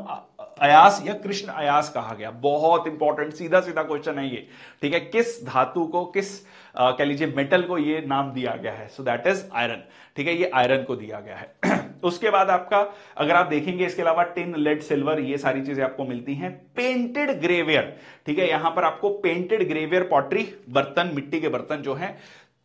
Speaker 1: अयास या कृष्ण अयास कहा गया बहुत इंपॉर्टेंट सीधा सीधा क्वेश्चन है ये ठीक है किस धातु को किस कह लीजिए मेटल को ये नाम दिया गया है सो दैट इज आयरन ठीक है ये आयरन को दिया गया है [clears throat] उसके बाद आपका अगर आप देखेंगे इसके अलावा टिन लेड सिल्वर ये सारी चीजें आपको मिलती हैं पेंटेड ग्रेवियर ठीक है यहां पर आपको पेंटेड ग्रेवियर पॉटरी बर्तन मिट्टी के बर्तन जो है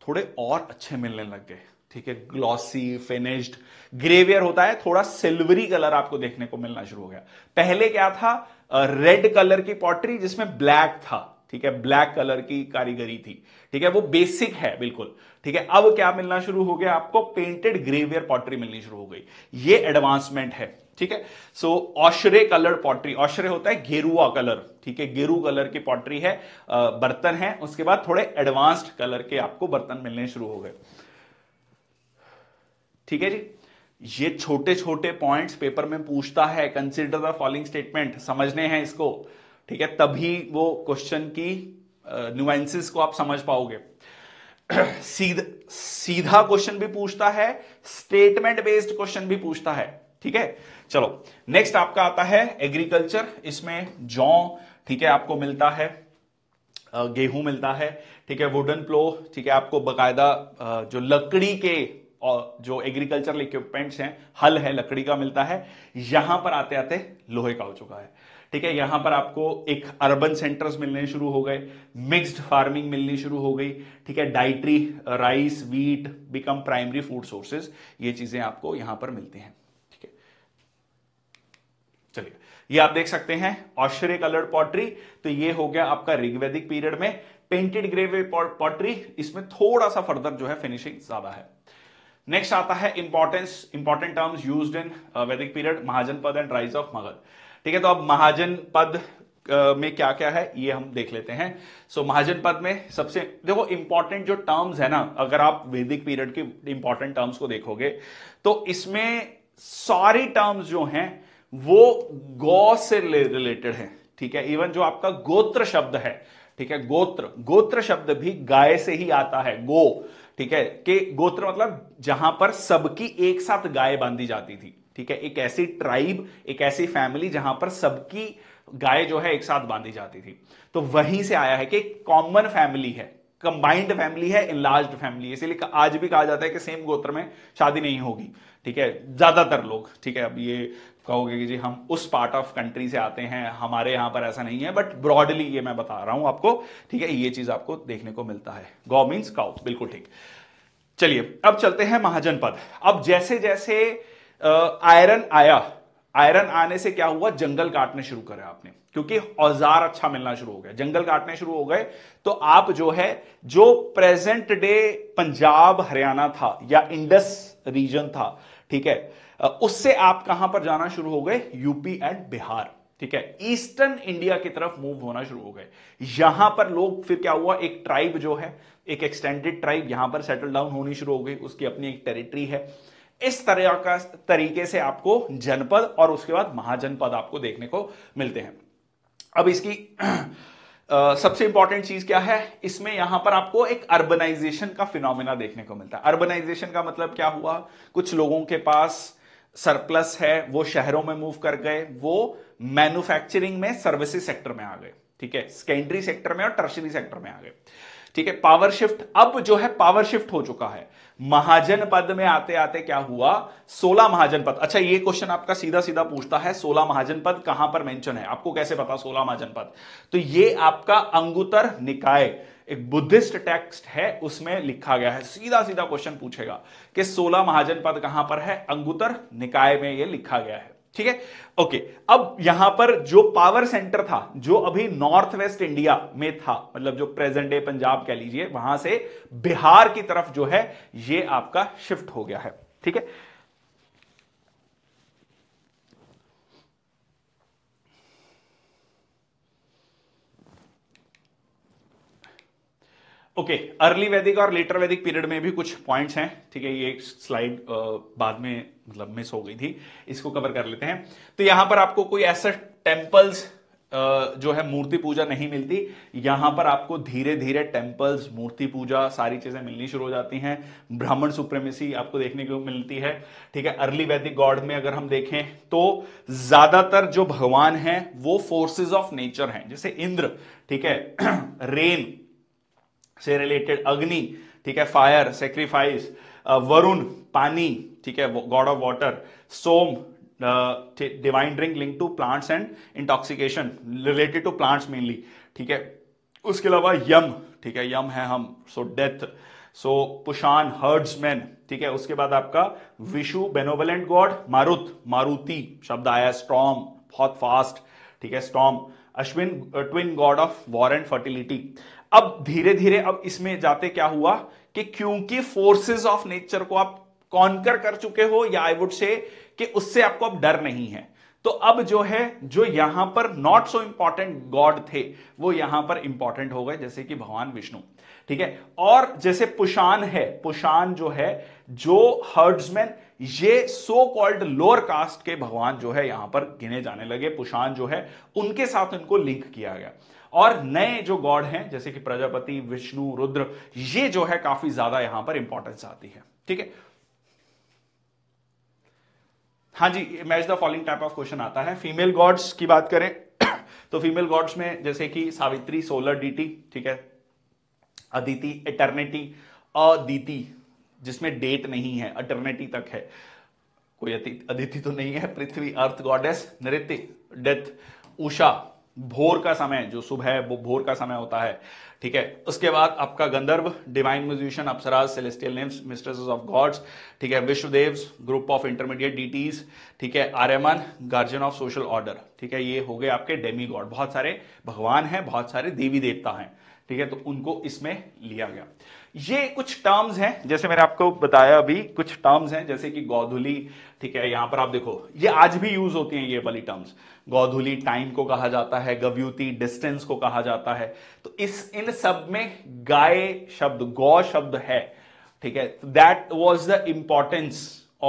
Speaker 1: थोड़े और अच्छे मिलने लग गए ठीक है ग्लॉसी फिनिश्ड ग्रेवियर होता है थोड़ा सिल्वरी कलर आपको देखने को मिलना शुरू हो गया पहले क्या था रेड कलर की पॉटरी जिसमें ब्लैक था ठीक है ब्लैक कलर की कारीगरी थी ठीक है वो बेसिक है बिल्कुल ठीक है अब क्या मिलना शुरू हो गया आपको पेंटेड ग्रेवियर पॉटरी मिलनी शुरू हो गई ये एडवांसमेंट है ठीक है सो ऑशरे कलर पॉटरी ऑशरे होता है गेरुआ कलर ठीक है गेरू कलर की पॉटरी है बर्तन है उसके बाद थोड़े एडवांस्ड कलर के आपको बर्तन मिलने शुरू हो गए ठीक है जी ये छोटे छोटे पॉइंट्स पेपर में पूछता है कंसिडर द फॉलोइंग स्टेटमेंट समझने हैं इसको ठीक है तभी वो क्वेश्चन की न्यूएंसिस को आप समझ पाओगे [clears throat] सीधा सीधा क्वेश्चन भी पूछता है स्टेटमेंट बेस्ड क्वेश्चन भी पूछता है ठीक है चलो नेक्स्ट आपका आता है एग्रीकल्चर इसमें जौ ठीक है आपको मिलता है गेहूं मिलता है ठीक है वुडन प्लो ठीक है आपको बकायदा जो लकड़ी के और जो एग्रीकल्चरल इक्विपमेंट्स हैं हल है लकड़ी का मिलता है यहां पर आते आते लोहे का हो चुका है ठीक है यहां पर आपको एक अर्बन सेंटर्स मिलने शुरू हो गए मिक्स्ड फार्मिंग मिलनी शुरू हो गई ठीक है dietary rice wheat become primary food sources ये चीजें आपको यहां पर मिलती हैं ठीक है चलिए ये आप देख सकते हैं ऑश्चर्य कलर्ड पॉटरी तो ये हो गया आपका ऋग्वेदिक पीरियड में पेंटेड ग्रेवे पॉटरी इसमें थोड़ा सा फर्दर जो है फिनिशिंग ज्यादा है नेक्स्ट आता है importance important terms use in Vedic period महाजन पद एंड राइज ऑफ मगध ठीक है तो अब महाजन पद uh, में क्या क्या है ये हम देख लेते हैं सो so, महाजन पद में सबसे देखो इंपॉर्टेंट जो टर्म्स है ना अगर आप वैदिक पीरियड के इंपॉर्टेंट टर्म्स को देखोगे तो इसमें सारी टर्म्स जो हैं वो गौ से रिलेटेड है ठीक है इवन जो आपका गोत्र शब्द है ठीक है गोत्र गोत्र शब्द भी गाय से ही आता है गो ठीक है कि गोत्र मतलब जहां पर सबकी एक साथ गाय बांधी जाती थी ठीक है एक ऐसी ट्राइब एक ऐसी फैमिली जहां पर सबकी गाय जो है एक साथ बांधी जाती थी तो वहीं से आया है कि कॉमन फैमिली है कंबाइंड फैमिली है इनलार्ज फैमिली इसीलिए आज भी कहा जाता है कि सेम गोत्र में शादी नहीं होगी ठीक है ज्यादातर लोग ठीक है अब ये कहोगे कि जी हम उस पार्ट ऑफ कंट्री से आते हैं हमारे यहां पर ऐसा नहीं है बट ब्रॉडली ये मैं बता रहा हूं आपको ठीक है ये चीज़ आपको देखने को मिलता है गौ मीन्स काउ बिल्कुल ठीक चलिए अब चलते हैं महाजनपद अब जैसे जैसे आयरन आया आयरन आने से क्या हुआ जंगल काटने शुरू करे आपने क्योंकि औजार अच्छा मिलना शुरू हो गया जंगल काटने शुरू हो गए तो आप जो है जो प्रेजेंट डे पंजाब हरियाणा था या इंडस रीजन था ठीक है उससे आप कहां पर जाना शुरू हो गए यूपी एंड बिहार ठीक है ईस्टर्न इंडिया की तरफ मूव होना शुरू हो गए यहां पर लोग फिर क्या हुआ एक ट्राइब जो है एक एक्सटेंडेड ट्राइब यहां पर सेटल डाउन होनी शुरू हो गई उसकी अपनी एक टेरिटरी है इस तरह का तरीके से आपको जनपद और उसके बाद महाजनपद आपको देखने को मिलते हैं अब इसकी सबसे इंपॉर्टेंट चीज क्या है इसमें यहां पर आपको एक अर्बनाइजेशन का फिनोमिना देखने को मिलता है अर्बनाइजेशन का मतलब क्या हुआ कुछ लोगों के पास सरप्लस है वो शहरों में मूव कर गए वो मैन्युफैक्चरिंग में सर्विसेज सेक्टर में आ गए ठीक है सेकेंडरी सेक्टर में और टर्शरी सेक्टर में आ गए ठीक है पावर शिफ्ट अब जो है पावर शिफ्ट हो चुका है महाजन पद में आते आते क्या हुआ सोलह महाजन पद अच्छा ये क्वेश्चन आपका सीधा सीधा पूछता है सोलह महाजन पद कहां पर मेंशन है आपको कैसे पता सोलह महाजन पद तो ये आपका अंगुतर निकाय एक बुद्धिस्ट टेक्स्ट है उसमें लिखा गया है सीधा सीधा क्वेश्चन पूछेगा कि सोलह महाजन पद कहां पर है अंगुतर निकाय में यह लिखा गया है ठीक है ओके अब यहां पर जो पावर सेंटर था जो अभी नॉर्थ वेस्ट इंडिया में था मतलब जो प्रेजेंट डे पंजाब कह लीजिए वहां से बिहार की तरफ जो है ये आपका शिफ्ट हो गया है ठीक है ओके अर्ली वैदिक और लेटर वैदिक पीरियड में भी कुछ पॉइंट्स हैं ठीक है ये एक स्लाइड बाद में मतलब मिस हो गई थी इसको कवर कर लेते हैं तो यहां पर आपको कोई ऐसा टेम्पल्स जो है मूर्ति पूजा नहीं मिलती यहां पर आपको धीरे धीरे टेम्पल्स मूर्ति पूजा सारी चीजें मिलनी शुरू हो जाती हैं ब्राह्मण सुप्रेमेसी आपको देखने को मिलती है ठीक है अर्ली वैदिक गॉड में अगर हम देखें तो ज्यादातर जो भगवान हैं वो फोर्सेस ऑफ नेचर हैं जैसे इंद्र ठीक है रेन [clears throat] से रिलेटेड अग्नि ठीक है फायर सेक्रीफाइस वरुण पानी ठीक है god of water Som divine drink link to plants and intoxication related to plants mainly ठीक है उसके अलावा यम ठीक है यम है हम सो डेथ सो पुशान हर्ड्समैन ठीक है उसके बाद आपका विशु बेनोवलेंट गॉड मारुत मारुति शब्द आया स्ट्रॉम बहुत फास्ट ठीक है storm Ashwin twin god of war and fertility अब धीरे धीरे अब इसमें जाते क्या हुआ कि क्योंकि फोर्सेस ऑफ नेचर को आप कॉन्कर कर चुके हो या आई वुड से कि उससे आपको अब डर नहीं है तो अब जो है जो यहां पर नॉट सो इंपॉर्टेंट गॉड थे वो यहां पर इंपॉर्टेंट हो गए जैसे कि भगवान विष्णु ठीक है और जैसे पुषान है पुषान जो है जो हर्ड्समैन ये सो कॉल्ड लोअर कास्ट के भगवान जो है यहां पर गिने जाने लगे पुषान जो है उनके साथ उनको लिंक किया गया और नए जो गॉड हैं जैसे कि प्रजापति विष्णु रुद्र ये जो है काफी ज्यादा यहां पर इंपॉर्टेंस आती है ठीक है हाँ जी match the following type of question आता है फीमेल गॉड्स की बात करें [coughs] तो फीमेल गॉड्स में जैसे कि सावित्री सोलर डीटी ठीक है अदिति एटर्निटी अदिति जिसमें डेट नहीं है अटर्निटी तक है कोई अदिति तो नहीं है पृथ्वी अर्थ गॉडेस नृत्य डेथ उषा भोर का समय जो सुबह वो भोर का समय होता है ठीक है उसके बाद आपका Gandharva divine musician Apsaras celestial nymphs mistresses of gods ठीक है Vishwadev group of intermediate deities ठीक है Aryaman guardian of social order ठीक है ये हो गए आपके डेमी गॉड बहुत सारे भगवान हैं बहुत सारे देवी देवता हैं ठीक है तो उनको इसमें लिया गया ये कुछ टर्म्स हैं जैसे मैंने आपको बताया अभी कुछ टर्म्स हैं जैसे कि गौधुली ठीक है यहां पर आप देखो ये आज भी यूज होती हैं ये वाली टर्म्स गौधुली टाइम को कहा जाता है गव्यूती डिस्टेंस को कहा जाता है तो इस इन सब में गाय शब्द गौ शब्द है ठीक है that was the importance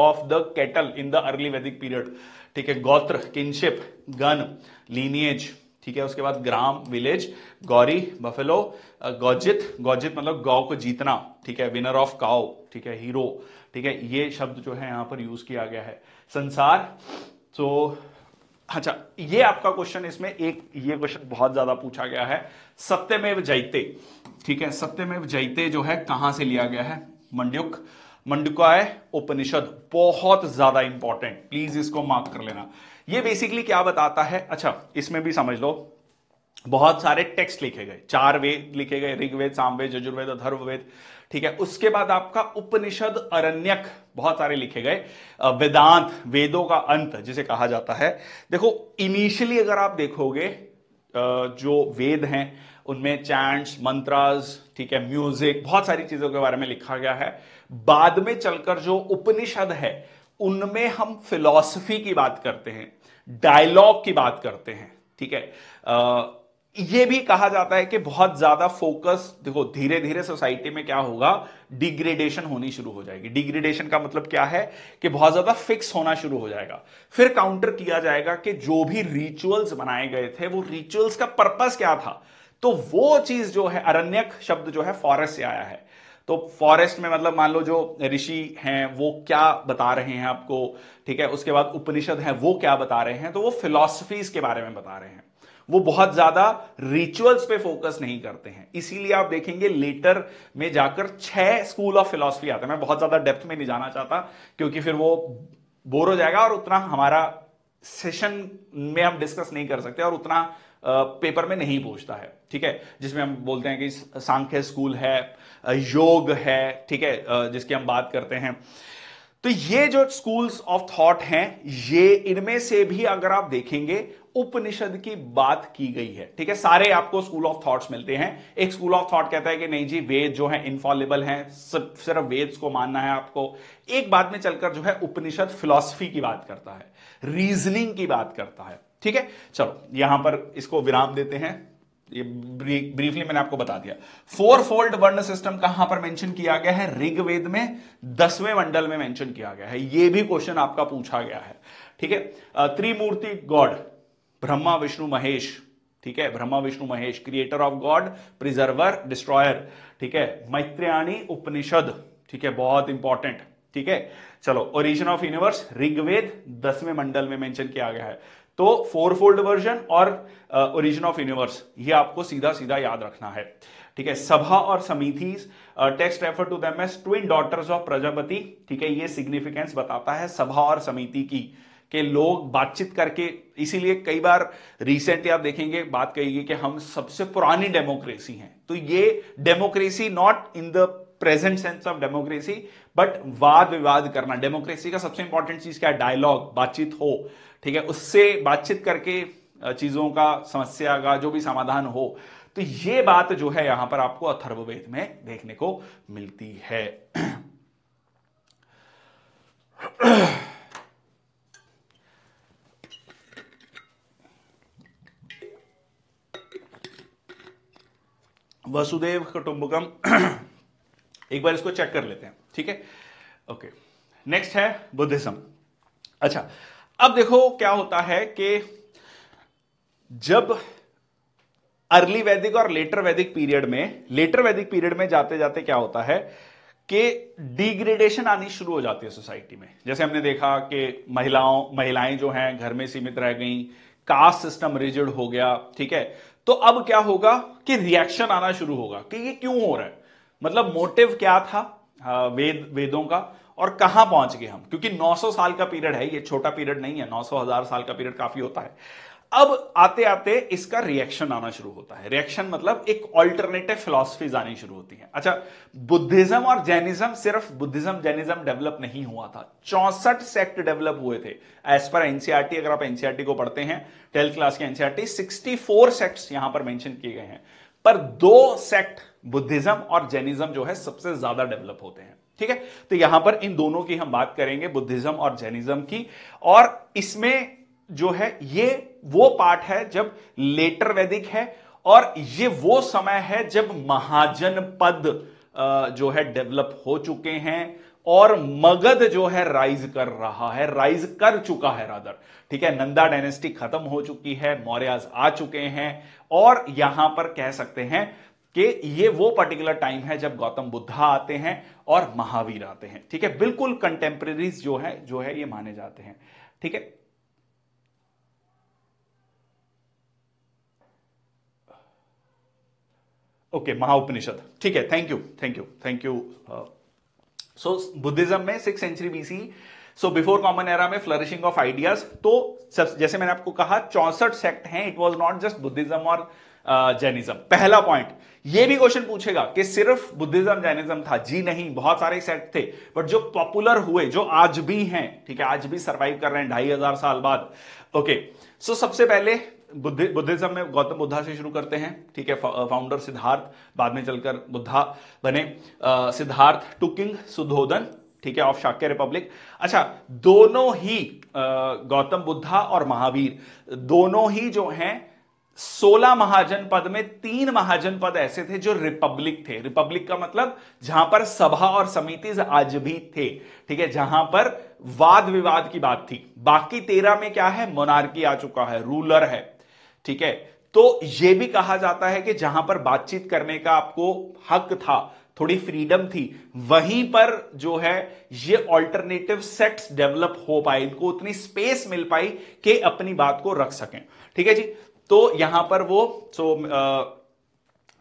Speaker 1: of the cattle in the early Vedic period ठीक है गोत्र किनशिप गन लीनिएज ठीक है उसके बाद ग्राम विलेज गौरी बफेलो गौजित गौजित मतलब गौ को जीतना ठीक है विनर ऑफ काओ ठीक है हीरो ठीक है ये शब्द जो है यहां पर यूज किया गया है संसार तो अच्छा ये आपका क्वेश्चन इसमें एक ये क्वेश्चन बहुत ज्यादा पूछा गया है सत्यमेव जयते ठीक है सत्यमेव जयते जो है कहां से लिया गया है मंडुक मंडुकाय उपनिषद बहुत ज्यादा इंपॉर्टेंट प्लीज इसको मार्क कर लेना ये बेसिकली क्या बताता है अच्छा इसमें भी समझ लो बहुत सारे टेक्स्ट लिखे गए चार वेद लिखे गए ऋग्वेद सामवेद यजुर्वेद अथर्ववेद ठीक है उसके बाद आपका उपनिषद अरण्यक बहुत सारे लिखे गए वेदांत वेदों का अंत जिसे कहा जाता है देखो इनिशियली अगर आप देखोगे जो वेद हैं उनमें चैंट्स मंत्रास ठीक है म्यूजिक बहुत सारी चीजों के बारे में लिखा गया है बाद में चलकर जो उपनिषद है उनमें हम फिलॉसफी की बात करते हैं डायलॉग की बात करते हैं ठीक है आ, ये भी कहा जाता है कि बहुत ज्यादा फोकस देखो धीरे धीरे सोसाइटी में क्या होगा डिग्रेडेशन होनी शुरू हो जाएगी डिग्रेडेशन का मतलब क्या है कि बहुत ज्यादा फिक्स होना शुरू हो जाएगा फिर काउंटर किया जाएगा कि जो भी रिचुअल्स बनाए गए थे वो रिचुअल्स का पर्पस क्या था तो वो चीज जो है अरण्यक शब्द जो है फॉरेस्ट से आया है तो फॉरेस्ट में मतलब मान लो जो ऋषि हैं वो क्या बता रहे हैं आपको ठीक है उसके बाद उपनिषद हैं वो क्या बता रहे हैं तो वो फिलॉसफीज के बारे में बता रहे हैं वो बहुत ज्यादा रिचुअल्स पे फोकस नहीं करते हैं इसीलिए आप देखेंगे लेटर में जाकर छह स्कूल ऑफ फिलोसफी आते हैं मैं बहुत ज्यादा डेप्थ में नहीं जाना चाहता क्योंकि फिर वो बोर हो जाएगा और उतना हमारा सेशन में हम डिस्कस नहीं कर सकते और उतना पेपर में नहीं पूछता है ठीक है जिसमें हम बोलते हैं कि सांख्य स्कूल है योग है ठीक है जिसकी हम बात करते हैं तो ये जो स्कूल्स ऑफ थॉट हैं ये इनमें से भी अगर आप देखेंगे उपनिषद की बात की गई है ठीक है सारे आपको स्कूल ऑफ थॉट्स मिलते हैं एक स्कूल ऑफ थॉट कहता है कि नहीं जी वेद जो है इनफॉलेबल है सिर्फ वेद्स को मानना है आपको एक बात में चलकर जो है उपनिषद फिलॉसफी की बात करता है रीजनिंग की बात करता है ठीक है चलो यहां पर इसको विराम देते हैं ये ब्रीफली मैंने आपको बता दिया फोर फोल्ड वर्ण सिस्टम कहां पर मेंशन किया गया है ऋग्वेद में दसवें मंडल में मेंशन किया गया है ये भी क्वेश्चन आपका पूछा गया है ठीक है त्रिमूर्ति गॉड ब्रह्मा विष्णु महेश ठीक है Brahma Vishnu Mahesh creator of god preserver destroyer ठीक है मैत्रियाणी उपनिषद ठीक है बहुत इंपॉर्टेंट ठीक है चलो ओरिजिन ऑफ यूनिवर्स ऋग्वेद दसवें मंडल में मेंशन किया गया है तो फोर फोल्ड वर्जन और ओरिजिन ऑफ यूनिवर्स ये आपको सीधा सीधा याद रखना है ठीक है सभा और समिति text refer to them as twin daughters of Prajapati ठीक है ये सिग्निफिकेंस बताता है सभा और समिति की के लोग बातचीत करके इसीलिए कई बार रिसेंटली आप देखेंगे बात कही कि हम सबसे पुरानी डेमोक्रेसी हैं तो ये democracy not in the present sense of democracy but वाद विवाद करना डेमोक्रेसी का सबसे इंपॉर्टेंट चीज क्या है डायलॉग बातचीत हो ठीक है उससे बातचीत करके चीजों का समस्या का जो भी समाधान हो तो ये बात जो है यहां पर आपको अथर्ववेद में देखने को मिलती है वसुदेव कुटुंबकम एक बार इसको चेक कर लेते हैं ठीक है ओके नेक्स्ट है बुद्धिज्म अच्छा अब देखो क्या होता है कि जब अर्ली वैदिक और लेटर वैदिक पीरियड में लेटर वैदिक पीरियड में जाते जाते क्या होता है कि डिग्रेडेशन आनी शुरू हो जाती है सोसाइटी में जैसे हमने देखा कि महिलाओं महिलाएं जो हैं घर में सीमित रह गई कास्ट सिस्टम रिजिड हो गया ठीक है तो अब क्या होगा कि रिएक्शन आना शुरू होगा कि ये क्यों हो रहा है मतलब मोटिव क्या था वेद वेदों का और कहां पहुंच गए हम क्योंकि 900 साल का पीरियड है ये छोटा पीरियड नहीं है 900 हजार साल का पीरियड काफी होता है अब आते आते इसका रिएक्शन आना शुरू होता है रिएक्शन मतलब एक ऑल्टरनेटिव फिलोसफीज आनी शुरू होती है अच्छा बुद्धिज्म और जैनिज्म सिर्फ बुद्धिज्म जैनिज्म डेवलप नहीं हुआ था चौसठ सेक्ट डेवलप हुए थे एज पर एनसीआरटी अगर आप एनसीआरटी e को पढ़ते हैं ट्वेल्थ क्लास के एनसीआरटी 64 सेक्ट्स यहां पर मेंशन किए गए हैं पर दो सेक्ट बुद्धिज्म और जैनिज्म जो है सबसे ज्यादा डेवलप होते हैं ठीक है तो यहां पर इन दोनों की हम बात करेंगे बुद्धिज्म और जैनिज्म की और इसमें जो है ये वो पार्ट है जब लेटर वैदिक है और ये वो समय है जब महाजन पद जो है डेवलप हो चुके हैं और मगध जो है राइज कर रहा है राइज कर चुका है रादर ठीक है नंदा डायनेस्टी खत्म हो चुकी है मौर्याज आ चुके हैं और यहां पर कह सकते हैं कि ये वो पर्टिकुलर टाइम है जब गौतम बुद्धा आते हैं और महावीर आते हैं ठीक है बिल्कुल कंटेम्प्रेरीज जो है जो है ये माने जाते हैं ठीक है ओके महाउपनिषद ठीक है thank you thank you thank you so Buddhism में six century BC so before common era में फ्लरिशिंग ऑफ आइडियाज तो जैसे मैंने आपको कहा चौसठ सेक्ट हैं it was not just Buddhism और जैनिज्म पहला पॉइंट ये भी क्वेश्चन पूछेगा कि सिर्फ बुद्धिज्म जैनिज्म था जी नहीं बहुत सारे सेट थे बट जो पॉपुलर हुए जो आज भी हैं ठीक है आज भी सरवाइव कर रहे हैं ढाई हजार साल बाद ओके सो सबसे पहले बुद्धिज्म में गौतम बुद्धा से शुरू करते हैं ठीक है फाउंडर सिद्धार्थ बाद में चलकर बुद्धा बने सिद्धार्थ टुकिंग सुधोधन ठीक है ऑफ शाक्य रिपब्लिक अच्छा दोनों ही गौतम बुद्धा और महावीर दोनों ही जो हैं सोलह महाजनपद में तीन महाजनपद ऐसे थे जो रिपब्लिक थे रिपब्लिक का मतलब जहां पर सभा और समिति आज भी थे ठीक है जहां पर वाद विवाद की बात थी बाकी तेरह में क्या है मोनार्की आ चुका है रूलर है ठीक है तो यह भी कहा जाता है कि जहां पर बातचीत करने का आपको हक था थोड़ी फ्रीडम थी वहीं पर जो है ये ऑल्टरनेटिव सेट्स डेवलप हो पाए इनको उतनी स्पेस मिल पाई कि अपनी बात को रख सकें ठीक है जी तो यहां पर वो so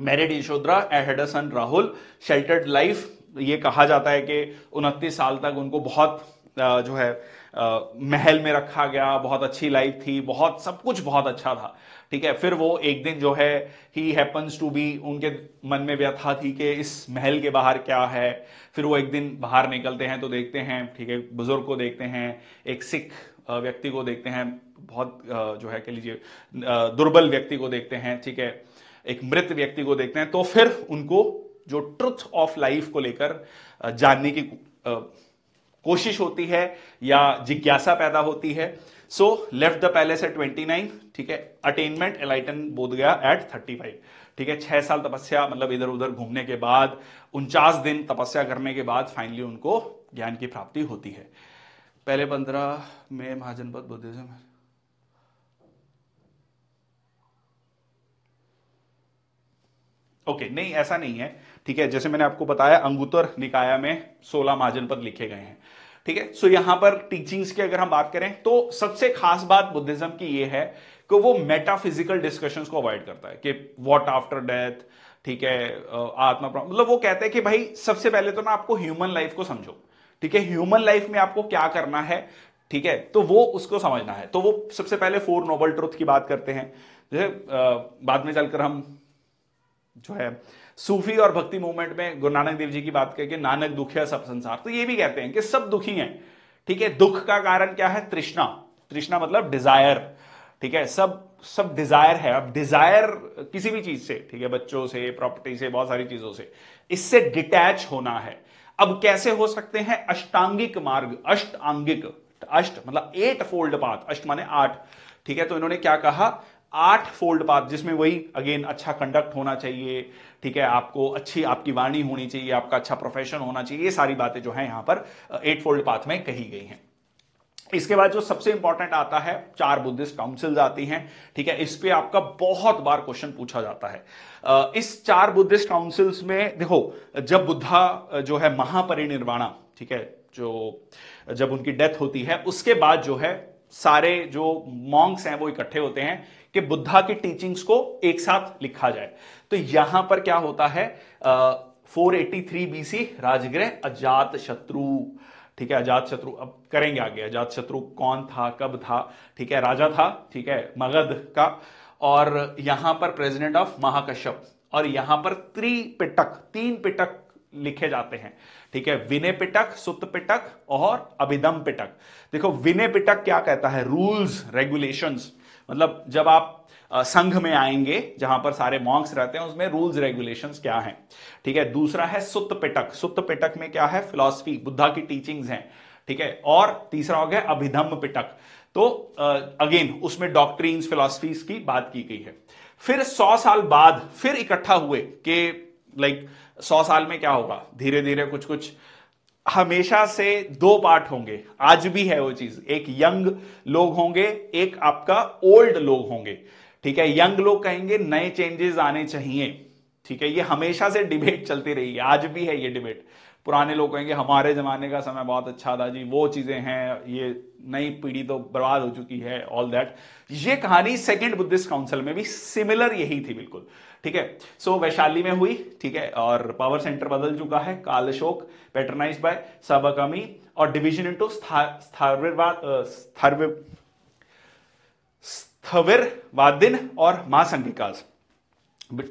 Speaker 1: married Yashodhara had Rahul sheltered life ये कहा जाता है कि उनतीस साल तक उनको बहुत आ, uh, जो है आ, uh, महल में रखा गया बहुत अच्छी लाइफ थी बहुत सब कुछ बहुत अच्छा था ठीक है फिर वो एक दिन जो है ही हैपन्स टू बी उनके मन में व्यथा थी कि इस महल के बाहर क्या है फिर वो एक दिन बाहर निकलते हैं तो देखते हैं ठीक है बुजुर्ग को देखते हैं एक सिख uh, व्यक्ति को देखते हैं बहुत जो है कह लीजिए दुर्बल व्यक्ति को देखते हैं ठीक है एक मृत व्यक्ति को देखते हैं तो फिर उनको जो ट्रुथ ऑफ लाइफ को लेकर जानने की कोशिश होती है या जिज्ञासा पैदा होती है so left the palace at nine ठीक है अटेनमेंट एलाइटन बोध गया एट थर्टी फाइव ठीक है छह साल तपस्या मतलब इधर उधर घूमने के बाद उनचास दिन तपस्या करने के बाद फाइनली उनको ज्ञान की प्राप्ति होती है पहले पंद्रह में महाजनपद बुद्धिज्म ओके okay, नहीं ऐसा नहीं है ठीक है जैसे मैंने आपको बताया अंगुतर निकाया में सोलह महाजन पद लिखे गए हैं ठीक है सो यहां पर टीचिंग्स की अगर हम बात करें तो सबसे खास बात बुद्धिज्म की यह है कि वो मेटाफिजिकल डिस्कशंस को अवॉइड करता है कि व्हाट आफ्टर डेथ ठीक है आत्मा मतलब वो कहते हैं कि भाई सबसे पहले तो ना आपको ह्यूमन लाइफ को समझो ठीक है ह्यूमन लाइफ में आपको क्या करना है ठीक है तो वो उसको समझना है तो वो सबसे पहले फोर नोबल ट्रुथ की बात करते हैं जैसे बाद में चलकर हम जो है सूफी और भक्ति मूवमेंट में गुरु नानक देव जी की बात करके नानक दुखिया सब संसार तो ये भी कहते हैं कि सब दुखी हैं ठीक है दुख का कारण क्या है तृष्णा तृष्णा मतलब डिजायर ठीक है सब सब डिजायर है अब डिजायर किसी भी चीज से ठीक है बच्चों से प्रॉपर्टी से बहुत सारी चीजों से इससे डिटैच होना है अब कैसे हो सकते हैं अष्टांगिक मार्ग अष्टांगिक अष्ट मतलब एट फोल्ड पाथ अष्ट माने आठ ठीक है तो इन्होंने क्या कहा आठ फोल्ड पाथ जिसमें वही अगेन अच्छा कंडक्ट होना चाहिए ठीक है आपको अच्छी आपकी वाणी होनी चाहिए आपका अच्छा प्रोफेशन होना चाहिए ये सारी बातें जो है यहां पर एट फोल्ड पाथ में कही गई हैं इसके बाद जो सबसे इंपॉर्टेंट आता है चार बुद्धिस्ट काउंसिल्स आती हैं ठीक है इस पर आपका बहुत बार क्वेश्चन पूछा जाता है इस चार बुद्धिस्ट काउंसिल्स में देखो जब बुद्धा जो है महापरिनिर्वाणा ठीक है जो जब उनकी डेथ होती है उसके बाद जो है सारे जो मॉन्ग्स हैं वो इकट्ठे होते हैं कि बुद्धा की टीचिंग्स को एक साथ लिखा जाए तो यहां पर क्या होता है four eighty three B C Rajgriha Ajatashatru ठीक है अजात शत्रु अब करेंगे आगे अजात शत्रु कौन था कब था ठीक है राजा था ठीक है मगध का और यहां पर प्रेसिडेंट ऑफ महाकश्यप और यहां पर त्रिपिटक तीन पिटक लिखे जाते हैं ठीक है विनय पिटक सुत पिटक और अभिदम पिटक देखो विनय पिटक क्या कहता है रूल्स रेगुलेशंस मतलब जब आप संघ में आएंगे जहां पर सारे मॉन्क्स रहते हैं उसमें रूल्स रेगुलेशंस क्या हैं ठीक है दूसरा है सुत पिटक सुत पिटक में क्या है फिलॉसफी बुद्धा की टीचिंग्स हैं ठीक है और तीसरा हो गया अभिधम्म पिटक तो अगेन उसमें डॉक्ट्रीन्स फिलॉसफीज की बात की गई है फिर सौ साल बाद फिर इकट्ठा हुए कि लाइक सौ साल में क्या होगा धीरे धीरे कुछ कुछ हमेशा से दो पार्ट होंगे आज भी है वो चीज एक यंग लोग होंगे एक आपका ओल्ड लोग होंगे ठीक है यंग लोग कहेंगे नए चेंजेस आने चाहिए ठीक है ये हमेशा से डिबेट चलती रही है आज भी है ये डिबेट पुराने लोग कहेंगे हमारे जमाने का समय बहुत अच्छा था जी वो चीजें हैं ये नई पीढ़ी तो बर्बाद हो चुकी है ऑल दैट ये कहानी सेकेंड बुद्धिस्ट काउंसिल में भी सिमिलर यही थी बिल्कुल ठीक है सो वैशाली में हुई ठीक है और पावर सेंटर बदल चुका है कालशोक पैटर्नाइज बाय सबकमी और डिवीजन इंटू स्थविरवादिन और महासंघिकास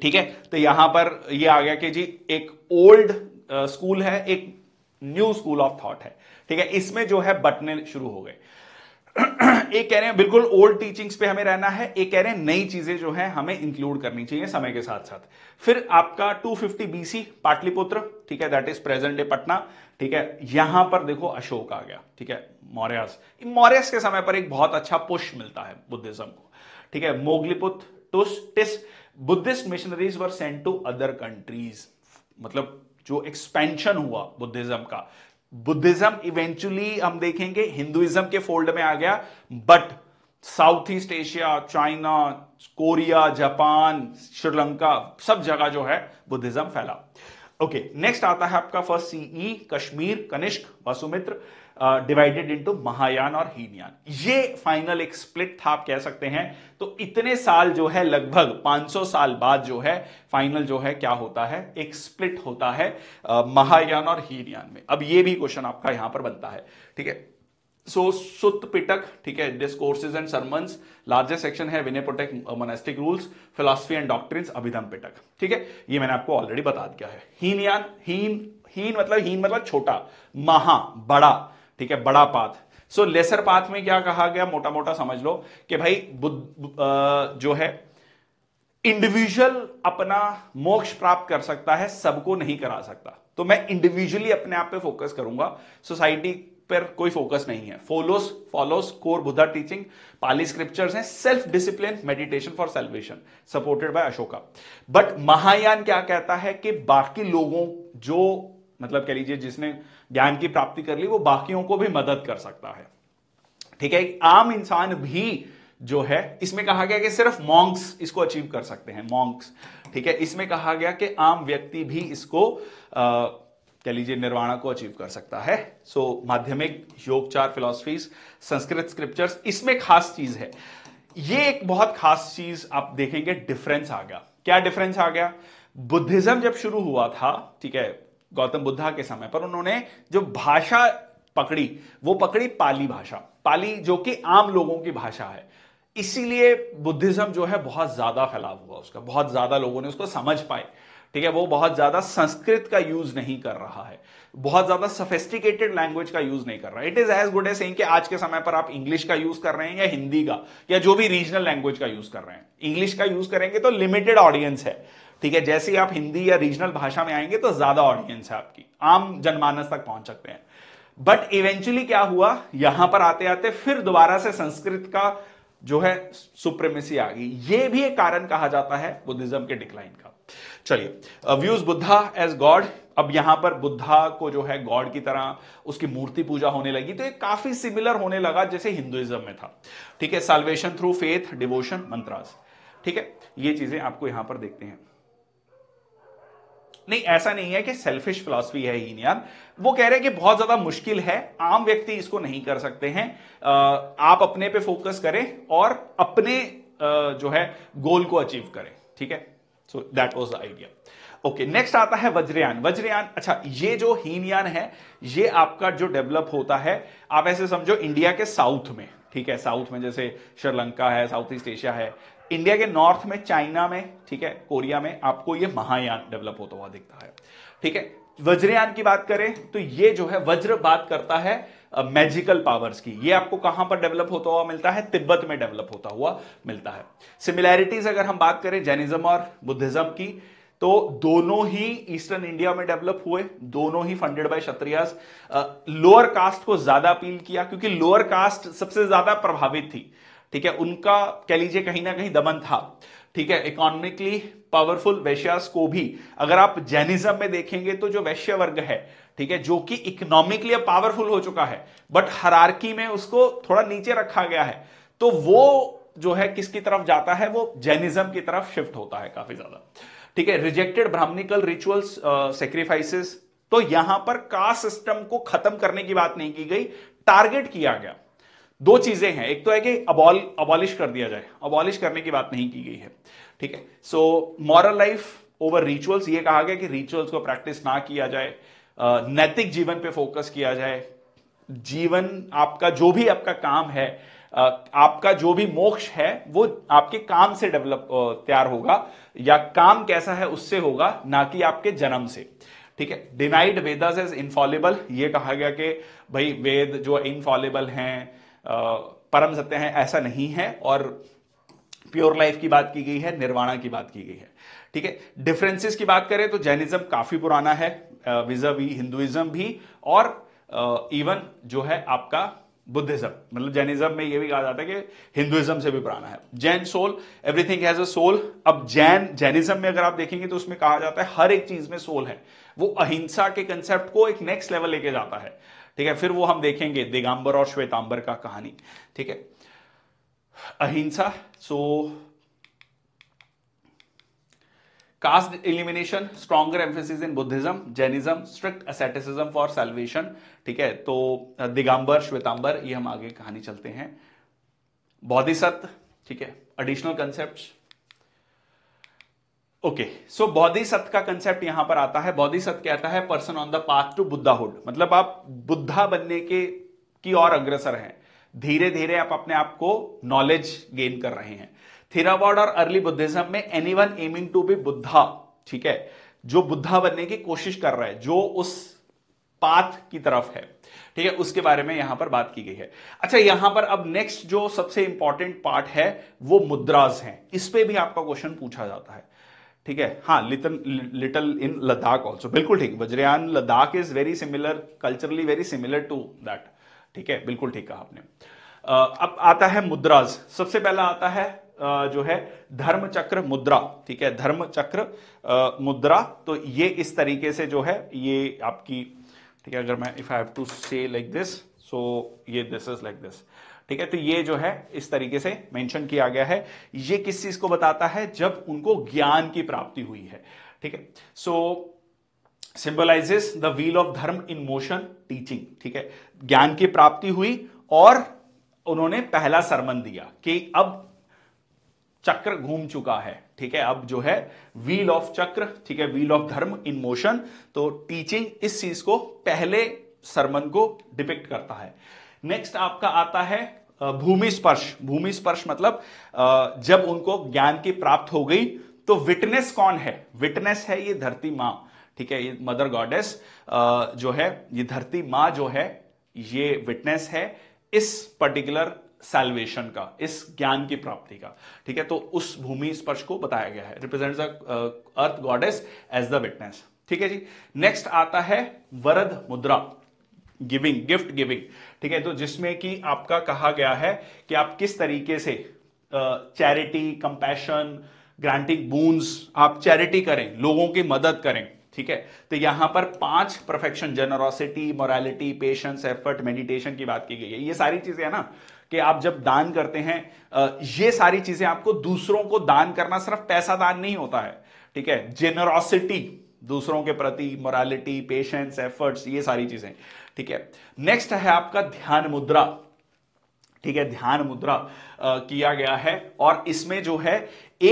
Speaker 1: ठीक है तो यहां पर ये आ गया कि जी एक ओल्ड स्कूल है एक न्यू स्कूल ऑफ थॉट है ठीक है इसमें जो है बटने शुरू हो गए [clears throat] एक कह रहे हैं बिल्कुल ओल्ड टीचिंग्स पे हमें रहना है एक कह रहे हैं नई चीजें जो है हमें इंक्लूड करनी चाहिए समय के साथ साथ फिर आपका 250 फिफ्टी बीसी पाटलिपुत्र ठीक है that is present day Patna ठीक है यहां पर देखो अशोक आ गया ठीक है मौर्यास मौर्यास के समय पर एक बहुत अच्छा पुश मिलता है बुद्धिज्म को ठीक है Moggaliputta Tissa Buddhist missionaries were sent to other countries मतलब जो एक्सपेंशन हुआ बुद्धिज्म का बुद्धिज्म इवेंचुअली हम देखेंगे हिंदुइज्म के फोल्ड में आ गया but South East Asia China Korea Japan Sri Lanka सब जगह जो है बुद्धिज्म फैला ओके okay, नेक्स्ट आता है आपका first CE e, Kashmir Kanishka Vasumitra divided into Mahayana और हीनयान ये फाइनल एक स्प्लिट था आप कह सकते हैं तो इतने साल जो है लगभग 500 साल बाद जो है फाइनल जो है क्या होता है एक स्प्लिट होता है आ, महायान और हीनयान में अब ये भी क्वेश्चन आपका यहां पर बनता है ठीक है सो सुत पिटक ठीक है discourses and sermons largest section है Vinaya Pitaka monastic rules philosophy and doctrines Abhidhamma Pitaka ठीक है ये मैंने आपको ऑलरेडी बता दिया है हीनयान हीन हीन मतलब हीन मतलब छोटा महा बड़ा ठीक है बड़ा पाथ सो लेसर पाथ में क्या कहा गया मोटा मोटा समझ लो कि भाई बुद्ध जो है इंडिविजुअल अपना मोक्ष प्राप्त कर सकता है सबको नहीं करा सकता तो मैं इंडिविजुअली अपने आप पे फोकस करूंगा सोसाइटी पर कोई फोकस नहीं है follows follows core Buddha teaching Pali scriptures हैं self discipline meditation for salvation supported by Ashoka but Mahayana क्या कहता है कि बाकी लोगों जो मतलब कह लीजिए जिसने ज्ञान की प्राप्ति कर ली वो बाकियों को भी मदद कर सकता है ठीक है एक आम इंसान भी जो है इसमें कहा गया कि सिर्फ मॉन्क्स इसको अचीव कर सकते हैं मॉन्क्स ठीक है इसमें कहा गया कि आम व्यक्ति भी इसको कह लीजिए निर्वाणा को अचीव कर सकता है सो so, माध्यमिक योगचार फिलोसफीज संस्कृत स्क्रिप्चर्स इसमें खास चीज है ये एक बहुत खास चीज आप देखेंगे डिफरेंस आ गया क्या डिफरेंस आ गया बुद्धिज्म जब शुरू हुआ था ठीक है गौतम बुद्धा के समय पर उन्होंने जो भाषा पकड़ी वो पकड़ी पाली भाषा पाली जो कि आम लोगों की भाषा है इसीलिए बुद्धिज्म जो है बहुत ज्यादा फैलाव हुआ उसका बहुत ज्यादा लोगों ने उसको समझ पाए ठीक है वो बहुत ज्यादा संस्कृत का यूज नहीं कर रहा है बहुत ज्यादा सफेस्टिकेटेड लैंग्वेज का यूज नहीं कर रहा है it is as good as saying कि आज के समय पर आप इंग्लिश का यूज कर रहे हैं या हिंदी का या जो भी रीजनल लैंग्वेज का यूज कर रहे हैं इंग्लिश का यूज करेंगे तो लिमिटेड ऑडियंस है ठीक है जैसे ही आप हिंदी या रीजनल भाषा में आएंगे तो ज्यादा ऑडियंस है आपकी आम जनमानस तक पहुंच सकते हैं बट इवेंचुअली क्या हुआ यहां पर आते आते फिर दोबारा से संस्कृत का जो है सुप्रीमेसी आ गई ये भी एक कारण कहा जाता है बुद्धिज्म के डिक्लाइन का चलिए व्यूज बुद्धा एज गॉड अब यहां पर बुद्धा को जो है गॉड की तरह उसकी मूर्ति पूजा होने लगी तो ये काफी सिमिलर होने लगा जैसे हिंदुइज्म में था ठीक है salvation through faith devotion mantras ठीक है ये चीजें आपको यहां पर देखते हैं नहीं ऐसा नहीं है कि सेल्फिश फिलॉसफी है ही नहीं वो कह रहे हैं कि बहुत ज्यादा मुश्किल है आम व्यक्ति इसको नहीं कर सकते हैं आप अपने पे फोकस करें और अपने जो है गोल को अचीव करें ठीक है so that was the idea okay next आता है वज्रयान वज्रयान अच्छा ये जो हीनयान है ये आपका जो डेवलप होता है आप ऐसे समझो इंडिया के साउथ में ठीक है साउथ में जैसे श्रीलंका है साउथ ईस्ट एशिया है इंडिया के नॉर्थ में चाइना में ठीक है कोरिया में आपको ये महायान डेवलप होता हुआ दिखता है ठीक है वज्रयान की बात करें तो ये जो है वज्र बात करता है मैजिकल uh, पावर्स की ये आपको कहां पर डेवलप होता हुआ मिलता है तिब्बत में डेवलप होता हुआ मिलता है सिमिलैरिटीज अगर हम बात करें जैनिज्म और बुद्धिज्म की तो दोनों ही ईस्टर्न इंडिया में डेवलप हुए दोनों ही funded by Kshatriya lower caste को ज्यादा अपील किया क्योंकि लोअर कास्ट सबसे ज्यादा प्रभावित थी ठीक है उनका कह लीजिए कहीं ना कहीं दमन था ठीक है इकोनॉमिकली पावरफुल वैश्यास को भी अगर आप जैनिज्म में देखेंगे तो जो वैश्य वर्ग है ठीक है जो कि इकोनॉमिकली पावरफुल हो चुका है बट हरारकी में उसको थोड़ा नीचे रखा गया है तो वो जो है किसकी तरफ जाता है वो जैनिज्म की तरफ शिफ्ट होता है काफी ज्यादा ठीक है रिजेक्टेड ब्राह्मणिकल रिचुअल्स सेक्रीफाइसेस तो यहां पर कास्ट सिस्टम को खत्म करने की बात नहीं की गई टारगेट किया गया दो चीजें हैं एक तो है कि अबॉल अबॉलिश कर दिया जाए अबॉलिश करने की बात नहीं की गई है ठीक है so moral life over rituals ये कहा गया कि रिचुअल्स को प्रैक्टिस ना किया जाए नैतिक जीवन पे फोकस किया जाए जीवन आपका जो भी आपका काम है आपका जो भी मोक्ष है वो आपके काम से डेवलप तैयार होगा या काम कैसा है उससे होगा ना कि आपके जन्म से ठीक है डिनाइड वेदास इज इनफॉलेबल ये कहा गया कि भाई वेद जो इनफॉलेबल हैं परम सत्य है ऐसा नहीं है और प्योर लाइफ की बात की गई है निर्वाणा की बात की गई है ठीक है डिफरेंसेस की बात करें तो जैनिज्म काफी पुराना है विजा भी हिंदुइज्म भी और इवन जो है आपका बुद्धिज्म मतलब जैनिज्म में यह भी कहा जाता है कि हिंदुइज्म से भी पुराना है Jain soul everything has a soul अब जैन जैनिज्म में अगर आप देखेंगे तो उसमें कहा जाता है हर एक चीज में सोल है वो अहिंसा के कंसेप्ट को एक नेक्स्ट लेवल लेके जाता है ठीक है फिर वो हम देखेंगे दिगंबर और श्वेतांबर का कहानी ठीक है ahimsa so caste elimination stronger emphasis in Buddhism Jainism strict asceticism for salvation ठीक है तो दिगंबर श्वेतांबर ये हम आगे कहानी चलते हैं बौद्धिसत ठीक है additional concepts okay so Bodhisattva का कंसेप्ट यहां पर आता है बौद्धि सत्य कहता है person on the path to Buddhahood मतलब आप बुद्धा बनने के की और अग्रसर हैं धीरे धीरे आप अपने आप को नॉलेज गेन कर रहे हैं थिराबॉर्ड और अर्ली बुद्धिज्म में anyone aiming to be Buddha ठीक है जो बुद्धा बनने की कोशिश कर रहा है जो उस पाथ की तरफ है ठीक है उसके बारे में यहां पर बात की गई है अच्छा यहां पर अब नेक्स्ट जो सबसे इंपॉर्टेंट पार्ट है वो मुद्राज हैं इस पर भी आपका क्वेश्चन पूछा जाता है ठीक है हाँ little little in Ladakh also बिल्कुल ठीक Vajrayana Ladakh is very similar culturally very similar to that ठीक है बिल्कुल ठीक कहा आपने अब आता है मुद्राज सबसे पहला आता है जो है धर्म चक्र मुद्रा ठीक है धर्म चक्र मुद्रा तो ये इस तरीके से जो है ये आपकी ठीक है अगर मैं if I have to say like this so ये दिस इज लाइक दिस ठीक है तो ये जो है इस तरीके से मेंशन किया गया है ये किस चीज को बताता है जब उनको ज्ञान की प्राप्ति हुई है ठीक है so symbolises the wheel of dharma in motion teaching ठीक है ज्ञान की प्राप्ति हुई और उन्होंने पहला सरमन दिया कि अब चक्र घूम चुका है ठीक है अब जो है व्हील ऑफ चक्र ठीक है wheel of dharma in motion तो टीचिंग इस चीज को पहले सरमन को डिपेक्ट करता है नेक्स्ट आपका आता है भूमि स्पर्श भूमि स्पर्श मतलब जब उनको ज्ञान की प्राप्त हो गई तो विटनेस कौन है विटनेस है ये धरती माँ ठीक है ये मदर गॉडेस जो है ये धरती माँ जो है ये विटनेस है इस पर्टिकुलर सेल्वेशन का इस ज्ञान की प्राप्ति का ठीक है तो उस भूमि स्पर्श को बताया गया है represent earth goddess as the witness ठीक है जी नेक्स्ट आता है वरद मुद्रा गिविंग गिफ्ट गिविंग ठीक है तो जिसमें कि आपका कहा गया है कि आप किस तरीके से चैरिटी कंपैशन ग्रांटिंग बूंस आप चैरिटी करें लोगों की मदद करें ठीक है तो यहां पर पांच perfection generosity morality patience effort meditation की बात की गई है ये सारी चीजें है ना कि आप जब दान करते हैं ये सारी चीजें आपको दूसरों को दान करना सिर्फ पैसा दान नहीं होता है ठीक है जेनरोसिटी दूसरों के प्रति मोरालिटी पेशेंस एफर्ट्स ये सारी चीजें ठीक है नेक्स्ट है आपका ध्यान मुद्रा ठीक है ध्यान मुद्रा आ, किया गया है और इसमें जो है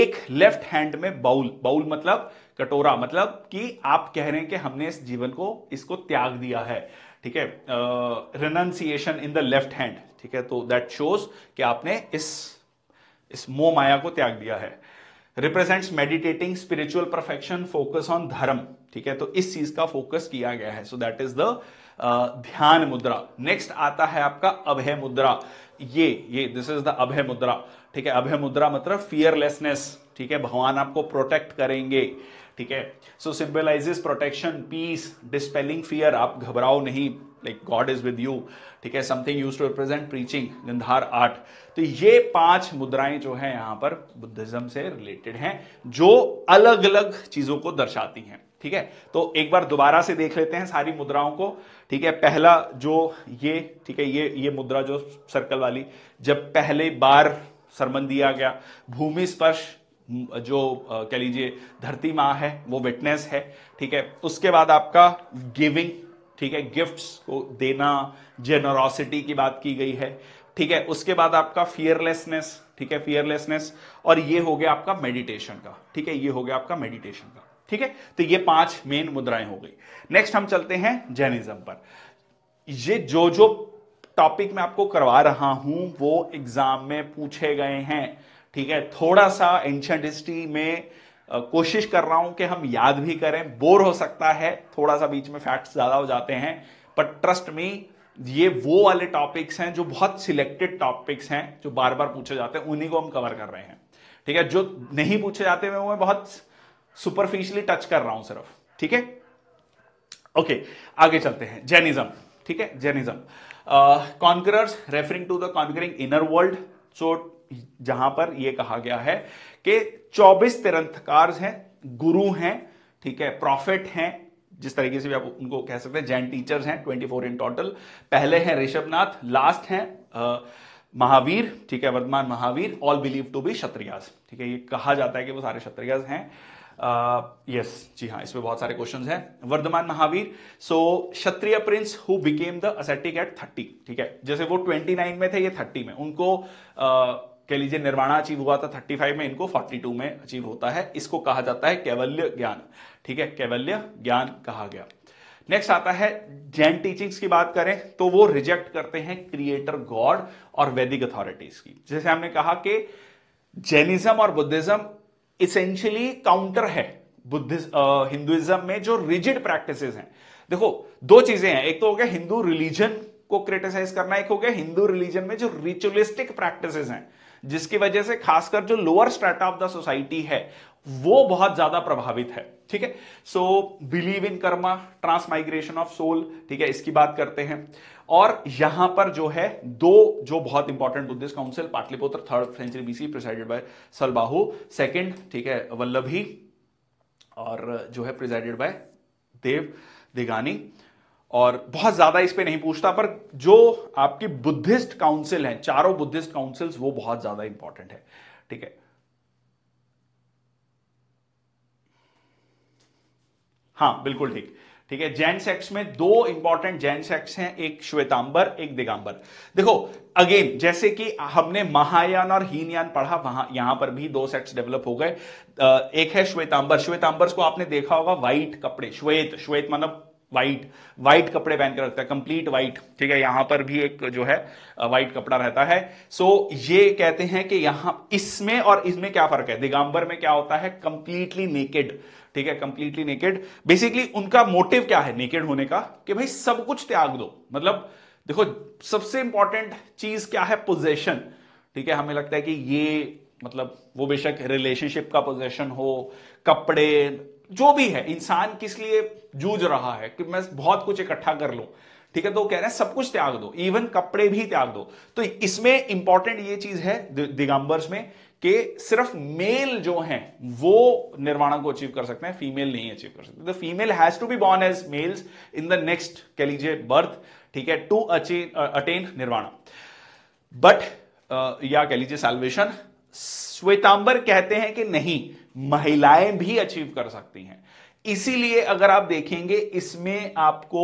Speaker 1: एक लेफ्ट हैंड में बाउल बाउल मतलब कटोरा मतलब कि आप कह रहे हैं कि हमने इस जीवन को इसको त्याग दिया है ठीक है renunciation in the left hand ठीक है तो दैट शोज कि आपने इस इस मोह माया को त्याग दिया है represents meditating spiritual perfection focus on dharma ठीक है तो इस चीज का फोकस किया गया है सो दैट इज द ध्यान मुद्रा नेक्स्ट आता है आपका अभय मुद्रा ये ये दिस इज द अभय मुद्रा ठीक है अभय मुद्रा मतलब फियरलेसनेस ठीक है भगवान आपको प्रोटेक्ट करेंगे ठीक है so symbolises protection peace dispelling fear आप घबराओ नहीं like God is with you ठीक है something use to represent preaching Gandhara art तो ये पांच मुद्राएं जो है यहां पर बुद्धिज्म से रिलेटेड हैं जो अलग अलग चीजों को दर्शाती हैं ठीक है तो एक बार दोबारा से देख लेते हैं सारी मुद्राओं को ठीक है पहला जो ये ठीक है ये ये मुद्रा जो सर्कल वाली जब पहले बार सरमन दिया गया भूमि स्पर्श जो कह लीजिए धरती माँ है वो विटनेस है ठीक है उसके बाद आपका गिविंग ठीक है गिफ्ट्स को देना जेनरॉसिटी की बात की गई है ठीक है उसके बाद आपका फियरलेसनेस ठीक है फियरलेसनेस और ये हो गया आपका मेडिटेशन का ठीक है ये हो गया आपका मेडिटेशन का ठीक है तो ये पांच मेन मुद्राएं हो गई नेक्स्ट हम चलते हैं जैनिज्म पर ये जो जो टॉपिक मैं आपको करवा रहा हूं वो एग्जाम में पूछे गए हैं ठीक है थोड़ा सा एंशंट हिस्ट्री में कोशिश कर रहा हूं कि हम याद भी करें बोर हो सकता है थोड़ा सा बीच में फैक्ट्स ज्यादा हो जाते हैं पर ट्रस्ट मी ये वो वाले टॉपिक्स हैं जो बहुत सिलेक्टेड टॉपिक्स हैं जो बार बार पूछे जाते हैं उन्हीं को हम कवर कर रहे हैं ठीक है जो नहीं पूछे जाते हुए बहुत सुपरफिशियली टच कर रहा हूं सिर्फ ठीक है ओके आगे चलते हैं जैनिज्म ठीक है Jainism conquerors referring to the conquering inner world so जहां पर यह कहा गया है कि 24 तिरंथकार हैं गुरु हैं ठीक है प्रॉफिट हैं जिस तरीके से भी आप उनको कह सकते हैं जैन टीचर्स हैं 24 इन टोटल पहले हैं ऋषभनाथ लास्ट हैं uh, महावीर ठीक है Vardhaman Mahavira all believe to be Kshatriyas ठीक है ये कहा जाता है कि वो सारे क्षत्रियाज हैं यस uh, जी हाँ इसमें बहुत सारे क्वेश्चंस हैं Vardhaman Mahavira so Kshatriya prince who became the ascetic at thirty ठीक है जैसे वो ट्वेंटी नाइन में थे ये थर्टी में उनको uh, कह लीजिए निर्वाणा अचीव हुआ था फाइव में इनको टू में अचीव होता है इसको कहा जाता है कैवल्य ज्ञान ठीक है कैवल्य ज्ञान कहा गया नेक्स्ट आता है जैन टीचिंग्स की बात करें तो वो रिजेक्ट करते हैं क्रिएटर गॉड और वैदिक अथॉरिटीज की जैसे हमने कहा कि जैनिज्म और बुद्धिज्म इसेंशियली काउंटर है बुद्धिस्ट हिंदुइज्म में जो रिजिड प्रैक्टिस हैं देखो दो चीजें हैं एक तो हो गया हिंदू रिलीजन को क्रिटिसाइज करना एक हो गया हिंदू रिलीजन में जो रिचुअलिस्टिक प्रैक्टिस हैं जिसकी वजह से खासकर जो lower strata of the society है वो बहुत ज्यादा प्रभावित है ठीक है so believe in karma transmigration of soul ठीक है इसकी बात करते हैं और यहां पर जो है दो जो बहुत important Buddhist council Pataliputra third century BC presided by सलबाहु सेकंड ठीक है वल्लभी और जो है प्रिसाइडेड बाय देव दिगानी और बहुत ज्यादा इस पर नहीं पूछता पर जो आपकी बुद्धिस्ट काउंसिल है चारों बुद्धिस्ट काउंसिल्स वो बहुत ज्यादा इंपॉर्टेंट है ठीक है हाँ बिल्कुल ठीक ठीक है जैन सेक्स में दो इंपॉर्टेंट जैन सेक्स हैं एक श्वेतांबर एक दिगंबर देखो अगेन जैसे कि हमने महायान और हीनयान पढ़ा वहां यहां पर भी दो सेक्स डेवलप हो गए एक है श्वेतांबर श्वेतांबर को आपने देखा होगा व्हाइट कपड़े श्वेत श्वेत मतलब व्हाइट व्हाइट कपड़े पहन के रखता है कंप्लीट व्हाइट ठीक है यहां पर भी एक जो है व्हाइट कपड़ा रहता है सो so, ये कहते हैं कि यहां इसमें और इसमें क्या फर्क है दिगंबर में क्या होता है कंप्लीटली नेकेड ठीक है कंप्लीटली नेकेड बेसिकली उनका मोटिव क्या है नेकेड होने का कि भाई सब कुछ त्याग दो मतलब देखो सबसे इंपॉर्टेंट चीज क्या है पोजेशन ठीक है हमें लगता है कि ये मतलब वो बेशक रिलेशनशिप का पोजेशन हो कपड़े जो भी है इंसान किस लिए जूझ रहा है कि मैं बहुत कुछ इकट्ठा कर लूं ठीक है तो कह रहे हैं सब कुछ त्याग दो इवन कपड़े भी त्याग दो तो इसमें इंपॉर्टेंट ये चीज है दिगंबर्स में कि सिर्फ मेल जो हैं वो निर्वाणा को अचीव कर सकते हैं फीमेल नहीं अचीव कर सकते the female has to be born as males in the next कह लीजिए बर्थ ठीक है to achieve attain nirvana but या कह लीजिए सैल्वेशन श्वेतांबर कहते हैं कि नहीं महिलाएं भी अचीव कर सकती हैं इसीलिए अगर आप देखेंगे इसमें आपको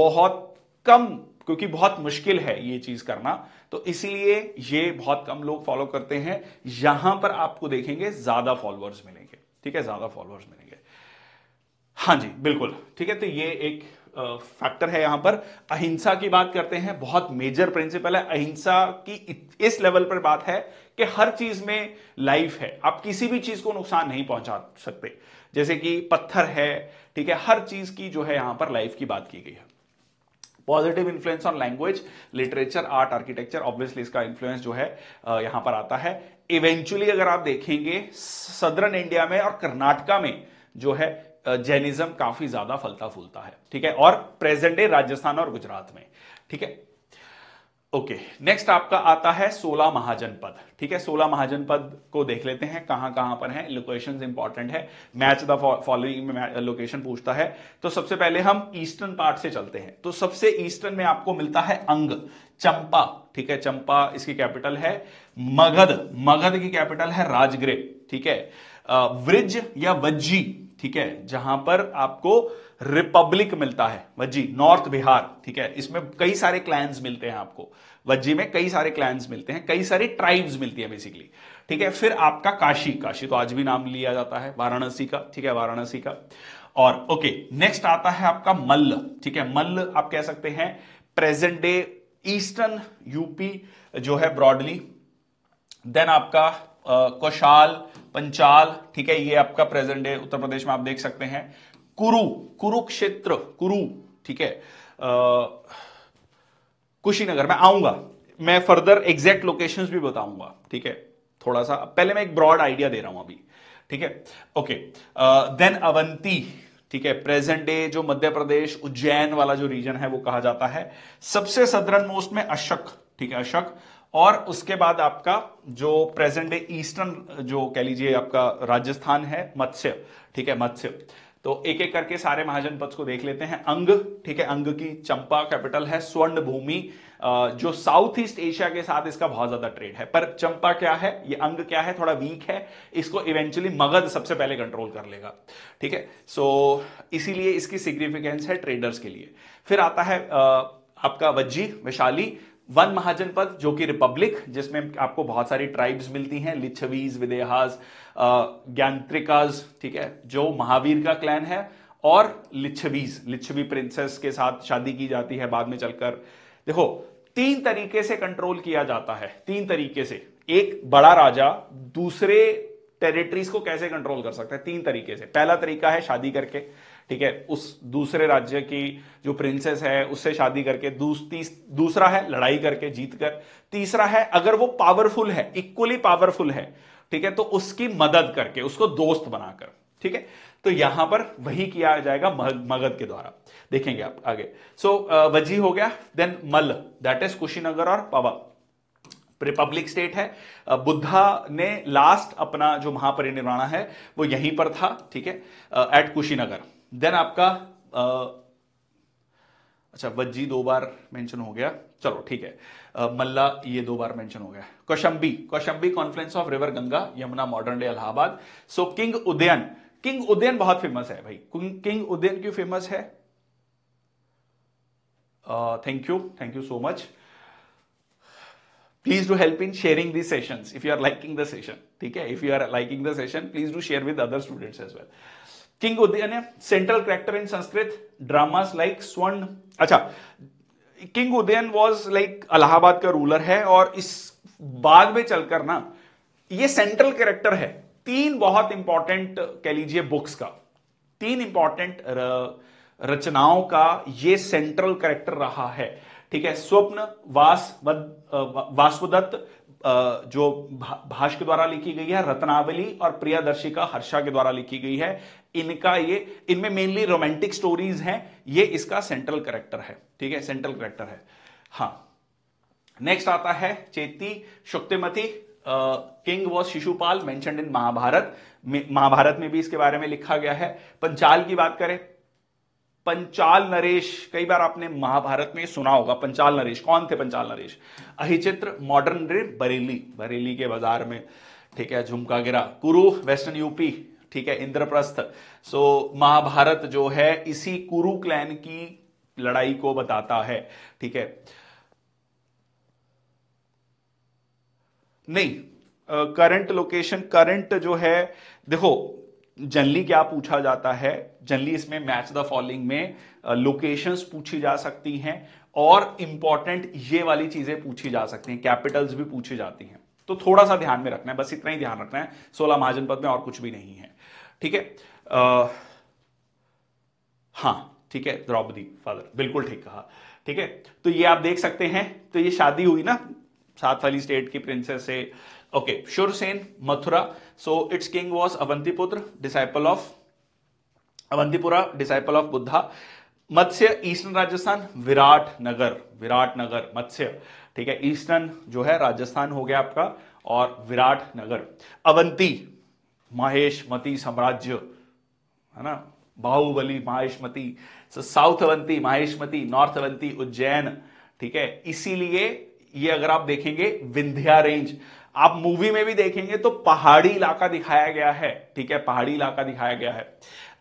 Speaker 1: बहुत कम क्योंकि बहुत मुश्किल है ये चीज करना तो इसीलिए ये बहुत कम लोग फॉलो करते हैं यहां पर आपको देखेंगे ज्यादा फॉलोअर्स मिलेंगे ठीक है ज्यादा फॉलोअर्स मिलेंगे हाँ जी बिल्कुल ठीक है तो ये एक फैक्टर है यहां पर अहिंसा की बात करते हैं बहुत मेजर प्रिंसिपल है अहिंसा की इस लेवल पर बात है कि हर चीज में लाइफ है आप किसी भी चीज को नुकसान नहीं पहुंचा सकते जैसे कि पत्थर है ठीक है हर चीज की जो है यहां पर लाइफ की बात की गई है positive influence on language literature art architecture obviously इसका इन्फ्लुएंस जो है यहां पर आता है इवेंचुअली अगर आप देखेंगे सदर्न इंडिया में और कर्नाटका में जो है जैनिज्म काफी ज्यादा फलता फूलता है ठीक है और प्रेजेंट डे राजस्थान और गुजरात में ठीक है ओके okay, नेक्स्ट आपका आता है सोलह महाजनपद ठीक है सोलह महाजनपद को देख लेते हैं कहां कहां पर है लोकेशन इंपॉर्टेंट है मैच द फॉलोइंग में लोकेशन पूछता है तो सबसे पहले हम ईस्टर्न पार्ट से चलते हैं तो सबसे ईस्टर्न में आपको मिलता है अंग चंपा ठीक है चंपा इसकी कैपिटल है मगध मगध की कैपिटल है राजगृह ठीक है वृज या वज्जी ठीक है जहां पर आपको रिपब्लिक मिलता है वज्जी नॉर्थ बिहार ठीक है इसमें कई सारे क्लैंस मिलते हैं आपको वज्जी में कई सारे क्लैंस मिलते हैं कई सारी ट्राइब्स मिलती है बेसिकली ठीक है फिर आपका काशी काशी तो आज भी नाम लिया जाता है वाराणसी का ठीक है वाराणसी का और ओके नेक्स्ट आता है आपका मल्ल ठीक है मल्ल आप कह सकते हैं प्रेजेंट डे ईस्टर्न यूपी जो है ब्रॉडली देन आपका कौशाल पंचाल ठीक है ये आपका प्रेजेंट डे उत्तर प्रदेश में आप देख सकते हैं कुरु कुरुक्षेत्र कुरु ठीक है कुशीनगर मैं आऊंगा मैं फर्दर एग्जैक्ट लोकेशन भी बताऊंगा ठीक है थोड़ा सा पहले मैं एक ब्रॉड आइडिया दे रहा हूं अभी ठीक है ओके देन अवंती ठीक है प्रेजेंट डे जो मध्य प्रदेश उज्जैन वाला जो रीजन है वो कहा जाता है सबसे सदरन मोस्ट में अशक ठीक है अशक और उसके बाद आपका जो प्रेजेंट डे ईस्टर्न जो कह लीजिए आपका राजस्थान है मत्स्य ठीक है मत्स्य तो एक एक करके सारे महाजनपद को देख लेते हैं अंग ठीक है अंग की चंपा कैपिटल है स्वर्ण भूमि जो साउथ ईस्ट एशिया के साथ इसका बहुत ज्यादा ट्रेड है पर चंपा क्या है ये अंग क्या है थोड़ा वीक है इसको इवेंचुअली मगध सबसे पहले कंट्रोल कर लेगा ठीक है सो इसीलिए इसकी सिग्निफिकेंस है ट्रेडर्स के लिए फिर आता है आपका वज्जी वैशाली वन महाजनपद जो कि रिपब्लिक जिसमें आपको बहुत सारी ट्राइब्स मिलती हैं लिच्छवीज विदेहाज ज्ञानत्रिकाज ठीक है जो महावीर का क्लैन है और लिच्छवीज लिच्छवी प्रिंसेस के साथ शादी की जाती है बाद में चलकर देखो तीन तरीके से कंट्रोल किया जाता है तीन तरीके से एक बड़ा राजा दूसरे टेरिटरीज को कैसे कंट्रोल कर सकता है तीन तरीके से पहला तरीका है शादी करके ठीक है उस दूसरे राज्य की जो प्रिंसेस है उससे शादी करके दूस, तीस, दूसरा है लड़ाई करके जीत कर तीसरा है अगर वो पावरफुल है इक्वली पावरफुल है ठीक है तो उसकी मदद करके उसको दोस्त बनाकर ठीक है तो यहां पर वही किया जाएगा मगध के द्वारा देखेंगे आप आगे सो so, वजी हो गया देन मल दैट इज कुशीनगर और पवा रिपब्लिक स्टेट है बुद्धा ने लास्ट अपना जो महापरिनिर्वाण है वो यहीं पर था ठीक है एट कुशीनगर देन आपका आ, अच्छा वज्जी दो बार मेंशन हो गया चलो ठीक है मल्ला ये दो बार मेंशन हो गया Kaushambi Kaushambi confluence of river Ganga Yamuna modern day Allahabad so king Udayan king Udayan बहुत फेमस है भाई किंग उदयन क्यों फेमस है thank you thank you so much please do help in sharing the session if you are liking the session ठीक है if you are liking the session please do share with other students as well king Udayan है central character in Sanskrit dramas like स्वर्ण अच्छा king Udayan was like Allahabad का ruler है और इस बाद में चलकर ना ये सेंट्रल कैरेक्टर है तीन बहुत इंपॉर्टेंट कह लीजिए बुक्स का तीन इंपॉर्टेंट रचनाओं का ये सेंट्रल कैरेक्टर रहा है ठीक है स्वप्न वास वासुदत्त जो भाष के द्वारा लिखी गई है रत्नावली और प्रियादर्शिका हर्षा के द्वारा लिखी गई है इनका ये इनमें मेनली रोमांटिक स्टोरीज हैं ये इसका सेंट्रल करेक्टर है ठीक है सेंट्रल करेक्टर है हाँ नेक्स्ट आता है Chedi Shuktimati king was Shishupal mention in Mahabharata Mahabharata में भी इसके बारे में लिखा गया है पंचाल की बात करें पंचाल नरेश कई बार आपने महाभारत में सुना होगा पंचाल नरेश कौन थे पंचाल नरेश अहिचित्र मॉडर्न डे बरेली बरेली के बाजार में ठीक है झुमका गिरा कुरु वेस्टर्न यूपी ठीक है इंद्रप्रस्थ सो महाभारत जो है इसी कुरु क्लैन की लड़ाई को बताता है ठीक है नहीं करंट लोकेशन करंट जो है देखो जनली क्या पूछा जाता है जनरली इसमें मैच द फॉलोइंग में लोकेशन uh, पूछी जा सकती हैं और इंपॉर्टेंट ये वाली चीजें पूछी जा सकती हैं कैपिटल्स भी पूछी जाती हैं तो थोड़ा सा ध्यान में रखना है बस इतना ही ध्यान रखना है सोलह महाजनपद में और कुछ भी नहीं है ठीक है uh, हाँ ठीक है द्रौपदी फादर बिल्कुल ठीक कहा ठीक है तो ये आप देख सकते हैं तो ये शादी हुई ना साथ वाली स्टेट की प्रिंसेस से okay Shurasena Mathura so its king was Avantiputra disciple of Avantipura disciple of Buddha Matsya eastern Rajasthan Virat Nagar Virat Nagar Matsya ठीक है ईस्टर्न जो है राजस्थान हो गया आपका और विराट नगर अवंती महेशमती साम्राज्य है ना बाहुबली माहेशमती साउथ अवंती माहेशमती नॉर्थ अवंती उज्जैन ठीक है इसीलिए ये अगर आप देखेंगे विंध्या रेंज आप मूवी में भी देखेंगे तो पहाड़ी इलाका दिखाया गया है ठीक है पहाड़ी इलाका दिखाया गया है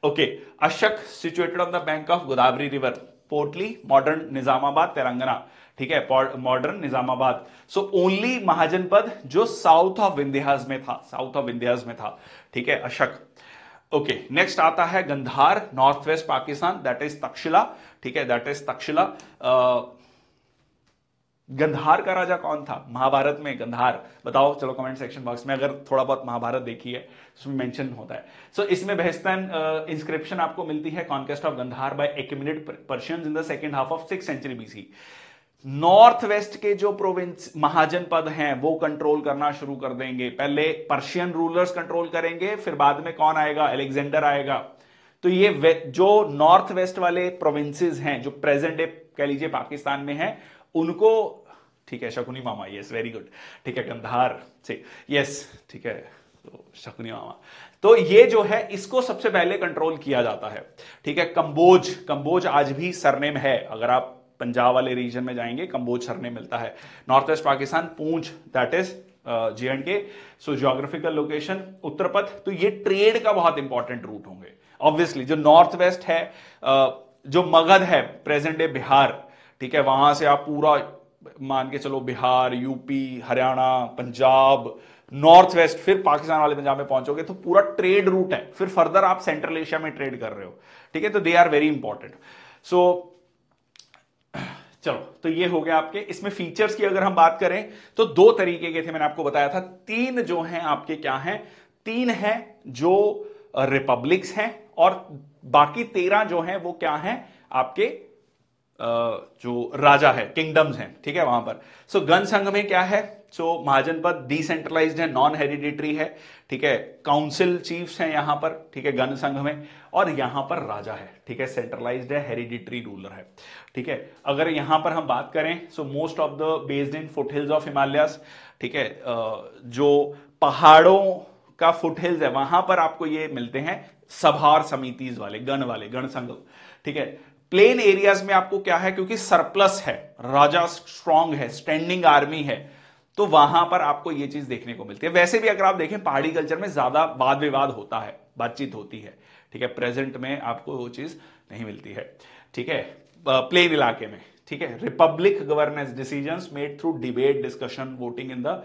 Speaker 1: okay Ashmaka situated on the bank of Godavari river partly modern Nizamabad Telangana ठीक है modern Nizamabad so only Mahajanapada जो साउथ ऑफ विंध्याज में था साउथ ऑफ विंध्याज में था ठीक है अशक ओके okay, नेक्स्ट आता है Gandhara north west Pakistan that is Taxila ठीक है दैट इज तक्षशिला गंधार का राजा कौन था महाभारत में गंधार बताओ चलो कमेंट सेक्शन बॉक्स में अगर थोड़ा बहुत महाभारत देखी है उसमें मेंशन होता है सो so, इसमें बेहस्तन इंस्क्रिप्शन आपको मिलती है conquest of Gandhara by Achaemenid Persians in the second half of six century BC north west के जो प्रोविंस महाजन पद हैं वो कंट्रोल करना शुरू कर देंगे पहले पर्शियन रूलर्स कंट्रोल करेंगे फिर बाद में कौन आएगा अलेक्जेंडर आएगा तो ये जो नॉर्थ वेस्ट वाले प्रोविंसेस हैं जो प्रेजेंट डे कह लीजिए पाकिस्तान में हैं उनको ठीक है शकुनी मामा यस वेरी गुड ठीक है गंधार ठीक यस ठीक है तो शकुनी मामा तो ये जो है इसको सबसे पहले कंट्रोल किया जाता है ठीक है कंबोज कंबोज आज भी सरनेम है अगर आप पंजाब वाले रीजन में जाएंगे कंबोज सरनेम मिलता है नॉर्थ वेस्ट पाकिस्तान पूंछ दैट इज जे एंड के सो जोग्राफिकल लोकेशन उत्तरपथ तो ये ट्रेड का बहुत इंपॉर्टेंट रूट होंगे ऑब्वियसली जो नॉर्थ वेस्ट है uh, जो मगध है प्रेजेंट डे बिहार ठीक है वहां से आप पूरा मान के चलो Bihar UP Haryana Punjab north west फिर पाकिस्तान वाले पंजाब में पहुंचोगे तो पूरा ट्रेड रूट है फिर फर्दर आप सेंट्रल एशिया में ट्रेड कर रहे हो ठीक है तो they are very important so चलो तो ये हो गया आपके इसमें फीचर्स की अगर हम बात करें तो दो तरीके के थे मैंने आपको बताया था तीन जो हैं आपके क्या हैं तीन है जो रिपब्लिक्स हैं और बाकी तेरह जो हैं वो क्या हैं आपके जो राजा है किंगडम्स हैं ठीक है वहां पर सो गण संघ में क्या है सो so, महाजन पद है नॉन हेरिडिटरी है ठीक है काउंसिल चीफ्स हैं यहां पर ठीक है गण संघ में और यहाँ पर राजा है ठीक है सेंट्रलाइज्ड है हेरिडिटरी रूलर है ठीक है अगर यहाँ पर हम बात करें so most of the based in foothills of Himalayas ठीक है जो पहाड़ों का फुटहिल्स है वहां पर आपको ये मिलते हैं सभार समितिज वाले गण वाले गण संघ ठीक है प्लेन एरियाज में आपको क्या है क्योंकि सरप्लस है राजा स्ट्रांग है स्टैंडिंग आर्मी है तो वहां पर आपको यह चीज देखने को मिलती है वैसे भी अगर आप देखें पहाड़ी कल्चर में ज्यादा वाद विवाद होता है बातचीत होती है ठीक है प्रेजेंट में आपको वो चीज नहीं मिलती है ठीक है प्लेन इलाके में ठीक है republic governance decision made through debate discussion voting in the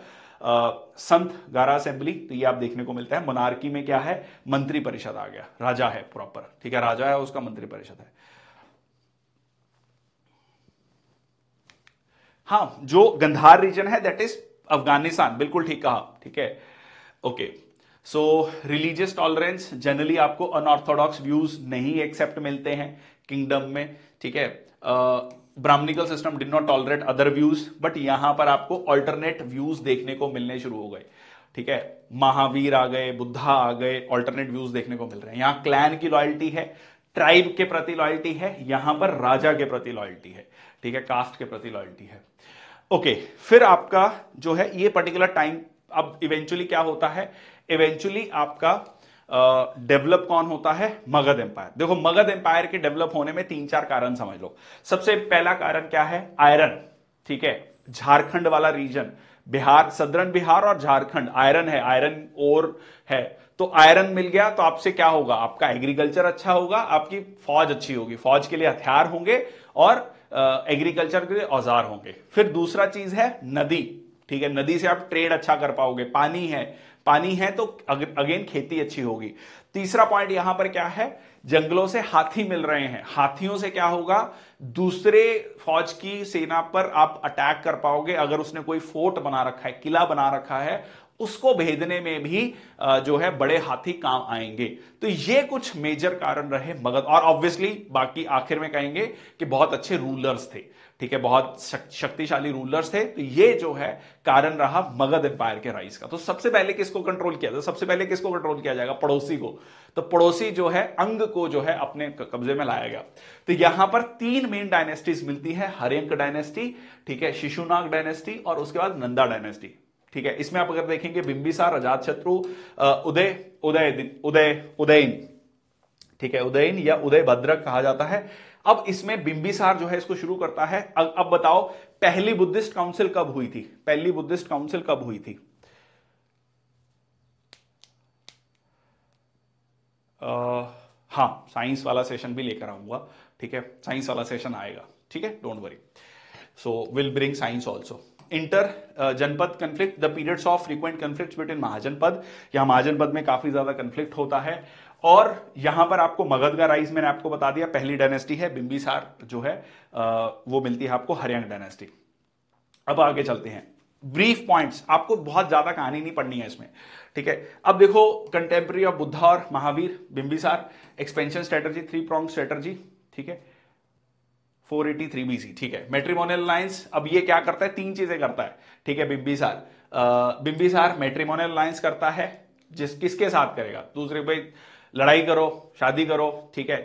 Speaker 1: Santhagara assembly तो ये आप देखने को मिलता है मोनार्की में क्या है मंत्रिपरिषद आ गया राजा है प्रॉपर ठीक है राजा है उसका मंत्रिपरिषद है हाँ जो गंधार रीजन है दैट इज अफगानिस्तान बिल्कुल ठीक कहा ठीक है okay so religious tolerance generally आपको अनऑर्थोडॉक्स व्यूज नहीं एक्सेप्ट मिलते हैं किंगडम में ठीक है Brahmanical system did not tolerate other views but यहां पर आपको ऑल्टरनेट व्यूज देखने को मिलने शुरू हो गए ठीक है महावीर आ गए बुद्धा आ गए ऑल्टरनेट व्यूज देखने को मिल रहे हैं यहां क्लैन की लॉयल्टी है ट्राइब के प्रति लॉयल्टी है यहां पर राजा के प्रति लॉयल्टी है ठीक है कास्ट के प्रति लॉयल्टी है ओके फिर आपका जो है ये पर्टिकुलर टाइम अब इवेंचुअली क्या होता है इवेंचुअली आपका डेवलप कौन होता है मगध एम्पायर देखो मगध एम्पायर के डेवलप होने में तीन चार कारण समझ लो सबसे पहला कारण क्या है आयरन ठीक है झारखंड वाला रीजन बिहार सदरन बिहार और झारखंड आयरन है आयरन और है तो आयरन मिल गया तो आपसे क्या होगा आपका एग्रीकल्चर अच्छा होगा आपकी फौज अच्छी होगी फौज के लिए हथियार होंगे और एग्रीकल्चर के औजार होंगे फिर दूसरा चीज है नदी ठीक है नदी से आप ट्रेड अच्छा कर पाओगे पानी है पानी है तो अगेन खेती अच्छी होगी तीसरा पॉइंट यहां पर क्या है जंगलों से हाथी मिल रहे हैं हाथियों से क्या होगा दूसरे फौज की सेना पर आप अटैक कर पाओगे अगर उसने कोई फोर्ट बना रखा है किला बना रखा है उसको भेदने में भी जो है बड़े हाथी काम आएंगे तो ये कुछ मेजर कारण रहे मगध और ऑब्वियसली बाकी आखिर में कहेंगे कि बहुत अच्छे रूलर्स थे ठीक है बहुत शक्तिशाली रूलर्स थे तो ये जो है कारण रहा मगध एम्पायर के राइज का तो सबसे पहले किसको कंट्रोल किया जाए सबसे पहले किसको कंट्रोल किया जाएगा पड़ोसी को तो पड़ोसी जो है अंग को जो है अपने कब्जे में लाया गया तो यहां पर तीन मेन डायनेस्टीज मिलती है हरियंक डायनेस्टी ठीक है शिशुनाग डायनेस्टी और उसके बाद नंदा डायनेस्टी ठीक है इसमें आप अगर देखेंगे बिंबिसार अजात शत्रु उदय उदय उदय उदयन ठीक है उदयन या उदय भद्रक कहा जाता है अब इसमें बिंबिसार जो है इसको शुरू करता है अब, अब बताओ पहली बुद्धिस्ट काउंसिल कब हुई थी पहली बुद्धिस्ट काउंसिल कब हुई थी आ, हाँ साइंस वाला सेशन भी लेकर आऊंगा ठीक है साइंस वाला सेशन आएगा ठीक है don't worry so will bring science also inter uh, janapada conflict the periods of frequent conflict between mahajanapada या महाजनपद में काफी ज्यादा कन्फ्लिक्ट होता है और यहां पर आपको मगध का राइज मैंने आपको बता दिया पहली डायनेस्टी है बिंबिसार जो है uh, वो मिलती है आपको हरियाणा डायनेस्टी अब आगे चलते हैं ब्रीफ पॉइंट्स आपको बहुत ज्यादा कहानी नहीं पढ़नी है इसमें ठीक है अब देखो कंटेम्प्रेरी ऑफ बुद्धा और Mahavira Bimbisara expansion strategy three prong strategy ठीक है 483 बीसी ठीक है मेट्रीमोनियल लाइन्स अब ये क्या करता है तीन चीजें करता है ठीक है बिम्बिसार बिम्बिसार मेट्रीमोनियल लाइन्स करता है जिस किसके साथ करेगा दूसरे भाई लड़ाई करो शादी करो ठीक है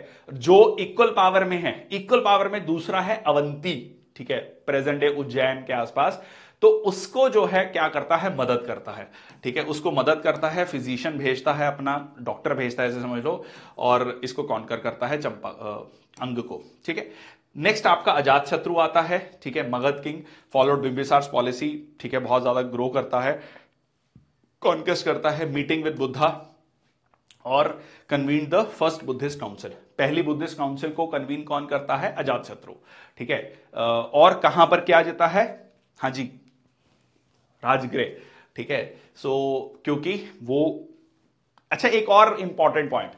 Speaker 1: जो इक्वल पावर में है इक्वल पावर में दूसरा है अवंती ठीक है प्रेजेंट डे उज्जैन के आसपास तो उसको जो है क्या करता है मदद करता है ठीक है उसको मदद करता है फिजिशियन भेजता है अपना डॉक्टर भेजता है ऐसे समझ लो और इसको कौन कर करता है चंपा अंग को ठीक है नेक्स्ट आपका अजात शत्रु आता है ठीक है Magadha king followed Bimbisara's policy ठीक है बहुत ज्यादा ग्रो करता है कॉन्क्वेस्ट करता है मीटिंग विद बुद्धा और convene the first Buddhist council पहली बुद्धिस्ट काउंसिल को कन्वीन कौन करता है अजात शत्रु ठीक है और कहां पर क्या जाता है हाँ जी राजगृह ठीक है सो so, क्योंकि वो अच्छा एक और इंपॉर्टेंट पॉइंट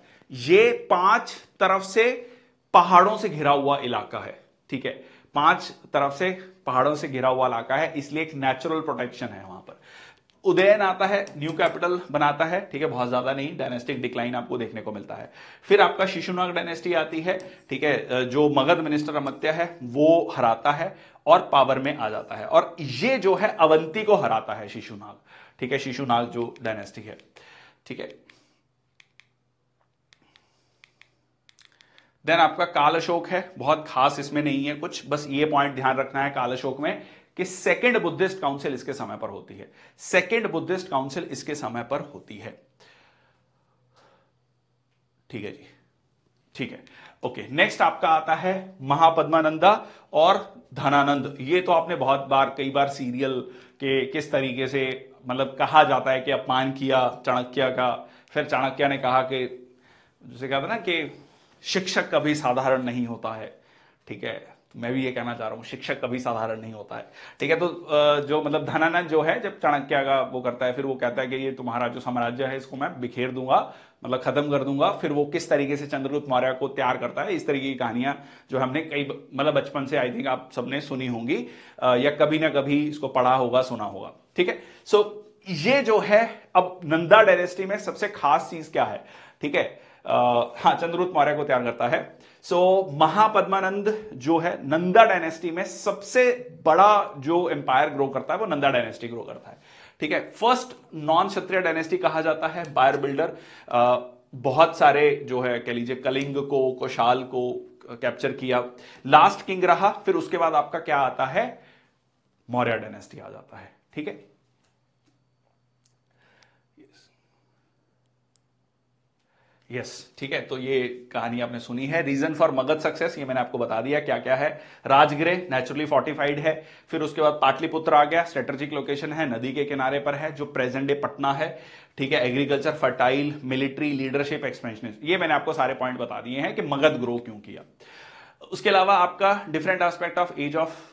Speaker 1: ये पांच तरफ से पहाड़ों से घिरा हुआ इलाका है ठीक है पांच तरफ से पहाड़ों से घिरा हुआ इलाका है इसलिए एक नेचुरल प्रोटेक्शन है वहां पर उदयन आता है न्यू कैपिटल बनाता है ठीक है बहुत ज्यादा नहीं डायनेस्टिक डिक्लाइन आपको देखने को मिलता है फिर आपका शिशुनाग डायनेस्टी आती है ठीक है जो मगध मिनिस्टर अमत्या है वो हराता है और पावर में आ जाता है और ये जो है अवंती को हराता है शिशुनाग ठीक है शिशुनाग जो डायनेस्टी है ठीक है देन आपका काल अशोक है बहुत खास इसमें नहीं है कुछ बस ये पॉइंट ध्यान रखना है काल अशोक में कि सेकेंड बुद्धिस्ट काउंसिल इसके समय पर होती है सेकेंड बुद्धिस्ट काउंसिल इसके समय पर होती है ठीक है जी ठीक है ओके नेक्स्ट आपका आता है महापद्मानंदा और धनानंद ये तो आपने बहुत बार कई बार सीरियल के किस तरीके से मतलब कहा जाता है कि अपमान किया चाणक्य का फिर चाणक्य ने कहा कि जैसे कहते ना कि शिक्षक कभी साधारण नहीं होता है ठीक है मैं भी ये कहना चाह रहा हूँ शिक्षक कभी साधारण नहीं होता है ठीक है तो जो मतलब धनानंद जो है जब चाणक्य का वो करता है फिर वो कहता है कि ये तुम्हारा जो साम्राज्य है इसको मैं बिखेर दूंगा मतलब खत्म कर दूंगा फिर वो किस तरीके से चंद्रगुप्त मौर्य को तैयार करता है इस तरीके की कहानियां जो हमने कई मतलब बचपन से आई थिंक आप सबने सुनी होंगी या कभी ना कभी इसको पढ़ा होगा सुना होगा ठीक है सो ये जो है अब नंदा डायनेस्टी में सबसे खास चीज क्या है ठीक है हाँ चंद्रगुप्त मौर्य को तैयार करता है सो so, महापद्मानंद जो है नंदा डायनेस्टी में सबसे बड़ा जो एम्पायर ग्रो करता है वो नंदा डायनेस्टी ग्रो करता है ठीक है फर्स्ट नॉन क्षत्रिय डायनेस्टी कहा जाता है बायर बिल्डर आ, बहुत सारे जो है कह लीजिए कलिंग को कौशाल को कैप्चर किया लास्ट किंग रहा फिर उसके बाद आपका क्या आता है मौर्य डायनेस्टी आ जाता है ठीक है यस ठीक है तो ये कहानी आपने सुनी है रीजन फॉर मगध सक्सेस ये मैंने आपको बता दिया क्या क्या है राजगृह नेचुरली फोर्टिफाइड है फिर उसके बाद पाटलिपुत्र आ गया स्ट्रेटेजिक लोकेशन है नदी के किनारे पर है जो प्रेजेंट डे पटना है ठीक है agriculture fertile military leadership expansion ये मैंने आपको सारे पॉइंट बता दिए हैं कि मगध ग्रो क्यों किया उसके अलावा आपका different aspect of age of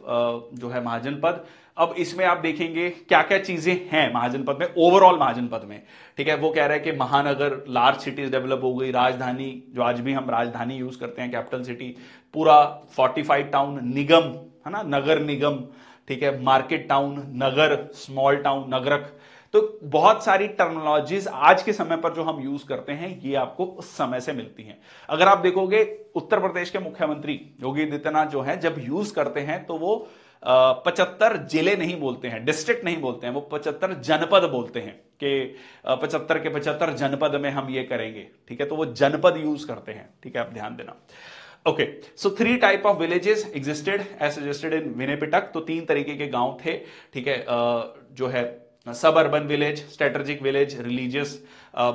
Speaker 1: जो है महाजनपद अब इसमें आप देखेंगे क्या क्या चीजें हैं महाजनपद में ओवरऑल महाजनपद में ठीक है वो कह रहा है कि महानगर लार्ज सिटीज डेवलप हो गई राजधानी जो आज भी हम राजधानी यूज करते हैं कैपिटल सिटी पूरा फोर्टिफाइड टाउन निगम है ना नगर निगम ठीक है मार्केट टाउन नगर स्मॉल टाउन नगरक तो बहुत सारी टर्मोलॉजीज आज के समय पर जो हम यूज करते हैं ये आपको उस समय से मिलती हैं अगर आप देखोगे उत्तर प्रदेश के मुख्यमंत्री योगी आदित्यनाथ जो हैं जब यूज करते हैं तो वो पचहत्तर जिले नहीं बोलते हैं डिस्ट्रिक्ट नहीं बोलते हैं वो पचहत्तर जनपद बोलते हैं कि पचहत्तर के पचहत्तर जनपद में हम ये करेंगे ठीक है तो वो जनपद यूज करते हैं ठीक है आप ध्यान देना okay so three type of villages existed as suggested in Vinaya Pitaka तो तीन तरीके के गांव थे ठीक है जो है सब urban village strategic village religious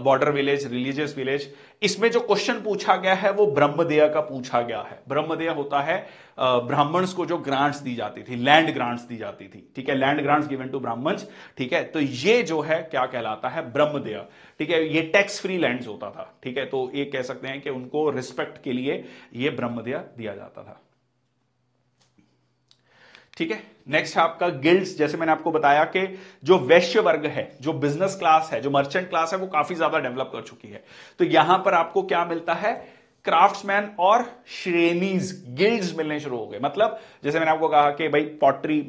Speaker 1: border village religious village इसमें जो क्वेश्चन पूछा गया है वो ब्रह्मदेया का पूछा गया है ब्रह्मदेया होता है ब्राह्मण्स को जो ग्रांट्स दी जाती थी लैंड ग्रांट्स दी जाती थी ठीक है land grants given to Brahmans ठीक है तो ये जो है क्या कहलाता है ब्रह्मदेया ठीक है ये टैक्स फ्री लैंड होता था ठीक है तो ये कह सकते हैं कि उनको रिस्पेक्ट के लिए ये ब्रह्मदेया दिया जाता था ठीक है नेक्स्ट है आपका गिल्ड्स जैसे मैंने आपको बताया कि जो वैश्य वर्ग है जो बिजनेस क्लास है जो मर्चेंट क्लास है वो काफी ज्यादा डेवलप कर चुकी है तो यहां पर आपको क्या मिलता है क्राफ्ट्समैन और श्रेणीज गिल्ड्स मिलने शुरू हो गए मतलब जैसे मैंने आपको कहा कि भाई पॉटरी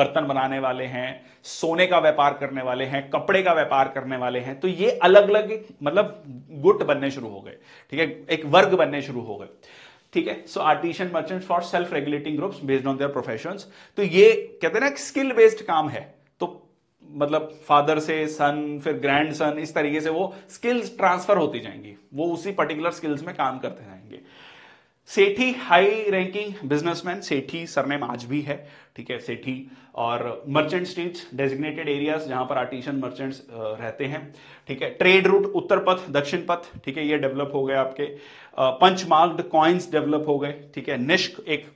Speaker 1: बर्तन बनाने वाले हैं सोने का व्यापार करने वाले हैं कपड़े का व्यापार करने वाले हैं तो ये अलग अलग मतलब गुट बनने शुरू हो गए ठीक है एक वर्ग बनने शुरू हो गए ठीक है so artisan merchant for self regulating groups based on their profession तो ये कहते हैं ना स्किल बेस्ड काम है तो मतलब फादर से सन फिर ग्रैंड सन इस तरीके से वो स्किल्स ट्रांसफर होती जाएंगी वो उसी पर्टिकुलर स्किल्स में काम करते जाएंगे Sethi high ranking businessman Sethi surname आज भी है ठीक है सेठी और मर्चेंट स्ट्रीट्स डेजिग्नेटेड एरियाज जहां पर आर्टिशन मर्चेंट्स रहते हैं ठीक है ट्रेड रूट उत्तर पथ दक्षिण पथ ठीक है ये डेवलप हो गए आपके पंचमार्ग कॉइन्स डेवलप हो गए ठीक है निष्क एक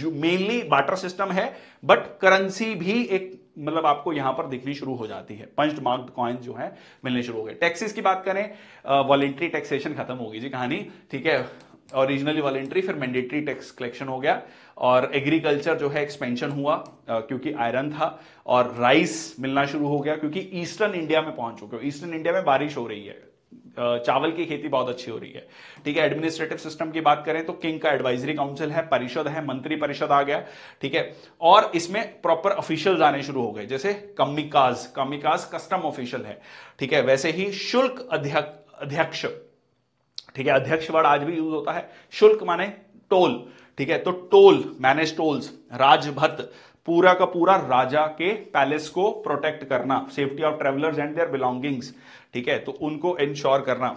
Speaker 1: जो मेनली बाटर सिस्टम है बट करेंसी भी एक मतलब आपको यहां पर दिखनी शुरू हो जाती है पंच मार्क्ड कॉइन्स जो है मिलने शुरू हो गए टैक्सेस की बात करें वॉलेंट्री टैक्सेशन खत्म होगी जी कहानी ठीक है ओरिजिनली वॉलेंट्री फिर मैंडेटरी टैक्स कलेक्शन हो गया और एग्रीकल्चर जो है एक्सपेंशन हुआ क्योंकि आयरन था और राइस मिलना शुरू हो गया क्योंकि ईस्टर्न इंडिया में पहुंच चुके हो ईस्टर्न इंडिया में बारिश हो रही है चावल की खेती बहुत अच्छी हो रही है ठीक है एडमिनिस्ट्रेटिव सिस्टम की बात करें तो किंग का एडवाइजरी काउंसिल है परिषद है मंत्री परिषद आ गया ठीक है और इसमें प्रॉपर ऑफिशियल आने शुरू हो गए जैसे कमिकाज कमिकाज कस्टम ऑफिशियल है ठीक है वैसे ही शुल्क अध्यक्ष ठीक है अध्यक्ष वर्ड आज भी यूज होता है शुल्क माने टोल ठीक है तो टोल मैनेज टोल्स राजभत पूरा का पूरा राजा के पैलेस को प्रोटेक्ट करना safety of travellers and their belongings ठीक है तो उनको इंश्योर करना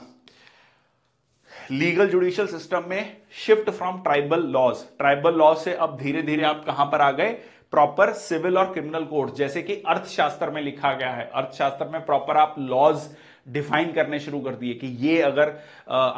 Speaker 1: लीगल जुडिशियल सिस्टम में shift from tribal laws tribal law से अब धीरे धीरे आप कहां पर आ गए प्रॉपर सिविल और क्रिमिनल कोड जैसे कि अर्थशास्त्र में लिखा गया है अर्थशास्त्र में प्रॉपर आप लॉज डिफाइन करने शुरू कर दिए कि ये अगर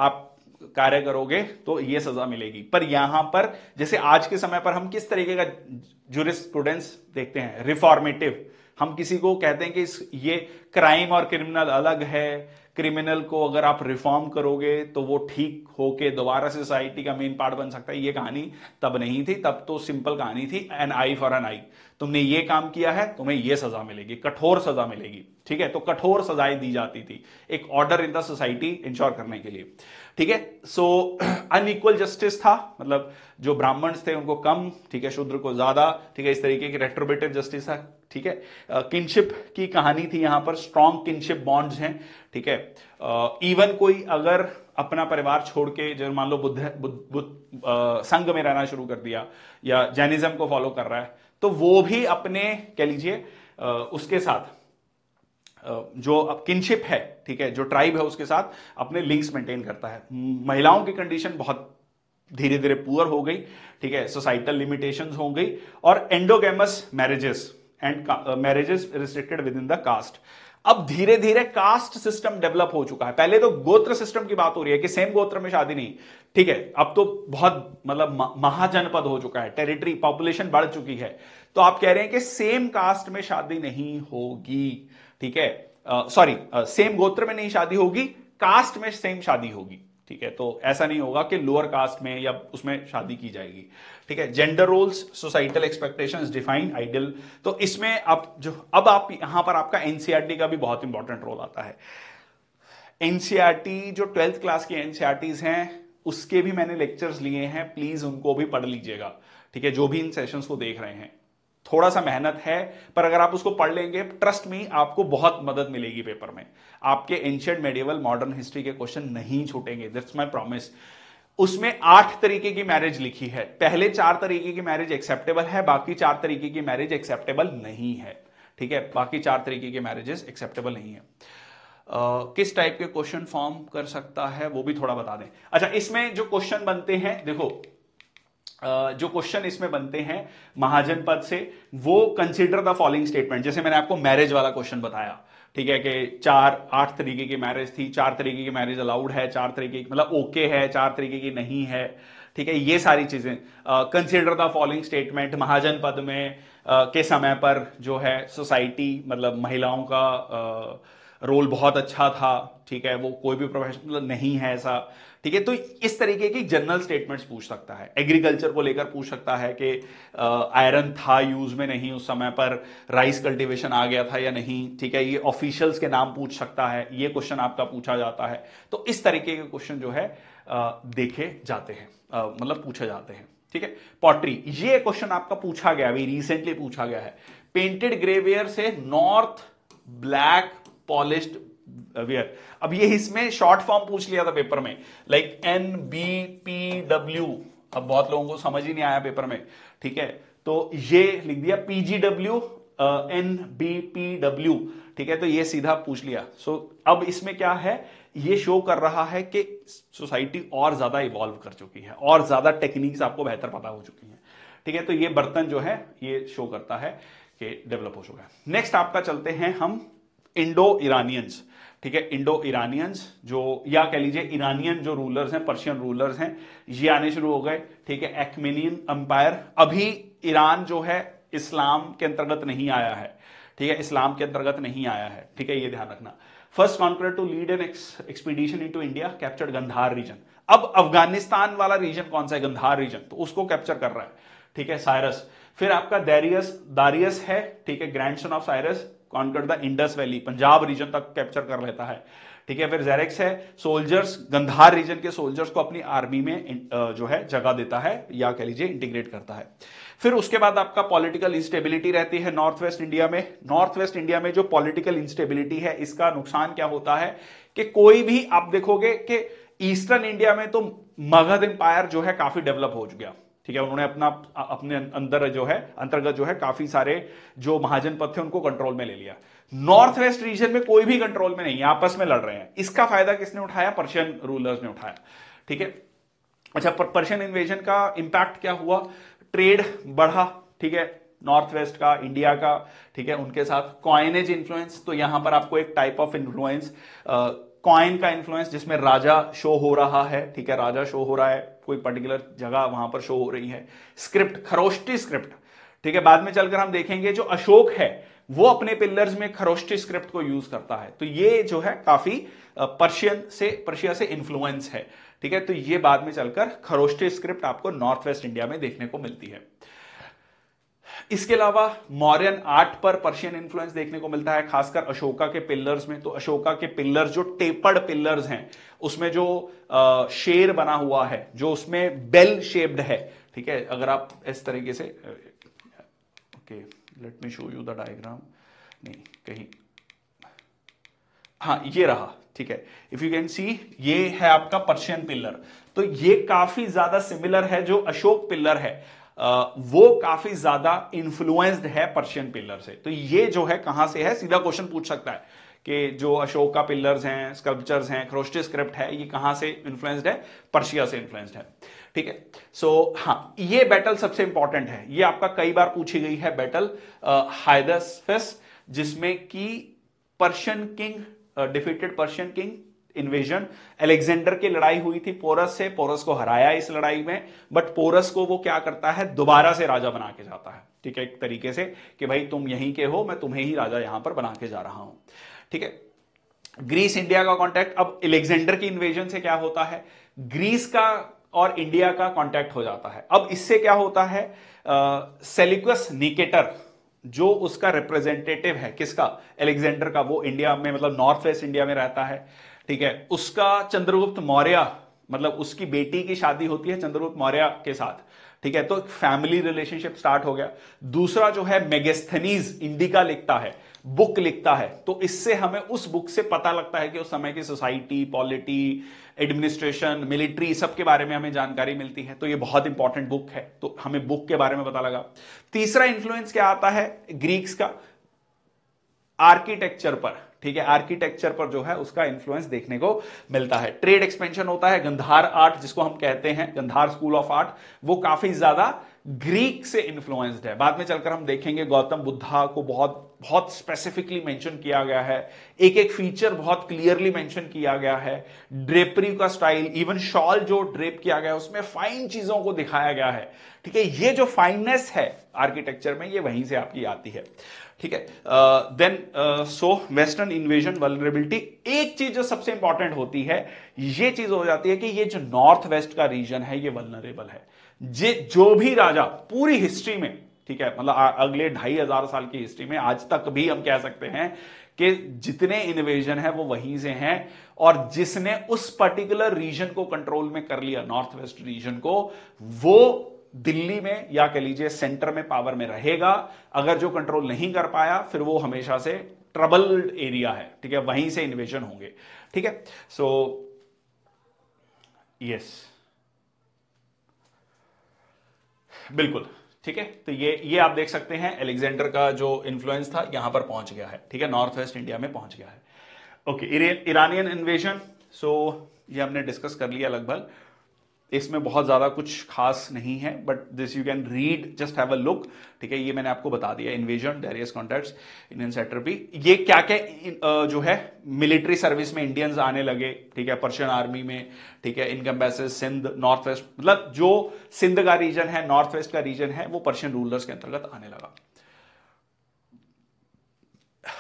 Speaker 1: आप कार्य करोगे तो ये सजा मिलेगी पर यहां पर जैसे आज के समय पर हम किस तरीके का स्टूडेंट्स देखते हैं रिफॉर्मेटिव हम किसी को कहते हैं कि ये क्राइम और क्रिमिनल अलग है क्रिमिनल को अगर आप रिफॉर्म करोगे तो वो ठीक होके दोबारा सोसाइटी का मेन पार्ट बन सकता है ये कहानी तब नहीं थी तब तो सिंपल कहानी थी an eye for an eye तुमने ये काम किया है तुम्हें यह सजा मिलेगी कठोर सजा मिलेगी ठीक है तो कठोर सजाएं दी जाती थी एक order in the society ensure करने के लिए ठीक है सो अनइक्वल जस्टिस था मतलब जो ब्राह्मण्स थे उनको कम ठीक है शूद्र को ज्यादा ठीक है इस तरीके की रेट्रोबेटिव जस्टिस था ठीक है किनशिप की कहानी थी यहां पर स्ट्रॉन्ग किनशिप बॉन्ड्स हैं ठीक है इवन कोई अगर अपना परिवार छोड़ के जो मान लो बुद्ध बुद्ध, बुद्ध संघ में रहना शुरू कर दिया या जैनिज्म को फॉलो कर रहा है तो वो भी अपने कह लीजिए उसके साथ जो अब किनशिप है ठीक है जो ट्राइब है उसके साथ अपने लिंक्स मेंटेन करता है महिलाओं की कंडीशन बहुत धीरे धीरे पुअर हो गई ठीक है सोसाइटल लिमिटेशन हो गई और endogamous marriages and marriages restricted within the caste अब धीरे धीरे कास्ट सिस्टम डेवलप हो चुका है पहले तो गोत्र सिस्टम की बात हो रही है कि सेम गोत्र में शादी नहीं ठीक है अब तो बहुत मतलब महाजनपद हो चुका है टेरिटरी पॉपुलेशन बढ़ चुकी है तो आप कह रहे हैं कि सेम कास्ट में शादी नहीं होगी ठीक है सॉरी सेम गोत्र में नहीं शादी होगी कास्ट में सेम शादी होगी ठीक है तो ऐसा नहीं होगा कि लोअर कास्ट में या उसमें शादी की जाएगी ठीक है gender roles societal expectation define ideal तो इसमें आप जो अब आप यहां पर आपका एनसीआरटी e का भी बहुत इंपॉर्टेंट रोल आता है एनसीआरटी e जो ट्वेल्थ क्लास की एनसीआरटीज हैं उसके भी मैंने लेक्चर्स लिए हैं प्लीज उनको भी पढ़ लीजिएगा ठीक है जो भी इन सेशंस को देख रहे हैं थोड़ा सा मेहनत है पर अगर आप उसको पढ़ लेंगे ट्रस्ट में आपको बहुत मदद मिलेगी पेपर में आपके एंशियंट मेडिवल मॉडर्न हिस्ट्री के क्वेश्चन नहीं छूटेंगे दिट्स माय प्रॉमिस उसमें आठ तरीके की मैरिज लिखी है पहले चार तरीके की मैरिज एक्सेप्टेबल है बाकी चार तरीके की मैरिज एक्सेप्टेबल नहीं है ठीक है बाकी चार तरीके की मैरिजेस एक्सेप्टेबल नहीं है Uh, किस टाइप के क्वेश्चन फॉर्म कर सकता है वो भी थोड़ा बता दें अच्छा इसमें जो क्वेश्चन बनते हैं देखो uh, जो क्वेश्चन इसमें बनते हैं महाजन पद से वो कंसिडर द फॉलोइंग स्टेटमेंट जैसे मैंने आपको मैरिज वाला क्वेश्चन बताया ठीक है कि चार आठ तरीके की मैरिज थी चार तरीके की मैरिज अलाउड है चार तरीके की मतलब ओके है चार तरीके की नहीं है ठीक है ये सारी चीजें consider the following statement mahajanapada में के समय पर जो है सोसाइटी मतलब महिलाओं का रोल बहुत अच्छा था ठीक है वो कोई भी प्रोफेशनल नहीं है ऐसा ठीक है तो इस तरीके की जनरल स्टेटमेंट्स पूछ सकता है एग्रीकल्चर को लेकर पूछ सकता है कि आयरन था यूज में नहीं उस समय पर राइस कल्टीवेशन आ गया था या नहीं ठीक है ये ऑफिशियल्स के नाम पूछ सकता है ये क्वेश्चन आपका पूछा जाता है तो इस तरीके के क्वेश्चन जो है आ, देखे जाते हैं मतलब पूछे जाते हैं ठीक है पॉटरी ये क्वेश्चन आपका पूछा गया अभी रिसेंटली पूछा गया है पेंटेड ग्रेवियर से नॉर्थ ब्लैक पॉलिश्ड वेयर अब ये इसमें शॉर्ट फॉर्म पूछ लिया था पेपर में like N B P W अब बहुत लोगों को समझ ही नहीं आया पेपर में ठीक है तो ये लिख दिया PGW N B P W ठीक है तो ये सीधा पूछ लिया सो so, अब इसमें क्या है ये शो कर रहा है कि सोसाइटी और ज्यादा इवॉल्व कर चुकी है और ज्यादा टेक्निक्स आपको बेहतर पता हो चुकी है ठीक है तो ये बर्तन जो है ये शो करता है कि डेवलप हो चुका है नेक्स्ट आपका चलते हैं हम इंडो ईरानियंस ठीक है इंडो ईरानियंस जो या कह लीजिए ईरानियन जो रूलर्स हैं पर्शियन रूलर्स हैं ये आने शुरू हो गए ठीक है एक्मेनियन अंपायर अभी ईरान जो है इस्लाम के अंतर्गत नहीं आया है ठीक है इस्लाम के अंतर्गत नहीं आया है ठीक है ये ध्यान रखना first conqueror to lead an expedition to India captured Gandhara region अब अफगानिस्तान वाला रीजन कौन सा है गंधार रीजन तो उसको कैप्चर कर रहा है ठीक है साइरस फिर आपका दैरियस दारियस है ठीक है grandson of Cyrus conquer the Indus valley Punjab region तक कैप्चर कर लेता है ठीक है फिर जेरेक्स है सोल्जर्स गंधार रीजन के सोल्जर्स को अपनी आर्मी में जो है जगह देता है या कह लीजिए इंटीग्रेट करता है फिर उसके बाद आपका पॉलिटिकल इंस्टेबिलिटी रहती है नॉर्थ वेस्ट इंडिया में नॉर्थ वेस्ट इंडिया में जो पॉलिटिकल इंस्टेबिलिटी है इसका नुकसान क्या होता है कि कोई भी आप देखोगे कि ईस्टर्न इंडिया में तो मगध एम्पायर जो है काफी डेवलप हो गया ठीक है उन्होंने अपना अपने अंदर जो है अंतर्गत जो है काफी सारे जो महाजनपद थे उनको कंट्रोल में ले लिया नॉर्थ वेस्ट रीजन में कोई भी कंट्रोल में नहीं आपस में लड़ रहे हैं इसका फायदा किसने उठाया पर्शियन रूलर्स ने उठाया ठीक है अच्छा पर्शियन इन्वेजन का इंपैक्ट क्या हुआ ट्रेड बढ़ा ठीक है नॉर्थ वेस्ट का इंडिया का ठीक है उनके साथ कॉइनेज इन्फ्लुएंस तो यहां पर आपको एक टाइप ऑफ इन्फ्लुएंस कॉइन का इन्फ्लुएंस जिसमें राजा शो हो रहा है ठीक है राजा शो हो रहा है कोई पर्टिकुलर जगह वहां पर शो हो रही है स्क्रिप्ट खरोष्टी स्क्रिप्ट ठीक है बाद में चलकर हम देखेंगे जो अशोक है वो अपने पिलर्स में खरोष्टी स्क्रिप्ट को यूज करता है तो ये जो है काफी पर्शियन से पर्शिया से इन्फ्लुएंस है ठीक है तो ये बाद में चलकर खरोष्टी स्क्रिप्ट आपको नॉर्थ वेस्ट इंडिया में देखने को मिलती है इसके अलावा मौर्यन आर्ट पर पर्शियन इन्फ्लुएंस देखने को मिलता है खासकर अशोका के पिल्लर्स में तो अशोका के पिल्लर्स जो टेपर्ड पिल्लर्स हैं उसमें जो आ, शेर बना हुआ है जो उसमें बेल शेप्ड है ठीक है अगर आप इस तरीके से okay let me show you the diagram नहीं कहीं हाँ ये रहा ठीक है इफ यू कैन सी ये है आपका पर्शियन पिल्लर तो ये काफी ज्यादा सिमिलर है जो अशोक पिल्लर है वो काफी ज्यादा इन्फ्लुएंस्ड है पर्शियन पिलर से तो ये जो है कहां से है सीधा क्वेश्चन पूछ सकता है कि जो अशोक का पिलर्स हैं स्कल्पचर्स हैं क्रोस्टी स्क्रिप्ट है ये कहां से इन्फ्लुएंस्ड है पर्शिया से इन्फ्लुएंस्ड है ठीक है सो so, हाँ ये बैटल सबसे इंपॉर्टेंट है ये आपका कई बार पूछी गई है बैटल हाइदस जिसमें कि Persian king defeated Persian king invasion Alexander की लड़ाई हुई थी पोरस से पोरस को हराया इस लड़ाई में बट पोरस को वो क्या करता है दोबारा से राजा बना के जाता है ठीक है एक तरीके से कि भाई तुम यहीं के हो मैं तुम्हें ही राजा यहां पर बना के जा रहा हूं ठीक है ग्रीस इंडिया का कॉन्टैक्ट अब एलेक्जेंडर की इन्वेजन से क्या होता है ग्रीस का और इंडिया का कॉन्टैक्ट हो जाता है अब इससे क्या होता है सेलिकस निकेटर जो उसका रिप्रेजेंटेटिव है किसका एलेक्जेंडर का वो इंडिया में मतलब नॉर्थ वेस्ट इंडिया में रहता है ठीक है उसका चंद्रगुप्त मौर्य मतलब उसकी बेटी की शादी होती है चंद्रगुप्त मौर्य के साथ ठीक है तो फैमिली रिलेशनशिप स्टार्ट हो गया दूसरा जो है मेगेस्थनीज इंडिका लिखता है बुक लिखता है तो इससे हमें उस बुक से पता लगता है कि उस समय की सोसाइटी पॉलिटी एडमिनिस्ट्रेशन मिलिट्री सब के बारे में हमें जानकारी मिलती है तो ये बहुत इंपॉर्टेंट बुक है तो हमें बुक के बारे में पता लगा तीसरा इन्फ्लुएंस क्या आता है ग्रीक्स का आर्किटेक्चर पर ठीक है आर्किटेक्चर पर जो है उसका इन्फ्लुएंस देखने को मिलता है ट्रेड एक्सपेंशन होता है गंधार आर्ट जिसको हम कहते हैं गंधार स्कूल ऑफ आर्ट वो काफी ज्यादा ग्रीक से इन्फ्लुएंस्ड है बाद में चलकर हम देखेंगे गौतम बुद्धा को बहुत बहुत स्पेसिफिकली मेंशन किया गया है एक एक फीचर बहुत क्लियरली मेंशन किया गया है ड्रेपरी का स्टाइल इवन शॉल जो ड्रेप किया गया है उसमें फाइन चीजों को दिखाया गया है ठीक है ये जो फाइननेस है आर्किटेक्चर में ये वहीं से आपकी आती है ठीक है then so western invasion vulnerability एक चीज जो सबसे इंपॉर्टेंट होती है ये चीज हो जाती है कि ये जो नॉर्थ वेस्ट का रीजन है ये वलनरेबल है जे जो भी राजा पूरी हिस्ट्री में ठीक है मतलब अगले ढाई हजार साल की हिस्ट्री में आज तक भी हम कह सकते हैं कि जितने इन्वेजन है वो वहीं से हैं और जिसने उस पर्टिकुलर रीजन को कंट्रोल में कर लिया नॉर्थ वेस्ट रीजन को वो दिल्ली में या कह लीजिए सेंटर में पावर में रहेगा अगर जो कंट्रोल नहीं कर पाया फिर वो हमेशा से ट्रबल्ड एरिया है ठीक है वहीं से इन्वेजन होंगे ठीक है सो यस बिल्कुल ठीक है तो ये ये आप देख सकते हैं एलेक्जेंडर का जो इन्फ्लुएंस था यहां पर पहुंच गया है ठीक है नॉर्थ वेस्ट इंडिया में पहुंच गया है ओके इरानियन इन्वेजन सो ये हमने डिस्कस कर लिया लगभग इसमें बहुत ज़्यादा कुछ खास नहीं है but this you can read just have a look ठीक है ये मैंने आपको बता दिया invasion Darius contacts Indian satrapy ये क्या क्या जो है मिलिट्री सर्विस में इंडियंस आने लगे ठीक है पर्शियन आर्मी में ठीक है income basis Sindh north west मतलब जो सिंध का रीजन है नॉर्थ वेस्ट का रीजन है वो पर्शियन रूलर्स के अंतर्गत आने लगा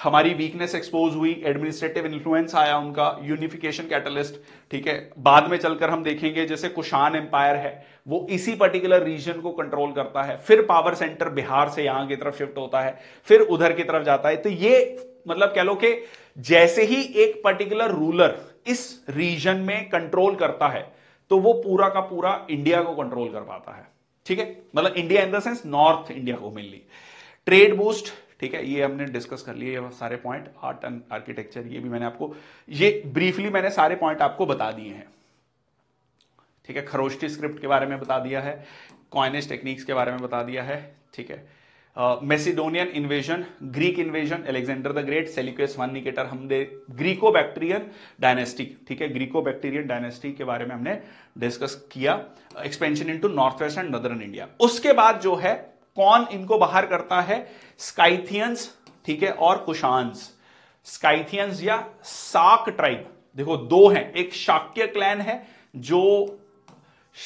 Speaker 1: हमारी वीकनेस एक्सपोज हुई एडमिनिस्ट्रेटिव इन्फ्लुएंस आया उनका यूनिफिकेशन कैटलिस्ट ठीक है बाद में चलकर हम देखेंगे जैसे कुशान एम्पायर है वो इसी पर्टिकुलर रीजन को कंट्रोल करता है फिर पावर सेंटर बिहार से यहां की तरफ शिफ्ट होता है फिर उधर की तरफ जाता है तो ये मतलब कह लो कि जैसे ही एक पर्टिकुलर रूलर इस रीजन में कंट्रोल करता है तो वो पूरा का पूरा इंडिया को कंट्रोल कर पाता है ठीक है मतलब India in the sense north India को मेनली ट्रेड बूस्ट ठीक है ये हमने डिस्कस कर लिए सारे पॉइंट आर्ट एंड आर्किटेक्चर ये भी मैंने आपको ये ब्रीफली मैंने सारे पॉइंट आपको बता दिए हैं ठीक है खरोष्टी स्क्रिप्ट के बारे में बता दिया है कॉइनेज टेक्निक्स के बारे में बता दिया है ठीक है Macedonian invasion Greek invasion Alexander the Great Seleucus one Nicator हमने ग्रीको बैक्टीरियन डायनेस्टी ठीक है ग्रीको बैक्टीरियन डायनेस्टी के बारे में हमने डिस्कस किया expansion into north west and northern India उसके बाद जो है कौन इनको बाहर करता है स्काइथियंस ठीक है और कुशांस स्काइथियंस या साक ट्राइब देखो दो हैं एक शाक्य क्लैन है जो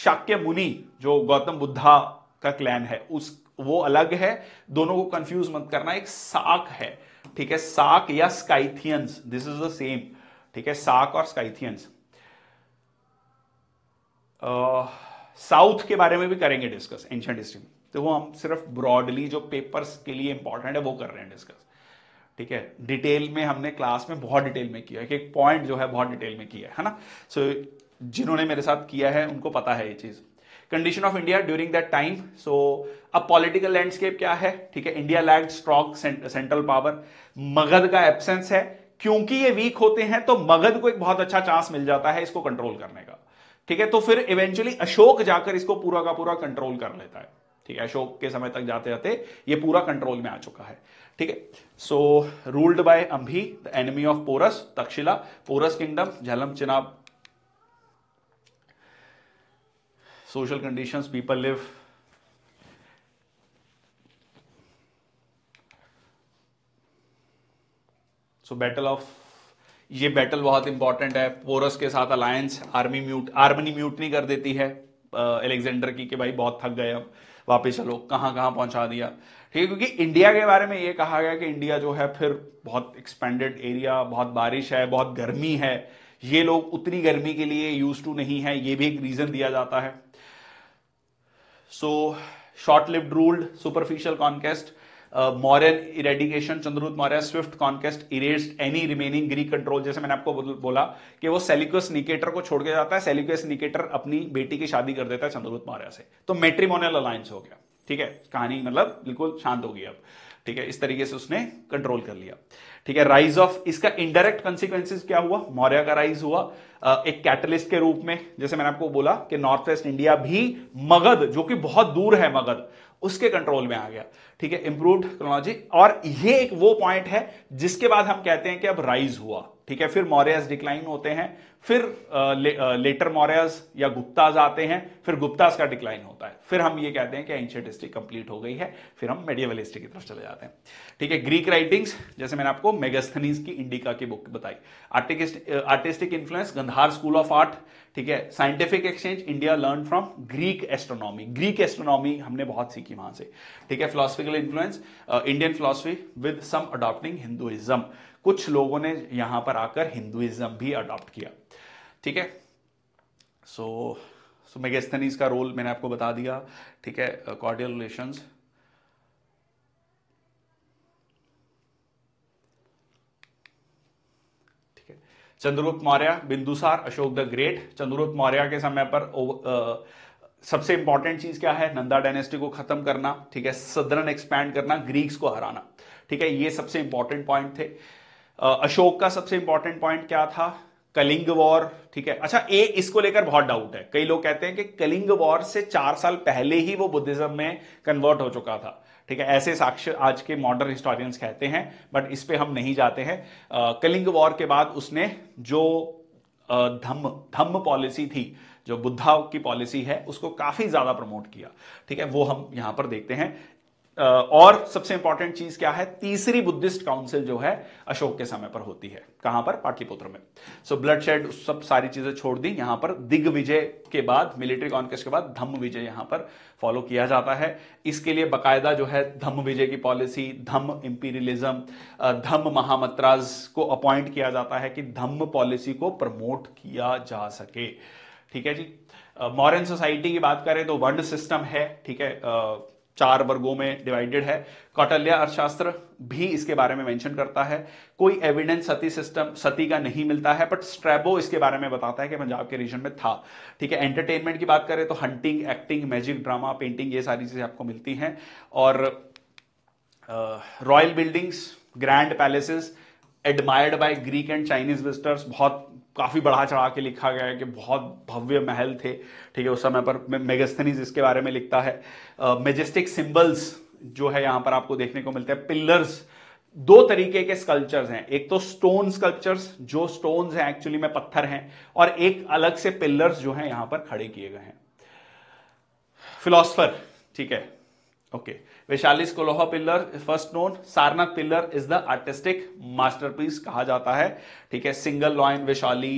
Speaker 1: शाक्य मुनि जो गौतम बुद्धा का क्लैन है उस वो अलग है दोनों को कंफ्यूज मत करना एक साक है ठीक है साक या Scythians this is the same ठीक है साक और स्काइथियंस साउथ के बारे में भी करेंगे डिस्कस एंशियंट हिस्ट्री में तो वो हम सिर्फ ब्रॉडली जो पेपर्स के लिए इंपॉर्टेंट है वो कर रहे हैं डिस्कस ठीक है डिटेल में हमने क्लास में बहुत डिटेल में किया एक एक पॉइंट जो है बहुत डिटेल में किया है ना सो so, जिन्होंने मेरे साथ किया है उनको पता है ये चीज़ condition of India during that time so अब पॉलिटिकल लैंडस्केप क्या है ठीक है India lack strong central power Magadha का एब्सेंस है क्योंकि ये वीक होते हैं तो मगध को एक बहुत अच्छा चांस मिल जाता है इसको कंट्रोल करने का ठीक है तो फिर इवेंचुअली अशोक जाकर इसको पूरा का पूरा कंट्रोल कर लेता है ठीक है अशोक के समय तक जाते जाते ये पूरा कंट्रोल में आ चुका है ठीक है so ruled by Ambhi the enemy of Porus Takshashila Porus kingdom Jhelum Chenab social condition people live so battle of ये बैटल बहुत इंपॉर्टेंट है पोरस के साथ alliance army mute army mute नहीं कर देती है एलेक्जेंडर की कि भाई बहुत थक गए हम वापस चलो कहाँ कहाँ पहुँचा दिया ठीक है क्योंकि इंडिया के बारे में ये कहा गया कि इंडिया जो है फिर बहुत एक्सपेंडेड एरिया बहुत बारिश है बहुत गर्मी है ये लोग उतनी गर्मी के लिए यूज टू नहीं है ये भी एक रीजन दिया जाता है so short lived ruled superficial conquest Mauryan eradication Chandragupta Maurya swift conquest erased any remaining Greek control जैसे मैंने आपको बोला कि वो सेलिकस निकेटर को छोड़ के जाता है सेलिकस निकेटर अपनी बेटी की शादी कर देता है चंद्रगुप्त मौर्य से तो मेट्रीमोनियल अलायंस हो गया ठीक है कहानी मतलब बिल्कुल शांत होगी अब ठीक है इस तरीके से उसने कंट्रोल कर लिया ठीक है राइज ऑफ इसका इनडायरेक्ट कॉन्सिक्वेंसिस क्या हुआ मौर्य का राइज हुआ uh, एक कैटलिस्ट के रूप में जैसे मैंने आपको बोला कि नॉर्थ वेस्ट इंडिया भी मगध जो कि बहुत दूर है मगध उसके कंट्रोल में आ गया ठीक है इंप्रूव टेक्नोलॉजी और ये एक वो पॉइंट है जिसके बाद हम कहते हैं कि अब राइज हुआ ठीक है फिर मॉरियस डिक्लाइन होते हैं फिर ले, लेटर मॉरियस या गुप्ताज आते हैं फिर गुप्ताज का डिक्लाइन होता है फिर हम ये कहते हैं कि एंशियट हिस्ट्री कंप्लीट हो गई है फिर हम मेडिवल हिस्ट्री की तरफ चले जाते हैं ठीक है ग्रीक राइटिंग्स जैसे मैंने आपको मेगास्थनीज की इंडिका की बुक बताई artistic influence Gandhara school of art ठीक है scientific exchange India learn from Greek astronomy Greek astronomy हमने बहुत सीखी वहां से ठीक है philosophical influence Indian philosophy with some adopting Hinduism कुछ लोगों ने यहां पर आकर हिंदुइज्म भी अडॉप्ट किया ठीक है सो सो मेगेस्थनीज का रोल मैंने आपको बता दिया ठीक है cordial relations Chandragupta Maurya Bindusara Ashoka the Great Chandragupta Maurya के समय पर uh, सबसे इंपॉर्टेंट चीज क्या है नंदा डायनेस्टी को खत्म करना ठीक है सदरन एक्सपैंड करना ग्रीक्स को हराना ठीक है ये सबसे इंपॉर्टेंट पॉइंट थे uh, अशोक का सबसे इंपॉर्टेंट पॉइंट क्या था कलिंग वॉर ठीक है अच्छा ए इसको लेकर बहुत डाउट है कई लोग कहते हैं कि कलिंग वॉर से चार साल पहले ही वो बुद्धिज्म में कन्वर्ट हो चुका था ठीक है ऐसे साक्ष्य आज के मॉडर्न हिस्टोरियंस कहते हैं बट इस पर हम नहीं जाते हैं कलिंग वॉर के बाद उसने जो धम्म धम्म पॉलिसी थी जो बुद्धा की पॉलिसी है उसको काफी ज्यादा प्रमोट किया ठीक है वो हम यहां पर देखते हैं और सबसे इंपॉर्टेंट चीज क्या है तीसरी बुद्धिस्ट काउंसिल जो है अशोक के समय पर होती है कहां पर पाटलिपुत्र में सो ब्लडशेड सब सारी चीजें छोड़ दी यहां पर दिग्विजय के बाद मिलिट्री कॉन्क्वेस्ट के बाद धम्म विजय यहां पर फॉलो किया जाता है इसके लिए बकायदा जो है धम्म विजय की पॉलिसी धम्म इंपीरियलिज्म धम्म महामत्राज को अपॉइंट किया जाता है कि धम्म पॉलिसी को प्रमोट किया जा सके ठीक है जी मॉरन सोसाइटी की बात करें तो वर्ल्ड सिस्टम है ठीक है uh, चार वर्गों में डिवाइडेड है कौटल्य अर्थशास्त्र भी इसके बारे में मेंशन करता है कोई एविडेंस सती सिस्टम सती का नहीं मिलता है बट स्ट्रेबो इसके बारे में बताता है कि पंजाब के रीजन में था ठीक है एंटरटेनमेंट की बात करें तो hunting acting magic drama painting ये सारी चीज़ें आपको मिलती हैं और royal buildings grand palaces admired by Greek and Chinese visitors बहुत काफ़ी बढ़ा चढ़ा के लिखा गया है कि बहुत भव्य महल थे ठीक है उस समय पर मेगस्थनीज इसके बारे में लिखता है मेजेस्टिक सिंबल्स जो है यहां पर आपको देखने को मिलते हैं पिलर्स दो तरीके के स्कल्पचर्स हैं एक तो स्टोन स्कल्पचर्स जो स्टोन्स हैं एक्चुअली में पत्थर हैं और एक अलग से पिलर्स जो हैं यहाँ पर खड़े किए गए हैं फिलोसफर ठीक है okay okay. Vaishali Kolhua pillar first known Sarnath pillar is the artistic masterpiece कहा जाता है ठीक है सिंगल लॉइन वैशाली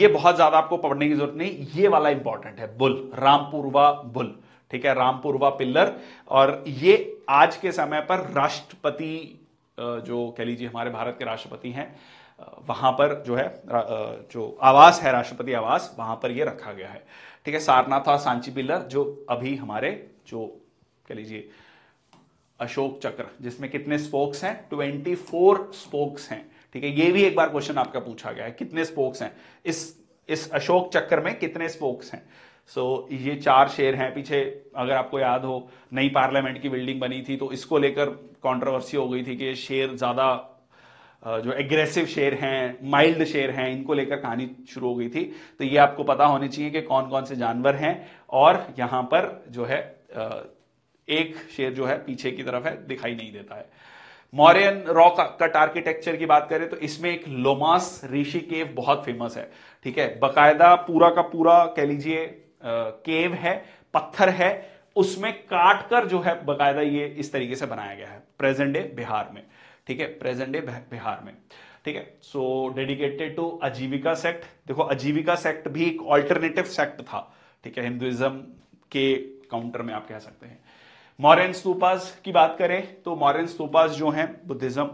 Speaker 1: ये बहुत ज्यादा आपको पढ़ने की जरूरत नहीं ये वाला इंपॉर्टेंट है बुल रामपुरवा बुल ठीक है रामपुरवा पिल्लर और ये आज के समय पर राष्ट्रपति जो कह लीजिए हमारे भारत के राष्ट्रपति हैं वहां पर जो है जो आवास है राष्ट्रपति आवास वहां पर ये रखा गया है ठीक है सारनाथ और सांची पिल्लर जो अभी हमारे जो कह लीजिए अशोक चक्र जिसमें कितने स्पोक्स हैं ट्वेंटी फोर स्पोक्स हैं ठीक है ये भी एक बार क्वेश्चन आपका पूछा गया है कितने स्पोक्स हैं इस इस अशोक चक्र में कितने स्पोक्स हैं सो so, ये चार शेर हैं पीछे अगर आपको याद हो नई पार्लियामेंट की बिल्डिंग बनी थी तो इसको लेकर कंट्रोवर्सी हो गई थी कि शेर ज़्यादा जो एग्रेसिव शेर हैं माइल्ड शेर हैं इनको लेकर कहानी शुरू हो गई थी तो ये आपको पता होनी चाहिए कि कौन कौन से जानवर हैं और यहाँ पर जो है एक शेर जो है पीछे की तरफ है दिखाई नहीं देता है मॉरियन रॉक कट आर्किटेक्चर की बात करें तो इसमें एक लोमास ऋषि केव बहुत फेमस है ठीक है बकायदा पूरा का पूरा कह लीजिए केव है पत्थर है उसमें काट कर जो है बकायदा ये इस तरीके से बनाया गया है प्रेजेंट डे बिहार में ठीक है प्रेजेंट डे बिहार में ठीक है so dedicated to Ajivika sect देखो अजीविका सेक्ट भी एक ऑल्टरनेटिव सेक्ट था ठीक है हिंदुइज्म के काउंटर में आप कह सकते हैं मॉरन स्तूपाज की बात करें तो मॉरन स्तूपाज जो है बुद्धिज्म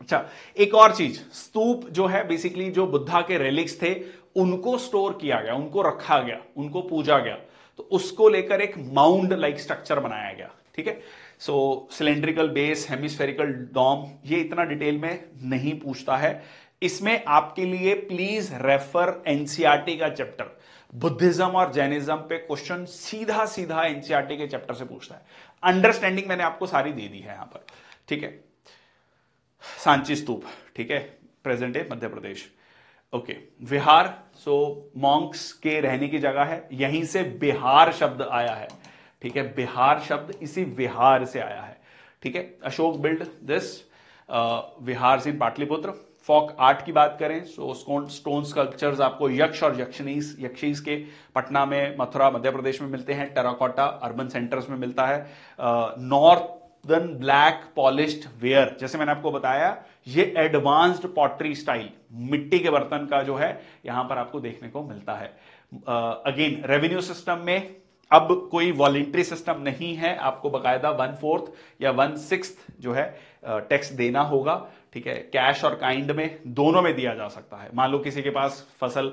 Speaker 1: अच्छा एक और चीज स्तूप जो है बेसिकली जो बुद्धा के रेलिक्स थे उनको स्टोर किया गया उनको रखा गया उनको पूजा गया तो उसको लेकर एक माउंड लाइक स्ट्रक्चर बनाया गया ठीक है so cylindrical base hemispherical dome ये इतना डिटेल में नहीं पूछता है इसमें आपके लिए प्लीज रेफर एनसीआरटी का चैप्टर बुद्धिज्म और जैनिज्म पे क्वेश्चन सीधा सीधा एनसीआरटी के चैप्टर से पूछता है अंडरस्टैंडिंग मैंने आपको सारी दे दी है यहां पर ठीक है सांची स्तूप ठीक है प्रेजेंट है Madhya Pradesh okay Bihar so monks के रहने की जगह है यहीं से बिहार शब्द आया है ठीक है बिहार शब्द इसी विहार से आया है ठीक है अशोक बिल्ड दिस विहार सिंह पाटलिपुत्र फोक आर्ट की बात करें सो स्टोन स्कल्पचर्स आपको यक्ष और यक्षिणीस यक्षीस के पटना में मथुरा मध्य प्रदेश में मिलते हैं टेराकोटा अर्बन सेंटर्स में मिलता है नॉर्थन ब्लैक पॉलिश्ड वेयर जैसे मैंने आपको बताया ये एडवांस्ड पॉटरी स्टाइल मिट्टी के बर्तन का जो है यहां पर आपको देखने को मिलता है अगेन रेवेन्यू सिस्टम में अब कोई वॉलेंट्री सिस्टम नहीं है आपको बकायदा वन फोर्थ या वन सिक्स जो है टैक्स देना होगा ठीक है कैश और काइंड में दोनों में दिया जा सकता है मान लो किसी के पास फसल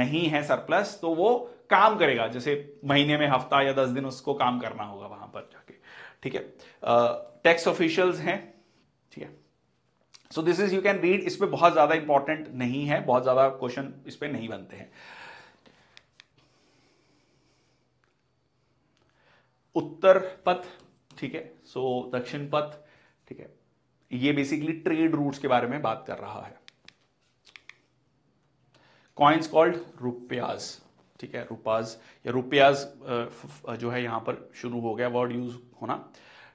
Speaker 1: नहीं है सरप्लस तो वो काम करेगा जैसे महीने में हफ्ता या दस दिन उसको काम करना होगा वहां पर जाके ठीक है टैक्स ऑफिशियल्स हैं ठीक है so this is you can read इसमें बहुत ज्यादा इंपॉर्टेंट नहीं है बहुत ज्यादा क्वेश्चन इस पर नहीं बनते हैं उत्तर पथ ठीक है सो दक्षिण पथ ठीक है ये बेसिकली ट्रेड रूट्स के बारे में बात कर रहा है कॉइन्स कॉल्ड रुपयाज ठीक है रुपाज या रुपयाज जो है यहां पर शुरू हो गया वर्ड यूज होना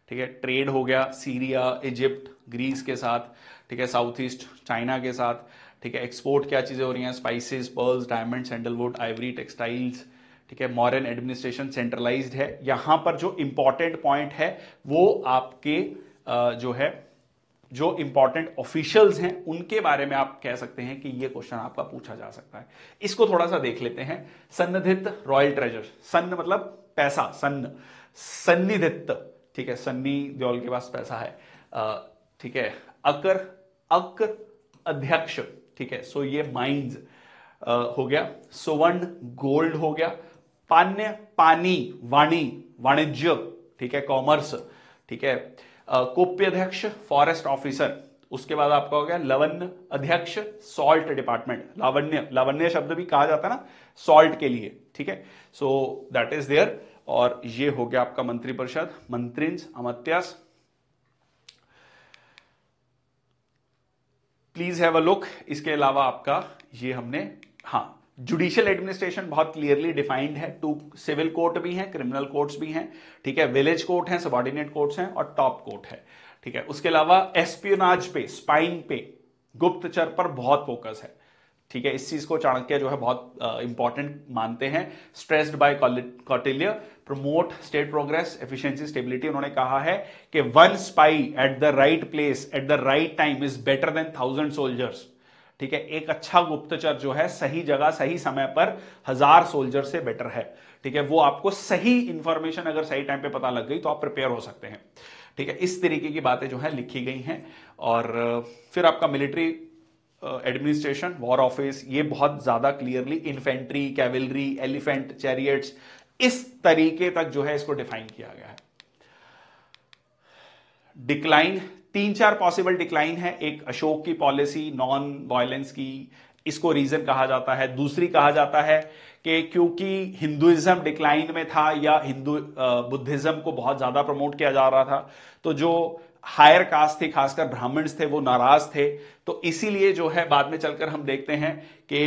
Speaker 1: ठीक है ट्रेड हो गया सीरिया इजिप्ट ग्रीस के साथ ठीक है साउथ ईस्ट चाइना के साथ ठीक है एक्सपोर्ट क्या चीज़ें हो रही हैं spices pearls diamond sandalwood ivory textiles ठीक है मॉरन एडमिनिस्ट्रेशन सेंट्रलाइज्ड है यहाँ पर जो इंपॉर्टेंट पॉइंट है वो आपके जो है जो इंपॉर्टेंट ऑफिशियल्स हैं उनके बारे में आप कह सकते हैं कि ये क्वेश्चन आपका पूछा जा सकता है इसको थोड़ा सा देख लेते हैं सन्निधित रॉयल ट्रेजर सन्न मतलब पैसा सन्न सन्निधित ठीक है सन्नी दौल के पास पैसा है ठीक है अकर अक अध्यक्ष ठीक है सो ये माइंस हो गया सुवर्ण गोल्ड हो गया पान्य पानी वाणी वाणिज्य ठीक है कॉमर्स ठीक है अध्यक्ष फॉरेस्ट ऑफिसर उसके बाद आपका हो गया लवण्य अध्यक्ष सॉल्ट डिपार्टमेंट लावण्य लावण्य शब्द भी कहा जाता है ना सॉल्ट के लिए ठीक है सो दैट इज देयर और ये हो गया आपका मंत्री परिषद मंत्रिंस अमत्यास प्लीज हैव अ लुक इसके अलावा आपका ये हमने हाँ जुडिशियल एडमिनिस्ट्रेशन बहुत क्लियरली डिफाइंड है टू सिविल कोर्ट भी हैं क्रिमिनल कोर्ट्स भी हैं ठीक है विलेज कोर्ट हैं सबॉर्डिनेट कोर्ट्स हैं और टॉप कोर्ट है ठीक है उसके अलावा एस्पियोनाज पे स्पाइन पे गुप्तचर पर बहुत फोकस है ठीक है इस चीज को चाणक्य जो है बहुत इंपॉर्टेंट uh, मानते हैं stressed by Kautilya promote state progress efficiency stability उन्होंने कहा है कि one spy at the right place at the right time is better than thousand soldiers ठीक है एक अच्छा गुप्तचर जो है सही जगह सही समय पर हजार सोल्जर से बेटर है ठीक है वो आपको सही इंफॉर्मेशन अगर सही टाइम पे पता लग गई तो आप प्रिपेयर हो सकते हैं ठीक है इस तरीके की बातें जो है लिखी गई हैं और फिर आपका मिलिट्री एडमिनिस्ट्रेशन वॉर ऑफिस ये बहुत ज्यादा clearly infantry cavalry elephant chariots इस तरीके तक जो है इसको डिफाइन किया गया है डिक्लाइन तीन चार पॉसिबल डिक्लाइन है एक अशोक की पॉलिसी नॉन वायलेंस की इसको रीजन कहा जाता है दूसरी कहा जाता है कि क्योंकि हिंदुइज्म डिक्लाइन में था या हिंदू बुद्धिज्म को बहुत ज़्यादा प्रमोट किया जा रहा था तो जो हायर कास्ट थी खासकर ब्राह्मण्स थे वो नाराज थे तो इसीलिए जो है बाद में चलकर हम देखते हैं कि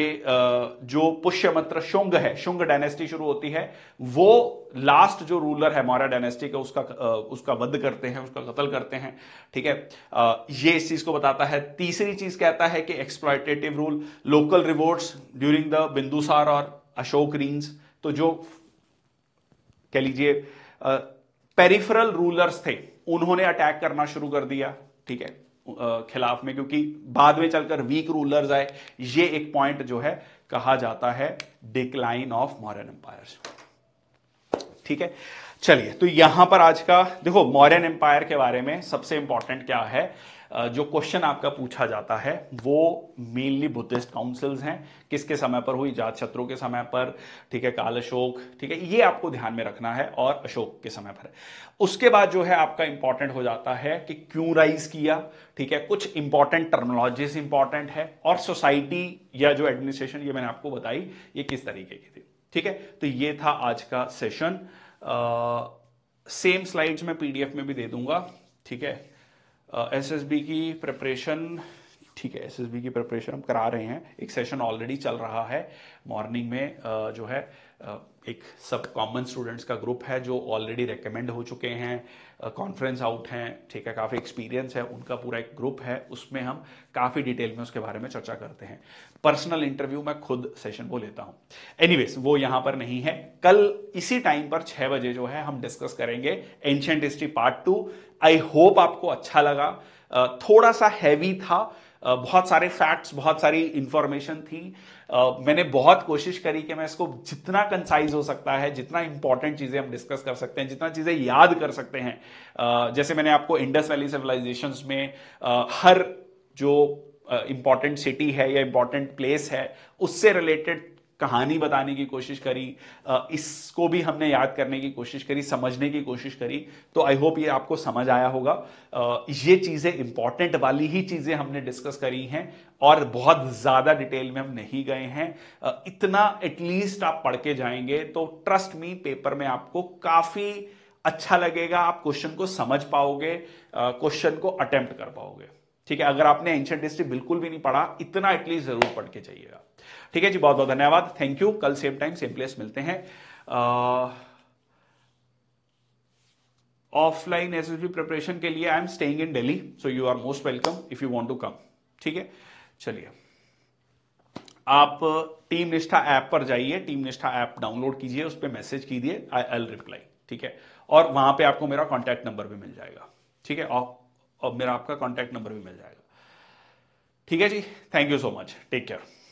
Speaker 1: जो पुष्य शुंग है शुंग डायनेस्टी शुरू होती है वो लास्ट जो रूलर है मौर्य डायनेस्टी का उसका उसका वध करते हैं उसका कत्ल करते हैं ठीक है ये इस चीज को बताता है तीसरी चीज कहता है कि exploitative rule local revolts during the Bindusara और अशोक रीन्स तो जो कह लीजिए पेरिफरल रूलर्स थे उन्होंने अटैक करना शुरू कर दिया ठीक है खिलाफ में क्योंकि बाद में चलकर वीक रूलर्स आए ये एक पॉइंट जो है कहा जाता है डिक्लाइन ऑफ मॉरन एम्पायर ठीक है चलिए तो यहां पर आज का देखो मॉरन एम्पायर के बारे में सबसे इंपॉर्टेंट क्या है जो क्वेश्चन आपका पूछा जाता है वो मेनली बुद्धिस्ट काउंसिल्स हैं किसके समय पर हुई जात शत्रु के समय पर ठीक है काल अशोक ठीक है ये आपको ध्यान में रखना है और अशोक के समय पर उसके बाद जो है आपका इंपॉर्टेंट हो जाता है कि क्यों राइज किया ठीक है कुछ इंपॉर्टेंट टर्मोलॉजीज इंपॉर्टेंट है और सोसाइटी या जो एडमिनिस्ट्रेशन ये मैंने आपको बताई ये किस तरीके की थी ठीक है तो ये था आज का सेशन सेम स्लाइड्स में पीडीएफ में भी दे दूंगा ठीक है एस एस बी की प्रिपरेशन ठीक है एस एस बी की प्रिपरेशन हम करा रहे हैं एक सेशन ऑलरेडी चल रहा है मॉर्निंग में uh, जो है uh, एक सब कॉमन स्टूडेंट्स का ग्रुप है जो ऑलरेडी रिकमेंड हो चुके हैं कॉन्फ्रेंस uh, आउट हैं ठीक है काफ़ी एक्सपीरियंस है उनका पूरा एक ग्रुप है उसमें हम काफ़ी डिटेल में उसके बारे में चर्चा करते हैं पर्सनल इंटरव्यू मैं खुद सेशन वो लेता हूँ एनी वो यहाँ पर नहीं है कल इसी टाइम पर छः बजे जो है हम डिस्कस करेंगे ancient history part two I hope आपको अच्छा लगा थोड़ा सा हैवी था बहुत सारे फैक्ट्स बहुत सारी इंफॉर्मेशन थी मैंने बहुत कोशिश करी कि मैं इसको जितना कंसाइज हो सकता है जितना इंपॉर्टेंट चीज़ें हम डिस्कस कर सकते हैं जितना चीज़ें याद कर सकते हैं जैसे मैंने आपको इंडस वैली सिविलाइजेशन में हर जो इंपॉर्टेंट सिटी है या इम्पॉर्टेंट प्लेस है उससे रिलेटेड कहानी बताने की कोशिश करी इसको भी हमने याद करने की कोशिश करी समझने की कोशिश करी तो आई होप ये आपको समझ आया होगा ये चीज़ें इंपॉर्टेंट वाली ही चीज़ें हमने डिस्कस करी हैं और बहुत ज़्यादा डिटेल में हम नहीं गए हैं इतना एटलीस्ट आप पढ़ के जाएंगे तो ट्रस्ट मी पेपर में आपको काफ़ी अच्छा लगेगा आप क्वेश्चन को समझ पाओगे क्वेश्चन को अटेम्प्ट कर पाओगे ठीक है अगर आपने एंशंट हिस्ट्री बिल्कुल भी नहीं पढ़ा इतना एटलीस्ट ज़रूर पढ़ के जाइएगा ठीक है जी बहुत बहुत धन्यवाद थैंक यू कल सेम टाइम सेम प्लेस मिलते हैं offline S S B preparation के लिए I am staying in Delhi so you are most welcome if you want to come ठीक है चलिए आप टीम निष्ठा ऐप पर जाइए टीम निष्ठा ऐप डाउनलोड कीजिए उस पर मैसेज कीजिए आई एल रिप्लाई ठीक है और वहां पे आपको मेरा कॉन्टैक्ट नंबर भी मिल जाएगा ठीक है और, और मेरा आपका कॉन्टैक्ट नंबर भी मिल जाएगा ठीक है जी thank you so much take care